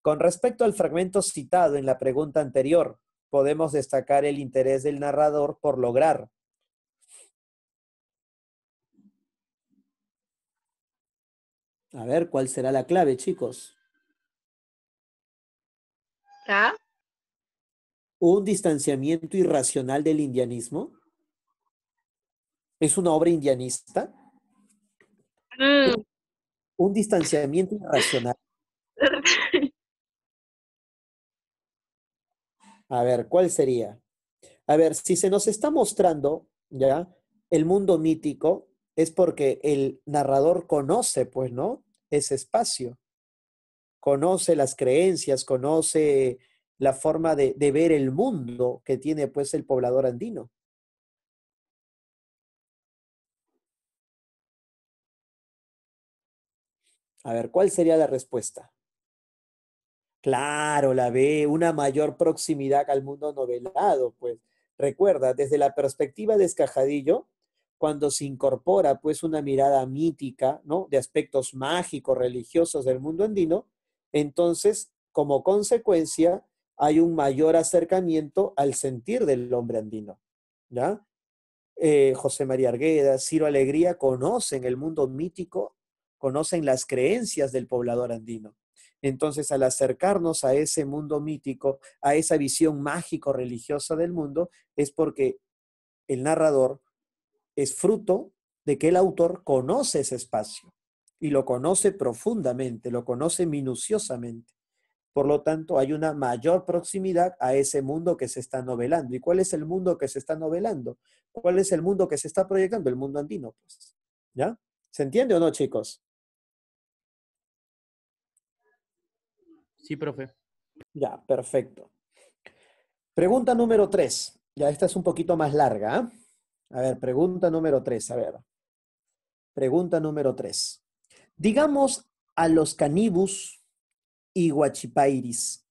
Con respecto al fragmento citado en la pregunta anterior, podemos destacar el interés del narrador por lograr A ver, ¿cuál será la clave, chicos? ¿Un distanciamiento irracional del indianismo? ¿Es una obra indianista? Mm. Un distanciamiento irracional. A ver, ¿cuál sería? A ver, si se nos está mostrando, ¿ya? El mundo mítico es porque el narrador conoce, pues, ¿no? Ese espacio. Conoce las creencias, conoce la forma de ver el mundo que tiene, pues, el poblador andino. A ver, ¿cuál sería la respuesta? Claro, la B, una mayor proximidad al mundo novelado, pues. Recuerda, desde la perspectiva de Escajadillo, cuando se incorpora pues una mirada mítica, ¿no? De aspectos mágicos, religiosos del mundo andino, entonces, como consecuencia, hay un mayor acercamiento al sentir del hombre andino, ¿ya? Eh, José María Argueda, Ciro Alegría conocen el mundo mítico conocen las creencias del poblador andino. Entonces, al acercarnos a ese mundo mítico, a esa visión mágico-religiosa del mundo, es porque el narrador es fruto de que el autor conoce ese espacio y lo conoce profundamente, lo conoce minuciosamente. Por lo tanto, hay una mayor proximidad a ese mundo que se está novelando. ¿Y cuál es el mundo que se está novelando? ¿Cuál es el mundo que se está proyectando? El mundo andino, pues. ¿Ya? ¿Se entiende o no, chicos? Sí, profe. Ya, perfecto. Pregunta número tres. Ya esta es un poquito más larga. ¿ah? A ver, pregunta número tres. A ver. Pregunta número tres. Digamos a los canibus y guachipairis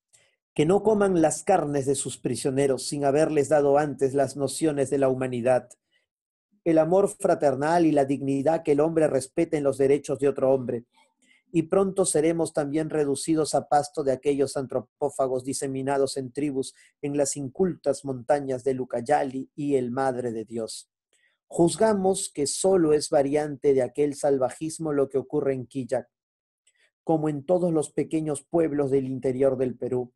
que no coman las carnes de sus prisioneros sin haberles dado antes las nociones de la humanidad, el amor fraternal y la dignidad que el hombre respete en los derechos de otro hombre y pronto seremos también reducidos a pasto de aquellos antropófagos diseminados en tribus en las incultas montañas de Lucayali y el Madre de Dios. Juzgamos que solo es variante de aquel salvajismo lo que ocurre en Quillac, como en todos los pequeños pueblos del interior del Perú,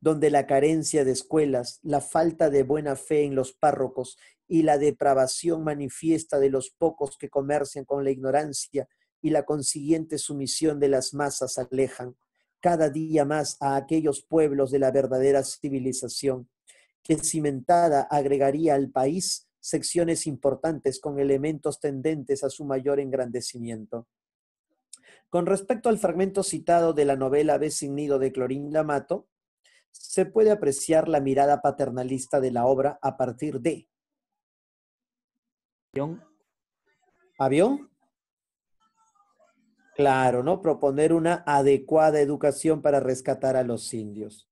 donde la carencia de escuelas, la falta de buena fe en los párrocos y la depravación manifiesta de los pocos que comercian con la ignorancia y la consiguiente sumisión de las masas alejan cada día más a aquellos pueblos de la verdadera civilización, que cimentada agregaría al país secciones importantes con elementos tendentes a su mayor engrandecimiento. Con respecto al fragmento citado de la novela B de Clorín Lamato, se puede apreciar la mirada paternalista de la obra a partir de avión, Claro, ¿no? Proponer una adecuada educación para rescatar a los indios.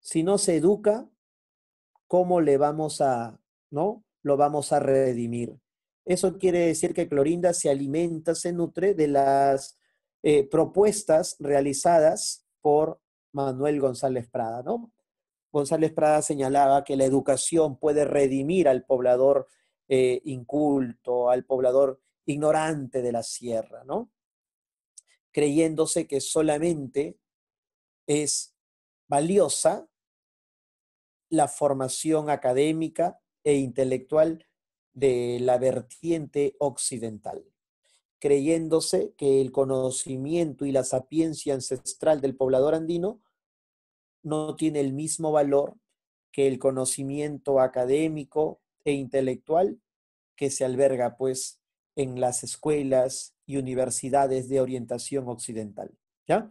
Si no se educa, ¿cómo le vamos a, ¿no? Lo vamos a redimir. Eso quiere decir que Clorinda se alimenta, se nutre de las eh, propuestas realizadas por Manuel González Prada, ¿no? González Prada señalaba que la educación puede redimir al poblador eh, inculto, al poblador ignorante de la sierra, ¿no? creyéndose que solamente es valiosa la formación académica e intelectual de la vertiente occidental, creyéndose que el conocimiento y la sapiencia ancestral del poblador andino no tiene el mismo valor que el conocimiento académico e intelectual que se alberga pues en las escuelas, universidades de orientación occidental. ¿ya?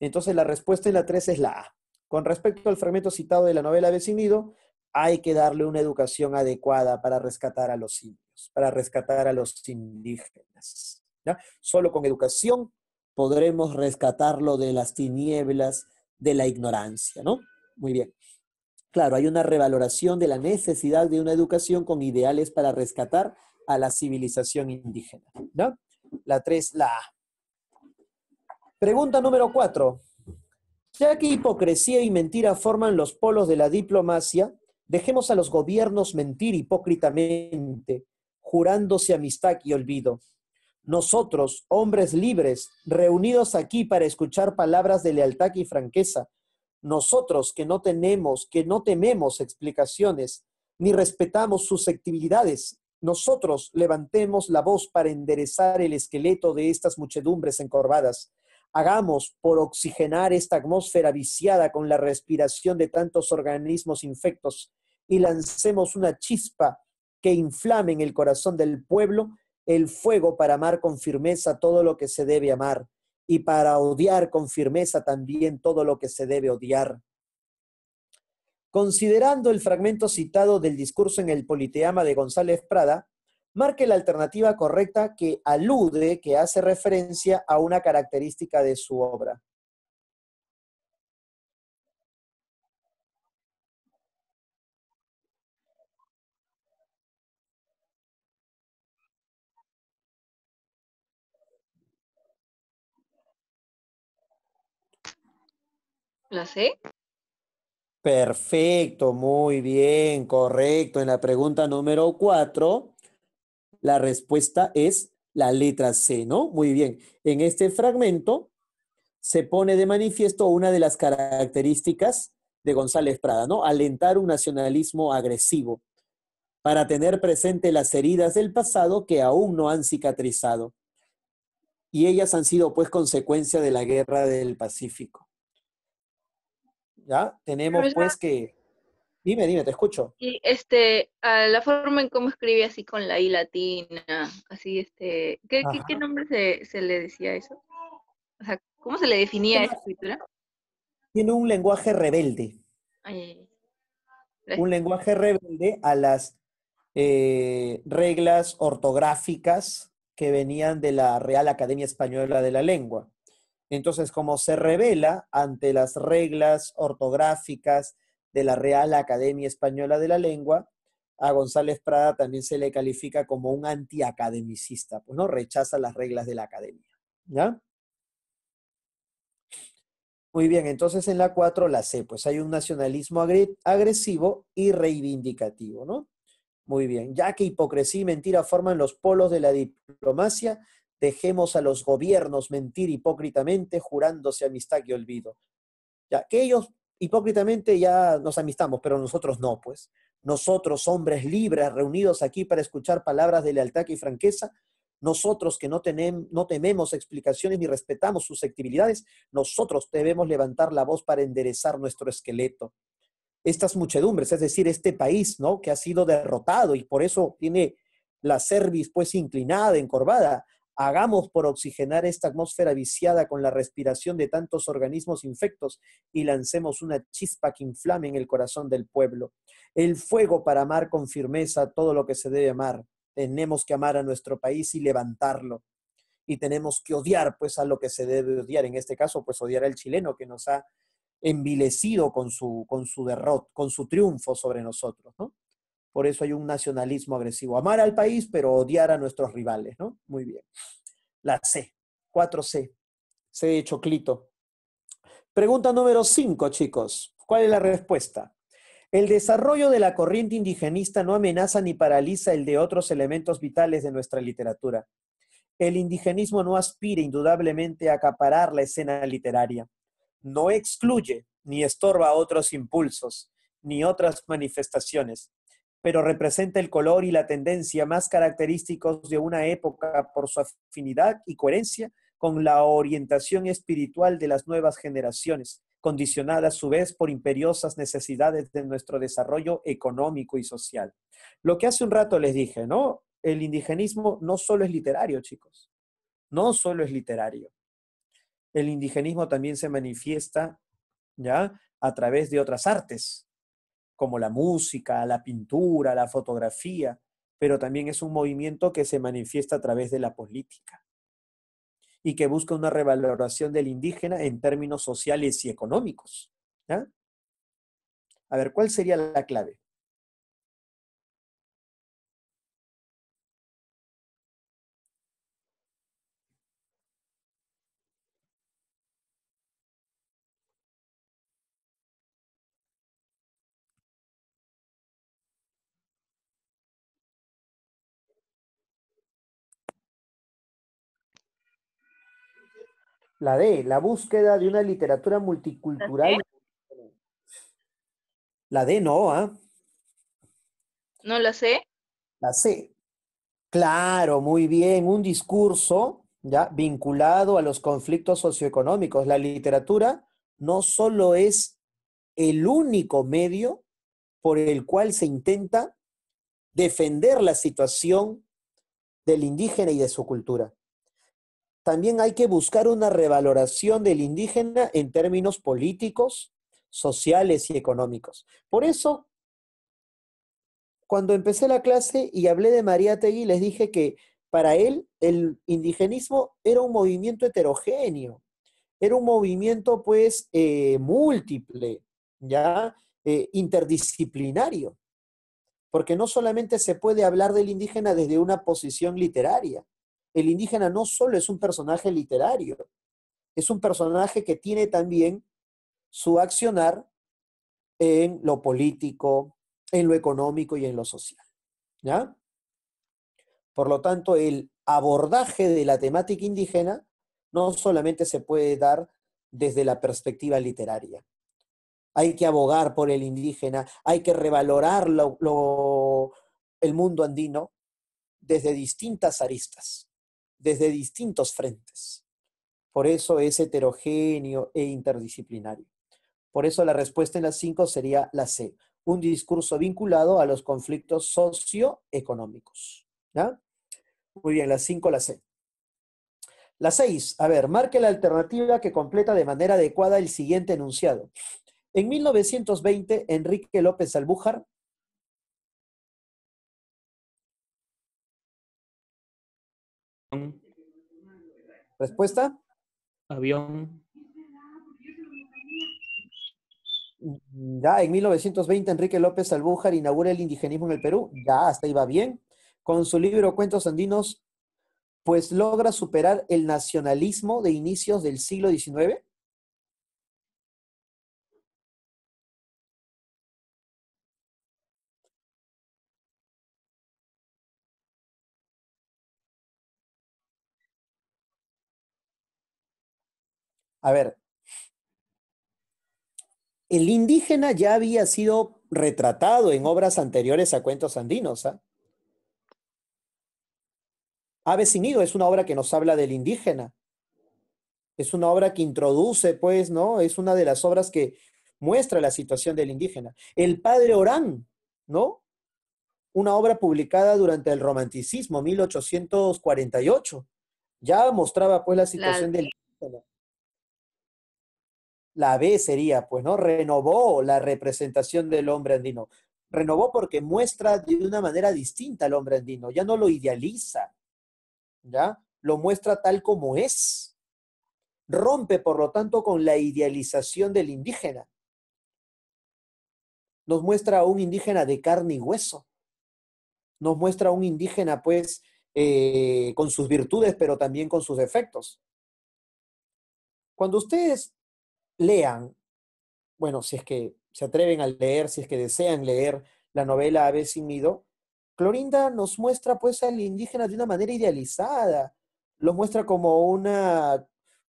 Entonces la respuesta en la 3 es la A. Con respecto al fragmento citado de la novela de hay que darle una educación adecuada para rescatar a los indios, para rescatar a los indígenas. ¿ya? Solo con educación podremos rescatarlo de las tinieblas, de la ignorancia, ¿no? Muy bien. Claro, hay una revaloración de la necesidad de una educación con ideales para rescatar a la civilización indígena, ¿no? La 3, la A. Pregunta número 4. Ya que hipocresía y mentira forman los polos de la diplomacia, dejemos a los gobiernos mentir hipócritamente, jurándose amistad y olvido. Nosotros, hombres libres, reunidos aquí para escuchar palabras de lealtad y franqueza, nosotros que no tenemos, que no tememos explicaciones, ni respetamos susceptibilidades, nosotros levantemos la voz para enderezar el esqueleto de estas muchedumbres encorvadas. Hagamos por oxigenar esta atmósfera viciada con la respiración de tantos organismos infectos y lancemos una chispa que inflame en el corazón del pueblo el fuego para amar con firmeza todo lo que se debe amar y para odiar con firmeza también todo lo que se debe odiar. Considerando el fragmento citado del discurso en el Politeama de González Prada, marque la alternativa correcta que alude, que hace referencia a una característica de su obra. ¿La Perfecto, muy bien, correcto. En la pregunta número cuatro, la respuesta es la letra C, ¿no? Muy bien. En este fragmento se pone de manifiesto una de las características de González Prada, ¿no? Alentar un nacionalismo agresivo para tener presente las heridas del pasado que aún no han cicatrizado. Y ellas han sido pues consecuencia de la guerra del Pacífico. ¿ya? Tenemos pues que... Dime, dime, te escucho. Y este, a la forma en cómo escribe así con la I latina, así este, ¿qué, nombre se, le decía eso? O sea, ¿cómo se le definía esa escritura? Tiene un lenguaje rebelde. un lenguaje rebelde a las eh, reglas ortográficas que venían de la Real Academia Española de la Lengua. Entonces, como se revela ante las reglas ortográficas de la Real Academia Española de la Lengua, a González Prada también se le califica como un antiacademicista, pues no rechaza las reglas de la academia. ¿Ya? Muy bien, entonces en la 4 la C, pues hay un nacionalismo agresivo y reivindicativo, ¿no? Muy bien, ya que hipocresía y mentira forman los polos de la diplomacia, Dejemos a los gobiernos mentir hipócritamente, jurándose amistad y olvido. Ya, que ellos hipócritamente ya nos amistamos, pero nosotros no, pues. Nosotros, hombres libres, reunidos aquí para escuchar palabras de lealtad y franqueza, nosotros que no, tememos explicaciones ni respetamos susceptibilidades, nosotros debemos levantar la voz para enderezar nuestro esqueleto. Estas muchedumbres, es decir, este país, ¿no? Que ha sido derrotado y por eso tiene la cerviz pues inclinada, encorvada, hagamos por oxigenar esta atmósfera viciada con la respiración de tantos organismos infectos y lancemos una chispa que inflame en el corazón del pueblo. El fuego para amar con firmeza todo lo que se debe amar. Tenemos que amar a nuestro país y levantarlo. Y tenemos que odiar pues a lo que se debe odiar, en este caso pues odiar al chileno que nos ha envilecido con su, con su derrota, con su triunfo sobre nosotros, ¿no? Por eso hay un nacionalismo agresivo. Amar al país, pero odiar a nuestros rivales, ¿no? Muy bien. La C, 4C, C de Choclito. Pregunta número 5, chicos. ¿Cuál es la respuesta? El desarrollo de la corriente indigenista no amenaza ni paraliza el de otros elementos vitales de nuestra literatura. El indigenismo no aspira indudablemente a acaparar la escena literaria. No excluye ni estorba otros impulsos ni otras manifestaciones pero representa el color y la tendencia más característicos de una época por su afinidad y coherencia con la orientación espiritual de las nuevas generaciones, condicionada a su vez por imperiosas necesidades de nuestro desarrollo económico y social. Lo que hace un rato les dije, ¿no? El indigenismo no solo es literario, chicos, no solo es literario. El indigenismo también se manifiesta, ¿ya? A través de otras artes, como la música, la pintura, la fotografía, pero también es un movimiento que se manifiesta a través de la política y que busca una revaloración del indígena en términos sociales y económicos. A ver, ¿cuál sería la clave? La D, la búsqueda de una literatura multicultural. La D no, ¿ah? ¿No la sé. La C. Claro, muy bien. Un discurso ya vinculado a los conflictos socioeconómicos. La literatura no solo es el único medio por el cual se intenta defender la situación del indígena y de su cultura también hay que buscar una revaloración del indígena en términos políticos, sociales y económicos. Por eso, cuando empecé la clase y hablé de María Tegui, les dije que para él el indigenismo era un movimiento heterogéneo, era un movimiento pues eh, múltiple, ya eh, interdisciplinario, porque no solamente se puede hablar del indígena desde una posición literaria, el indígena no solo es un personaje literario, es un personaje que tiene también su accionar en lo político, en lo económico y en lo social. Por lo tanto, el abordaje de la temática indígena no solamente se puede dar desde la perspectiva literaria. Hay que abogar por el indígena, hay que revalorar el mundo andino desde distintas aristas desde distintos frentes. Por eso es heterogéneo e interdisciplinario. Por eso la respuesta en las cinco sería la C, un discurso vinculado a los conflictos socioeconómicos. Muy bien, las cinco, la C. La seis, a ver, marque la alternativa que completa de manera adecuada el siguiente enunciado. En 1920, Enrique López Albújar ¿Respuesta? Avión. Ya, en 1920 Enrique López Albújar inaugura el indigenismo en el Perú. Ya, hasta iba bien. Con su libro Cuentos Andinos, pues logra superar el nacionalismo de inicios del siglo XIX. A ver, el indígena ya había sido retratado en obras anteriores a cuentos andinos. ¿eh? ¿ah? Aves es una obra que nos habla del indígena. Es una obra que introduce, pues, ¿no? Es una de las obras que muestra la situación del indígena. El padre Orán, ¿no? Una obra publicada durante el romanticismo, 1848. Ya mostraba, pues, la situación del indígena. La B sería, pues, ¿no? Renovó la representación del hombre andino. Renovó porque muestra de una manera distinta al hombre andino. Ya no lo idealiza, ¿ya? Lo muestra tal como es. Rompe, por lo tanto, con la idealización del indígena. Nos muestra a un indígena de carne y hueso. Nos muestra a un indígena, pues, eh, con sus virtudes, pero también con sus defectos. Cuando ustedes lean, bueno, si es que se atreven a leer, si es que desean leer la novela Aves Clorinda nos muestra pues al indígena de una manera idealizada, lo muestra como una,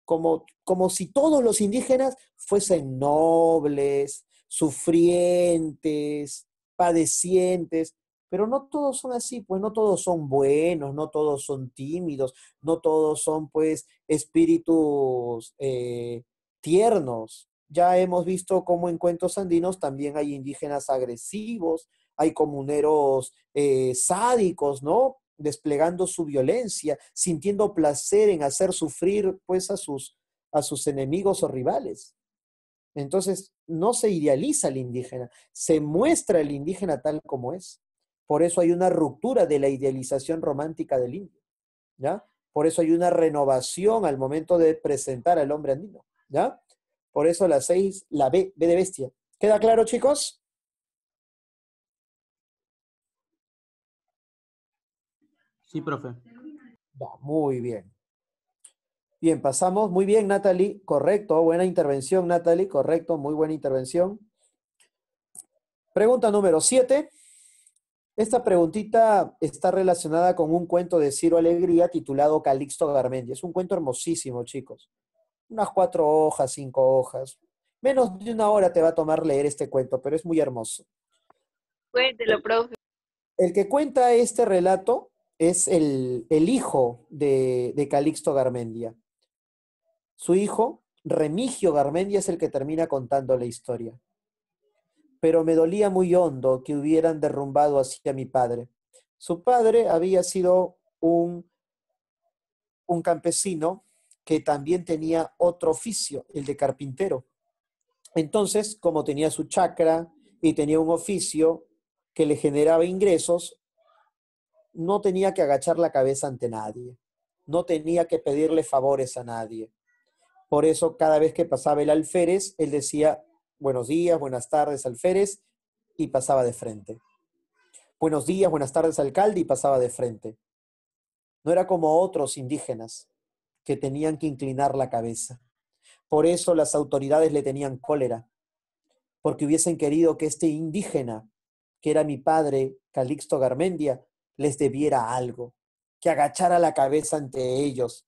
como, como si todos los indígenas fuesen nobles, sufrientes, padecientes, pero no todos son así, pues no todos son buenos, no todos son tímidos, no todos son pues espíritus eh, tiernos. Ya hemos visto cómo en cuentos andinos también hay indígenas agresivos, hay comuneros eh, sádicos, ¿no? Desplegando su violencia, sintiendo placer en hacer sufrir pues a sus, a sus enemigos o rivales. Entonces, no se idealiza el indígena, se muestra el indígena tal como es. Por eso hay una ruptura de la idealización romántica del indio, ¿ya? Por eso hay una renovación al momento de presentar al hombre andino. ¿ya? Por eso la 6, la B, B de bestia. ¿Queda claro, chicos? Sí, profe. Va, muy bien. Bien, pasamos. Muy bien, Natalie. Correcto. Buena intervención, Natalie. Correcto. Muy buena intervención. Pregunta número 7. Esta preguntita está relacionada con un cuento de Ciro Alegría titulado Calixto Garmendi. Es un cuento hermosísimo, chicos unas cuatro hojas, cinco hojas. Menos de una hora te va a tomar leer este cuento, pero es muy hermoso. Cuéntelo, profe. El que cuenta este relato es el, el hijo de, de Calixto Garmendia. Su hijo, Remigio Garmendia, es el que termina contando la historia. Pero me dolía muy hondo que hubieran derrumbado así a mi padre. Su padre había sido un, un campesino que también tenía otro oficio, el de carpintero. Entonces, como tenía su chacra y tenía un oficio que le generaba ingresos, no tenía que agachar la cabeza ante nadie, no tenía que pedirle favores a nadie. Por eso cada vez que pasaba el alférez, él decía, buenos días, buenas tardes, alférez, y pasaba de frente. Buenos días, buenas tardes, alcalde, y pasaba de frente. No era como otros indígenas que tenían que inclinar la cabeza. Por eso las autoridades le tenían cólera, porque hubiesen querido que este indígena, que era mi padre, Calixto Garmendia, les debiera algo, que agachara la cabeza ante ellos,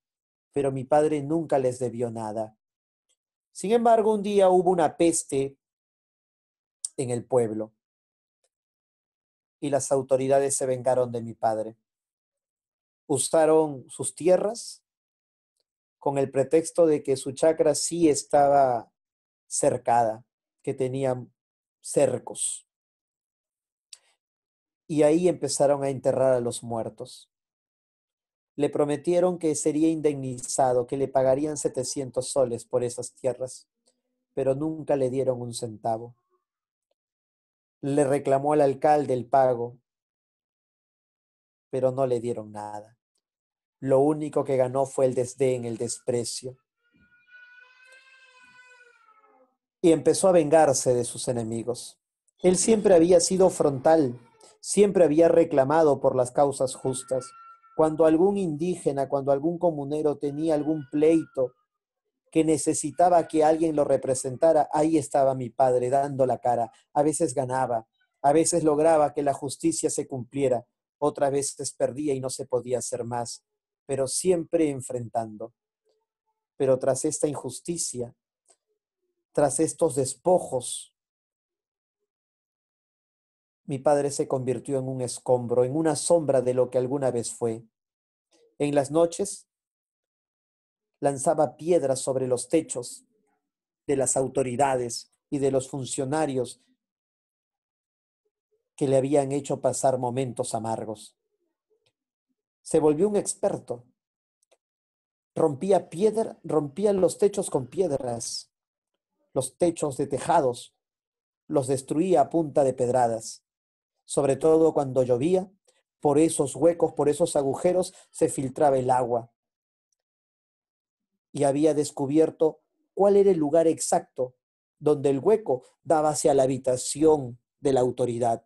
pero mi padre nunca les debió nada. Sin embargo, un día hubo una peste en el pueblo y las autoridades se vengaron de mi padre. Usaron sus tierras con el pretexto de que su chacra sí estaba cercada, que tenía cercos. Y ahí empezaron a enterrar a los muertos. Le prometieron que sería indemnizado, que le pagarían 700 soles por esas tierras, pero nunca le dieron un centavo. Le reclamó al alcalde el pago, pero no le dieron nada. Lo único que ganó fue el desdén, el desprecio. Y empezó a vengarse de sus enemigos. Él siempre había sido frontal, siempre había reclamado por las causas justas. Cuando algún indígena, cuando algún comunero tenía algún pleito que necesitaba que alguien lo representara, ahí estaba mi padre dando la cara. A veces ganaba, a veces lograba que la justicia se cumpliera, otras veces perdía y no se podía hacer más pero siempre enfrentando. Pero tras esta injusticia, tras estos despojos, mi padre se convirtió en un escombro, en una sombra de lo que alguna vez fue. En las noches lanzaba piedras sobre los techos de las autoridades y de los funcionarios que le habían hecho pasar momentos amargos se volvió un experto. Rompía piedra, rompía los techos con piedras, los techos de tejados, los destruía a punta de pedradas. Sobre todo cuando llovía, por esos huecos, por esos agujeros se filtraba el agua. Y había descubierto cuál era el lugar exacto donde el hueco daba hacia la habitación de la autoridad.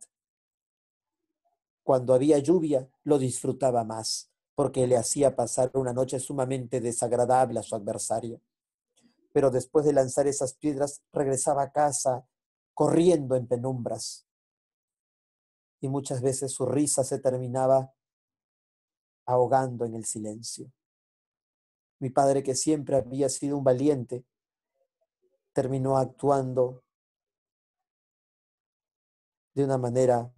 Cuando había lluvia, lo disfrutaba más, porque le hacía pasar una noche sumamente desagradable a su adversario. Pero después de lanzar esas piedras, regresaba a casa corriendo en penumbras. Y muchas veces su risa se terminaba ahogando en el silencio. Mi padre, que siempre había sido un valiente, terminó actuando de una manera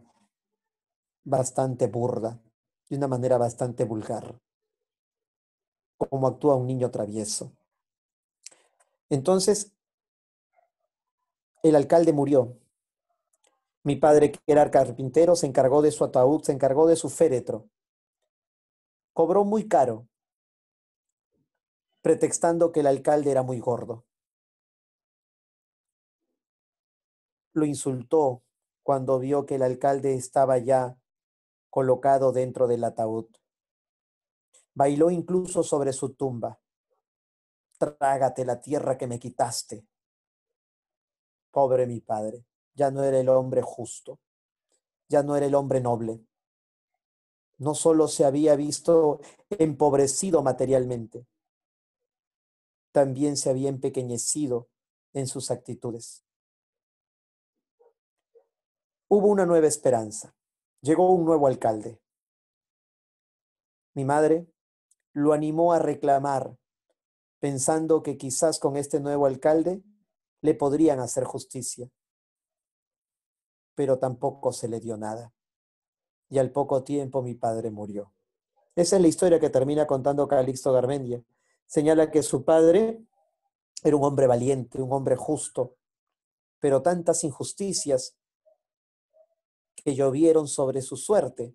bastante burda, de una manera bastante vulgar, como actúa un niño travieso. Entonces, el alcalde murió. Mi padre, que era carpintero, se encargó de su ataúd, se encargó de su féretro. Cobró muy caro, pretextando que el alcalde era muy gordo. Lo insultó cuando vio que el alcalde estaba ya colocado dentro del ataúd. Bailó incluso sobre su tumba. Trágate la tierra que me quitaste. Pobre mi padre, ya no era el hombre justo, ya no era el hombre noble. No solo se había visto empobrecido materialmente, también se había empequeñecido en sus actitudes. Hubo una nueva esperanza. Llegó un nuevo alcalde. Mi madre lo animó a reclamar, pensando que quizás con este nuevo alcalde le podrían hacer justicia. Pero tampoco se le dio nada. Y al poco tiempo mi padre murió. Esa es la historia que termina contando Calixto Garmendia. Señala que su padre era un hombre valiente, un hombre justo, pero tantas injusticias que llovieron sobre su suerte,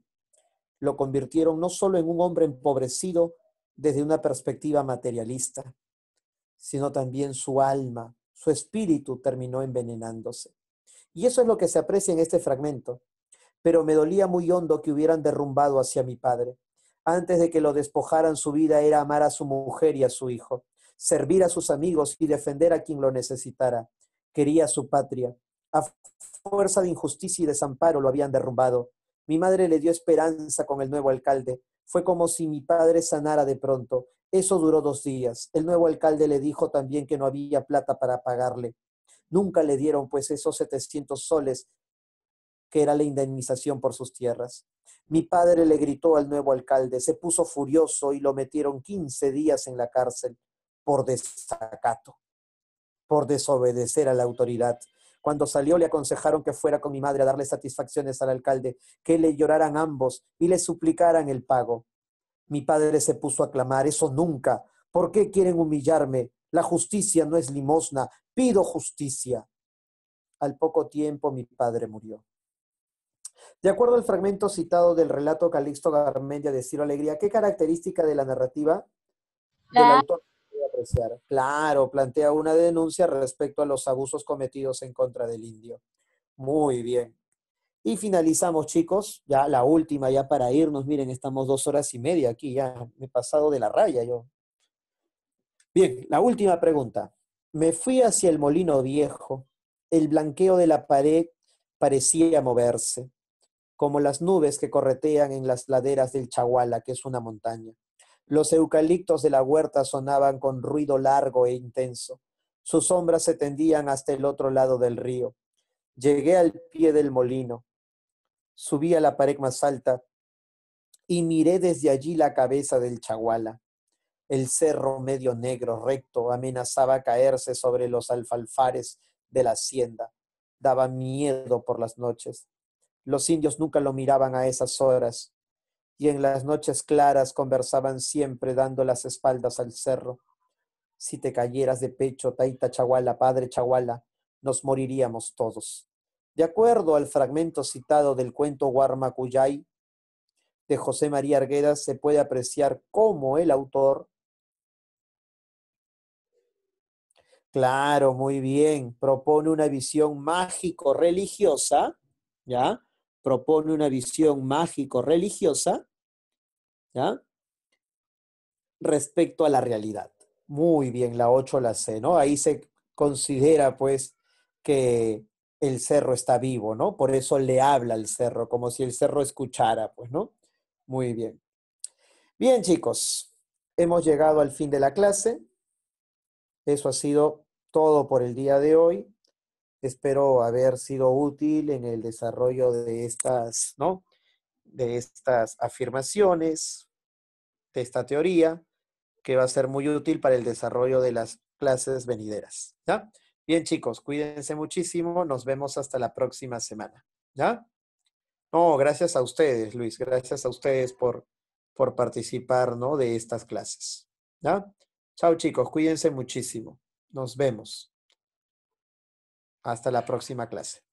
lo convirtieron no solo en un hombre empobrecido desde una perspectiva materialista, sino también su alma, su espíritu terminó envenenándose. Y eso es lo que se aprecia en este fragmento. Pero me dolía muy hondo que hubieran derrumbado hacia mi padre. Antes de que lo despojaran, su vida era amar a su mujer y a su hijo, servir a sus amigos y defender a quien lo necesitara. Quería su patria, a fuerza de injusticia y desamparo lo habían derrumbado. Mi madre le dio esperanza con el nuevo alcalde. Fue como si mi padre sanara de pronto. Eso duró dos días. El nuevo alcalde le dijo también que no había plata para pagarle. Nunca le dieron pues esos 700 soles que era la indemnización por sus tierras. Mi padre le gritó al nuevo alcalde, se puso furioso y lo metieron 15 días en la cárcel por desacato, por desobedecer a la autoridad. Cuando salió le aconsejaron que fuera con mi madre a darle satisfacciones al alcalde, que le lloraran ambos y le suplicaran el pago. Mi padre se puso a clamar, eso nunca. ¿Por qué quieren humillarme? La justicia no es limosna, pido justicia. Al poco tiempo mi padre murió. De acuerdo al fragmento citado del relato Calixto Garmendia de Ciro Alegría, ¿qué característica de la narrativa? Claro, plantea una denuncia respecto a los abusos cometidos en contra del indio. Muy bien. Y finalizamos, chicos, ya la última, ya para irnos. Miren, estamos dos horas y media aquí, ya me he pasado de la raya yo. Bien, la última pregunta. Me fui hacia el molino viejo. El blanqueo de la pared parecía moverse, como las nubes que corretean en las laderas del Chahuala, que es una montaña. Los eucaliptos de la huerta sonaban con ruido largo e intenso. Sus sombras se tendían hasta el otro lado del río. Llegué al pie del molino. Subí a la pared más alta y miré desde allí la cabeza del chaguala. El cerro medio negro recto amenazaba caerse sobre los alfalfares de la hacienda. Daba miedo por las noches. Los indios nunca lo miraban a esas horas y en las noches claras conversaban siempre dando las espaldas al cerro. Si te cayeras de pecho, Taita Chaguala, Padre Chaguala, nos moriríamos todos. De acuerdo al fragmento citado del cuento Guarmacuyay de José María Arguedas, se puede apreciar cómo el autor Claro, muy bien. Propone una visión mágico-religiosa, ¿ya? propone una visión mágico-religiosa respecto a la realidad. Muy bien, la 8 la C, ¿no? Ahí se considera pues que el cerro está vivo, ¿no? Por eso le habla al cerro, como si el cerro escuchara, pues, ¿no? Muy bien. Bien, chicos, hemos llegado al fin de la clase. Eso ha sido todo por el día de hoy. Espero haber sido útil en el desarrollo de estas, ¿no? De estas afirmaciones, de esta teoría, que va a ser muy útil para el desarrollo de las clases venideras. ¿ya? Bien, chicos, cuídense muchísimo. Nos vemos hasta la próxima semana. ¿ya? No, gracias a ustedes, Luis. Gracias a ustedes por, por participar ¿no? de estas clases. ¿ya? Chao, chicos. Cuídense muchísimo. Nos vemos. Hasta la próxima clase.